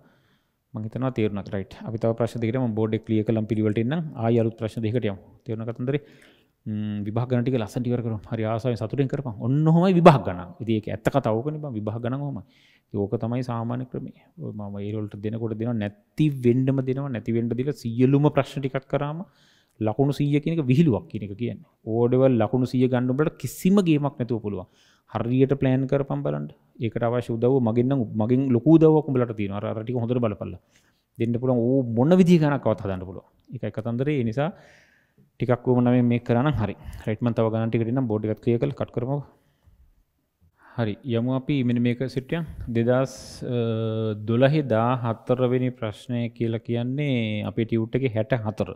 මහිතනවා තේරුණක් රයිට් අපි තව ප්‍රශ්න දෙකකට මම බෝඩ් එක ක්ලියර් කළම් පිළිවෙලට ඉන්නම් ආයෙ අලුත් ප්‍රශ්න දෙකකට යමු තේරුණා කතන්දරේ විභාග ගණන ටික ලස්සනට ඉවර කරමු හරි ආසාවෙන් සතුටින් කරපන් ඔන්න ඔහොමයි විභාග ගණන ඉතින් ඒක ඇත්ත කතාව ඕකනේ බං විභාග ගණන ඔහොමයි ඕක තමයි සාමාන්‍ය ක්‍රමය මම ඒ වලට දෙනකොට දෙනවා නැති වෙන්නම දෙනවා නැති වෙන්න දීලා සියලුම ප්‍රශ්න ටිකක් කරාම ලකුණු 100 කියන එක විහිළුවක් කියන එක කියන්නේ ඕඩෙවල් ලකුණු 100 ගන්න උඹලට කිසිම ගේමක් නැතුව පුළුවන් හරියට ප්ලෑන් කරපම් බලන්ට ඒකට අවශ්‍ය උදව මගින්න මගින් ලොකූදවක් බලට තින රටි හොඳට බලපල්ල දෙන්න පුළන් ඕ මොන්න විදිගන කවත් හදන්න පුල එකයි කතන්දරේ නිසා ටිකක් වමන මේ කරන හරි රටමන් තව ගනටිකටන බෝඩිගත් කිය කළ කට් කරම හරි යමු අපි ඉමනි මේක සිටියන් දෙදස් දොලහි දා හත්තරවෙනි ප්‍රශ්නය කියලා කියන්නේ අපේ ටියුට් එක හැට හතර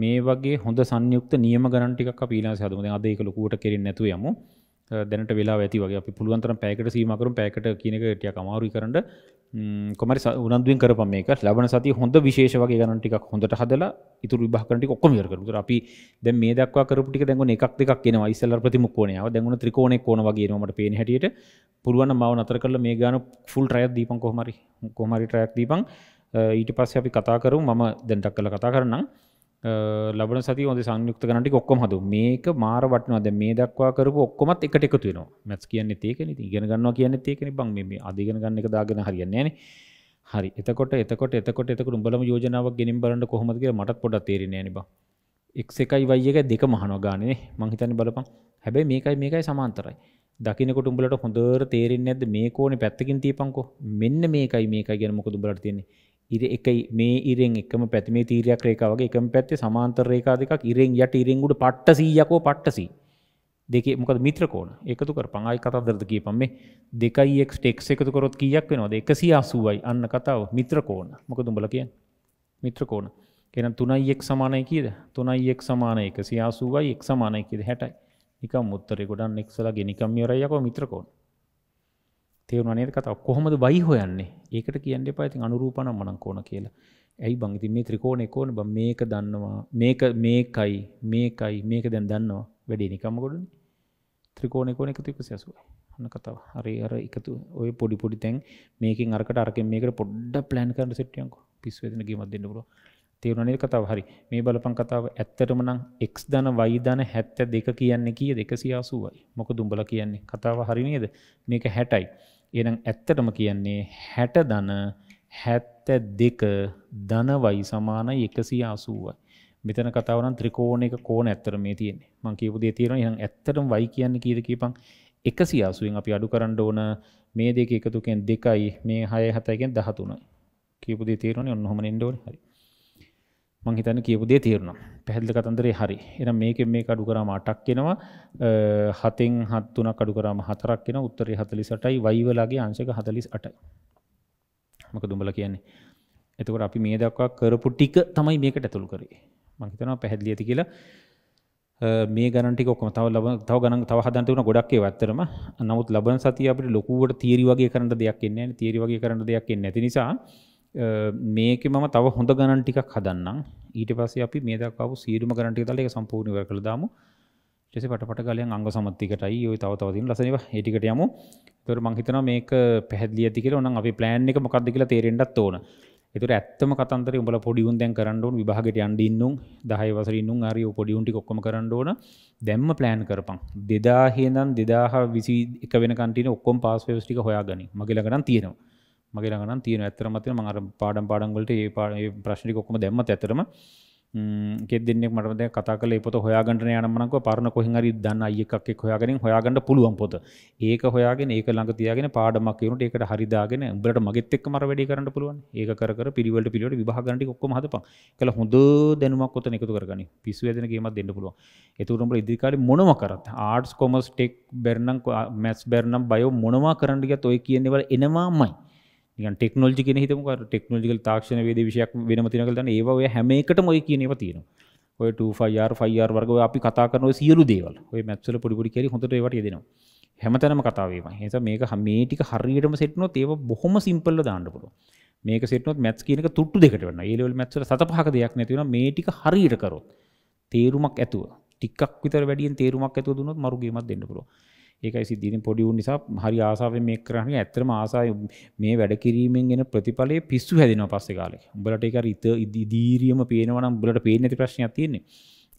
මේ වගේ හොඳ සංයුක්ත නියම ගනටික පීලා සදම අදක ලොකුවට කෙරෙන් නැතු යමු දැනට වෙලා ඇති වගේ අපි පුළුවන්තර පැකට සීමකරු පැකට කියනක ටිය අමාරුයි කරට කොමරි උනන්දුවෙන් කරපම මේක ලබන සති හොඳ විශේෂ වගේ ගනටික් හොඳට හදලා ඉතුර විභාකරටි ඔක්කොම කරතු අපි දැ මේ දක් කරපටි දැග එකක් දෙක් කියෙන යිසල්ල ප්‍රතිමුක්කෝනයාව දැගුණ ත්‍රිකෝණෙ කෝන වගේ නොට පේ හැටියට පුළුවන් මව අතර කරල මේ ගාන ෆුල් ට්‍රයක් දීපන් කොහමරි කොමරි ට්‍රයක් දීපන් ඊට පස්ස අපි කතාකරු මම දැන්ටක් කළ කතා කරන්නම් ලබන සති ොද සංයුක්ත කනටි ඔක්කොම හතු මේක මාර වටනවාද මේ දක්වා කරපු ඔක්කොමත් එකට එකතු වෙන මැස් කියන්න තේකන ඉගෙන ගන්නවා කියන්න තේකෙන බං මේ අධිගෙන ගන්න එක දාගෙන හරිියන්නේ හරි එතකොට එතකොට එතකොට එතකට උඹලම යෝජනාවක් ගෙනින් බලට කොහොමදගේ මට පොඩ තේරෙන නිබ එක් එකයි වයි එක දෙක මහනෝ ගානේ මංහිතන බලපන් හැබැයි මේකයි මේකයි සමාන්තරයි දකිනකොට උඹලට හොඳර තේරෙන්නේ නැද්ද මේ කෝනේ පැත්තකින් තියපන්කෝ මෙන්න මේකයි මේකයි ගැන මොකද උඹලට තියෙන්නේ ඉර එක මේ ඉරෙන් එකම පැතිමේ තීරයක් රේකාවගේ එකම පැත්තේ සමාන්තර රේකා දෙකක් ඉරෙන් යට ඉරෙන් උඩ පට්ට සීයකෝ පට්ට සී දෙකේ මොකද මිත්‍ර කෝණ එකතු කර පංගයි කතා දරද කියපම් මේ දෙකයි එක් ටෙක්ස් එකතු කරොත් කීයක් වෙනවද 180යි අන්න කතාව මිත්‍ර කෝණ මොකද උඹලා කියන්නේ මිත්‍ර කෝණ එහෙනම් 3x සමානයි කීයද 3x සමාන 180යි x සමානයි කීයද 60යි නිකම් උත්තරේ ගොඩක් x ලාගේ නිකම් ඉවරයි යකෝ මිත්‍ර කෝණ තේරුණා නේද කතාව කොහොමද y හොයන්නේ ඒකට කියන්න එපා ඉතින් අනුරූපණම් මනම් කෝණ කියලා ඇයි බං ඉතින් මේ ත්‍රිකෝණේ කෝණ බං මේක දන්නවා මේක මේකයි මේකයි මේක දැන් දන්නවා වැඩේ නිකම්ම ගොඩනේ ත්‍රිකෝණේ කෝණ එකතු 180යි අන්න කතාව හරි අර එකතු ඔය පොඩි පොඩි තැන් මේකෙන් අරකට අරකින් මේකට පොඩ්ඩක් ප්ලෑන් කරන්න සෙට් වෙනකෝ පිස්සු වෙන ගේමක් දෙන්න පුළුවන් තේරුණා නේද කතාව හරි මේ බලපන් කතාව ඇත්තටම නම් x ධන y ධන 72 කියන්නේ කීයද 180යි මොකද උඹලා කියන්නේ කතාව හරි නේද මේක 60යි එනම් ඇත්තටම කියන්නේ 60 ධන 72 ධනවයි සමානයි 180යි. මෙතන කතාව නම් ත්‍රිකෝණයක කෝණ ඇත්තට මේ තියෙන්නේ. මම කියපු දේ තියෙනවා. එහෙනම් ඇත්තටම y කියන්නේ කීයද කියපන් 180න් අපි අඩු කරන්න ඕන මේ දෙක එකතු කරන 2යි මේ 6 7 කියන්නේ 13යි. කියපු දේ තේරෙනවනේ ඔන්න ඔහොම නෙන්න ඕනේ. හරි. මං හිතන්න කියපුදේ තේරුණා පැහැදිලි කතන්දරේ හරි එනම් මේකෙන් මේක අඩු කරාම 8ක් එනවා 7න් 7 තුනක් අඩු කරාම 4ක් එනවා උත්තරේ 48යි y වලගේ අංශක 48යි මොකද උඹලා කියන්නේ එතකොට අපි මේ දක්වා කරපු ටික තමයි මේකට ඇතුළු කරේ මං හිතනවා පැහැදිලි ඇති කියලා මේ ගණන් ටික ඔක්කොම තව ලබන තව ගණන් තව හදන්න තිබුණා ගොඩක් ඒවා ඇත්තටම නමුත් ලබන සතිය අපිට ලොකුවට තියරි වගේ කරන්න දෙයක් එන්නේ නැහැ තියරි වගේ කරන්න දෙයක් එන්නේ නැති නිසා මේක මම තව හොඳ ගණන් ටිකක් හදන්නම් ඊට පස්සේ අපි මේ දක්වාපු සියලුම ගණන් ටික දාලා ඒක සම්පූර්ණ ඉවර කළා දාමු ඊට පස්සේ පටපට ගලයන් අංග සමත්තිකටයි ওই තව තව තියෙන ලස්සන ඒවා ඒ ටිකට යමු ඒතකොට මම හිතනවා මේක පැහැදිලි ඇති කියලා ඕනම් අපි plan එක මොකක්ද කියලා තේරෙන්නත් ඕන ඒතකොට ඇත්තම කතන්දරේ උඹලා පොඩි උන් දැන් කරන්න ඕන විභාගෙට යන්න ඉන්නුන් 10 වසරේ ඉන්නුන් හරි ඔය පොඩි උන් ටික ඔක්කොම කරන්න ඕන දැම්ම plan කරපන් 2000 ඉඳන් 2021 වෙනකන් තියෙන ඔක්කොම pass papers ටික හොයාගනින් මගේ ළඟ නම් තියෙනවා මගේ ළඟනම් තියෙන ඇත්තරම තියෙන මම අර පාඩම් පාඩම් වලට ඒ ඒ ප්‍රශ්න ටික ඔක්කොම දැම්මත් ඇත්තරම කෙත් දෙන්නෙක් මට දැන් කතා කළේ පොත හොයාගන්න යන මම කිව්වා පරණ කොහෙන් හරි දන්න අයියෙක් එක්ක හොයාගෙන හොයාගන්න පුළුවන් පොත. ඒක හොයාගෙන ඒක ළඟ තියාගෙන පාඩමක් කියනකොට ඒකට හරි දාගෙන උඹලට මගෙත් එක්කම අර වැඩේ කරන්න පුළුවන්. ඒක කර කර පිළිවෙලට පිළිවෙලට විභාග ගන්න ටික ඔක්කොම හදපන්. ඒකල හොඳ දැනුමක් ඔතන එකතු කරගනි. පිස්සු වැදෙන ගේමක් දෙන්න පුළුවන්. ඒතකොට උඹලා ඉදිරි කාලේ මොනව කරත් ආර්ට්ස් කොමර්ස් ටෙක් බැරනම් මැත්ස් බැරනම් බයෝ මොනවා කරන්න ගියත් ඔය කියන දේවල් එනවාමයි. ටෙක්නෝජි කියෙන හිතමක ටෙක්නෝජිකල් තාක්ෂණ වේද විශයක් වෙනම තිනක දන්න ඒවා හැමකට මොය කියනව තියෙන ඔය 2ෆයිර් වර්ග අපි කතා කරනව සියලු දේවල් ඔය මැත්සල පොඩිපුඩි කෙරි හොඳට ඒවට දෙනවා හැමතැනම කතාවේම හස මේක හමේටික හරියටම සෙට්නොත් ඒව බොහොම සිම්පල්ල දාන්න පුළුව මේක සෙටනොත් මැත් කියනක තුට්ටු දෙකට වන්න ඒලවල් මැත්සල සත පහක දෙයක් නැතිවෙන මේටික හරියට කරොත් තේරුමක් ඇතුව ටිකක් විතර වැඩියෙන් තේරුමක් ඇතුව දුනොත් මරුගේමත් දෙන්න පුළුව ඒකයි සිද්ධියෙන් පොඩි උන් නිසා හරි ආසාවෙන් මේක කරන්නේ ඇත්තටම ආසාව මේ වැඩ කිරීමෙන් එන ප්‍රතිඵලයේ පිස්සු හැදෙනවා පස්සේ කාලේ. උඹලට ඒක හරි දීර්යම පේනවා නම් උඹලට පේන්නේ නැති ප්‍රශ්නයක් තියෙන්නේ.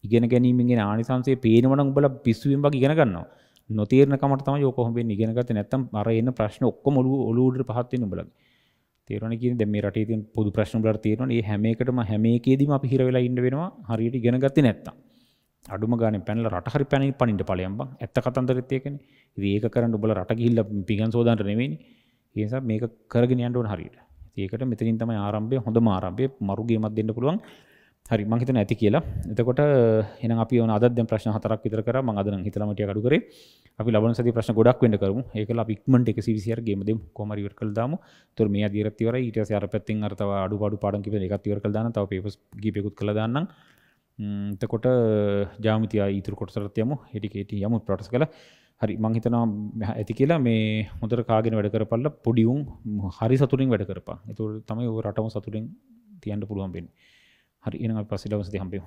ඉගෙන ගැනීමෙන් ආනිසංසය පේනවා නම් උඹලා පිස්සුවෙන් වගේ ඉගෙන ගන්නවා. නොතේරණ කමට තමයි ඔය කොහොම වෙන්නේ ඉගෙන ගත්තේ නැත්නම් අර එන ප්‍රශ්න ඔක්කොම ඔළුව ඔළුවට පහත් වෙන උඹලගේ. තේරෙනවා කියන්නේ දැන් මේ රටේ තියෙන පොදු ප්‍රශ්න වලට තේරෙනවා. මේ හැම එකටම හැම එකේදීම අපි හිර වෙලා ඉන්න වෙනවා. හරියට ඉගෙන ගත්තේ නැත්නම්. අඩුම ගානේ පැනලා රට හරි පැනින් පනින්න ඵලයන් බං. ඇත්ත කතන්දරෙත් ඒකනේ. ඉතින් ඒක කරන්න ඔබලා රට ගිහිල්ලා පිගන් සෝදාන්න නෙවෙයිනේ. ඒ නිසා මේක කරගෙන යන්න ඕන හරියට. ඉතින් ඒකට මෙතනින් තමයි ආරම්භය හොඳම ආරම්භය. මරුගේමත් දෙන්න පුළුවන්. හරි මං හිතන ඇති කියලා. එතකොට එහෙනම් අපි ඕන අදත් දැන් ප්‍රශ්න හතරක් විතර කරා. මං අද නම් හිතලම ටිකක් අඩු කරේ. අපි ලබන සතියේ ප්‍රශ්න ගොඩක් වෙන්න කරමු. ඒකලා අපි ඉක්මනට 120 ගේම දෙමු. කොහොම හරි ඉවර කරලා දාමු. ඒතකොට මේ අදියරත් ඉවරයි. ඊට පස්සේ අර පැත්තෙන් අර තව අඩුපාඩු පාඩම් කිව්වද ඒකත් ඉවර කරලා දාන්න. තව පේපර්ස් කීපයකුත් කරලා දාන්නම්. තකොට ජාමතිය ඉතුර කොටසරත් යම හෙටිකේට යම ප්‍රටස් කළ හරි මංහිතනා ඇති කියලා මේ මුදර කාගෙන වැඩ කරපල්ල පොඩියුම් හරි සතුරින් වැඩ කරපා එතු තමයි රටම සතුරින් තියන්ට පුළුවන්බෙන් හරි එන පසිලවසති හම්පියෝ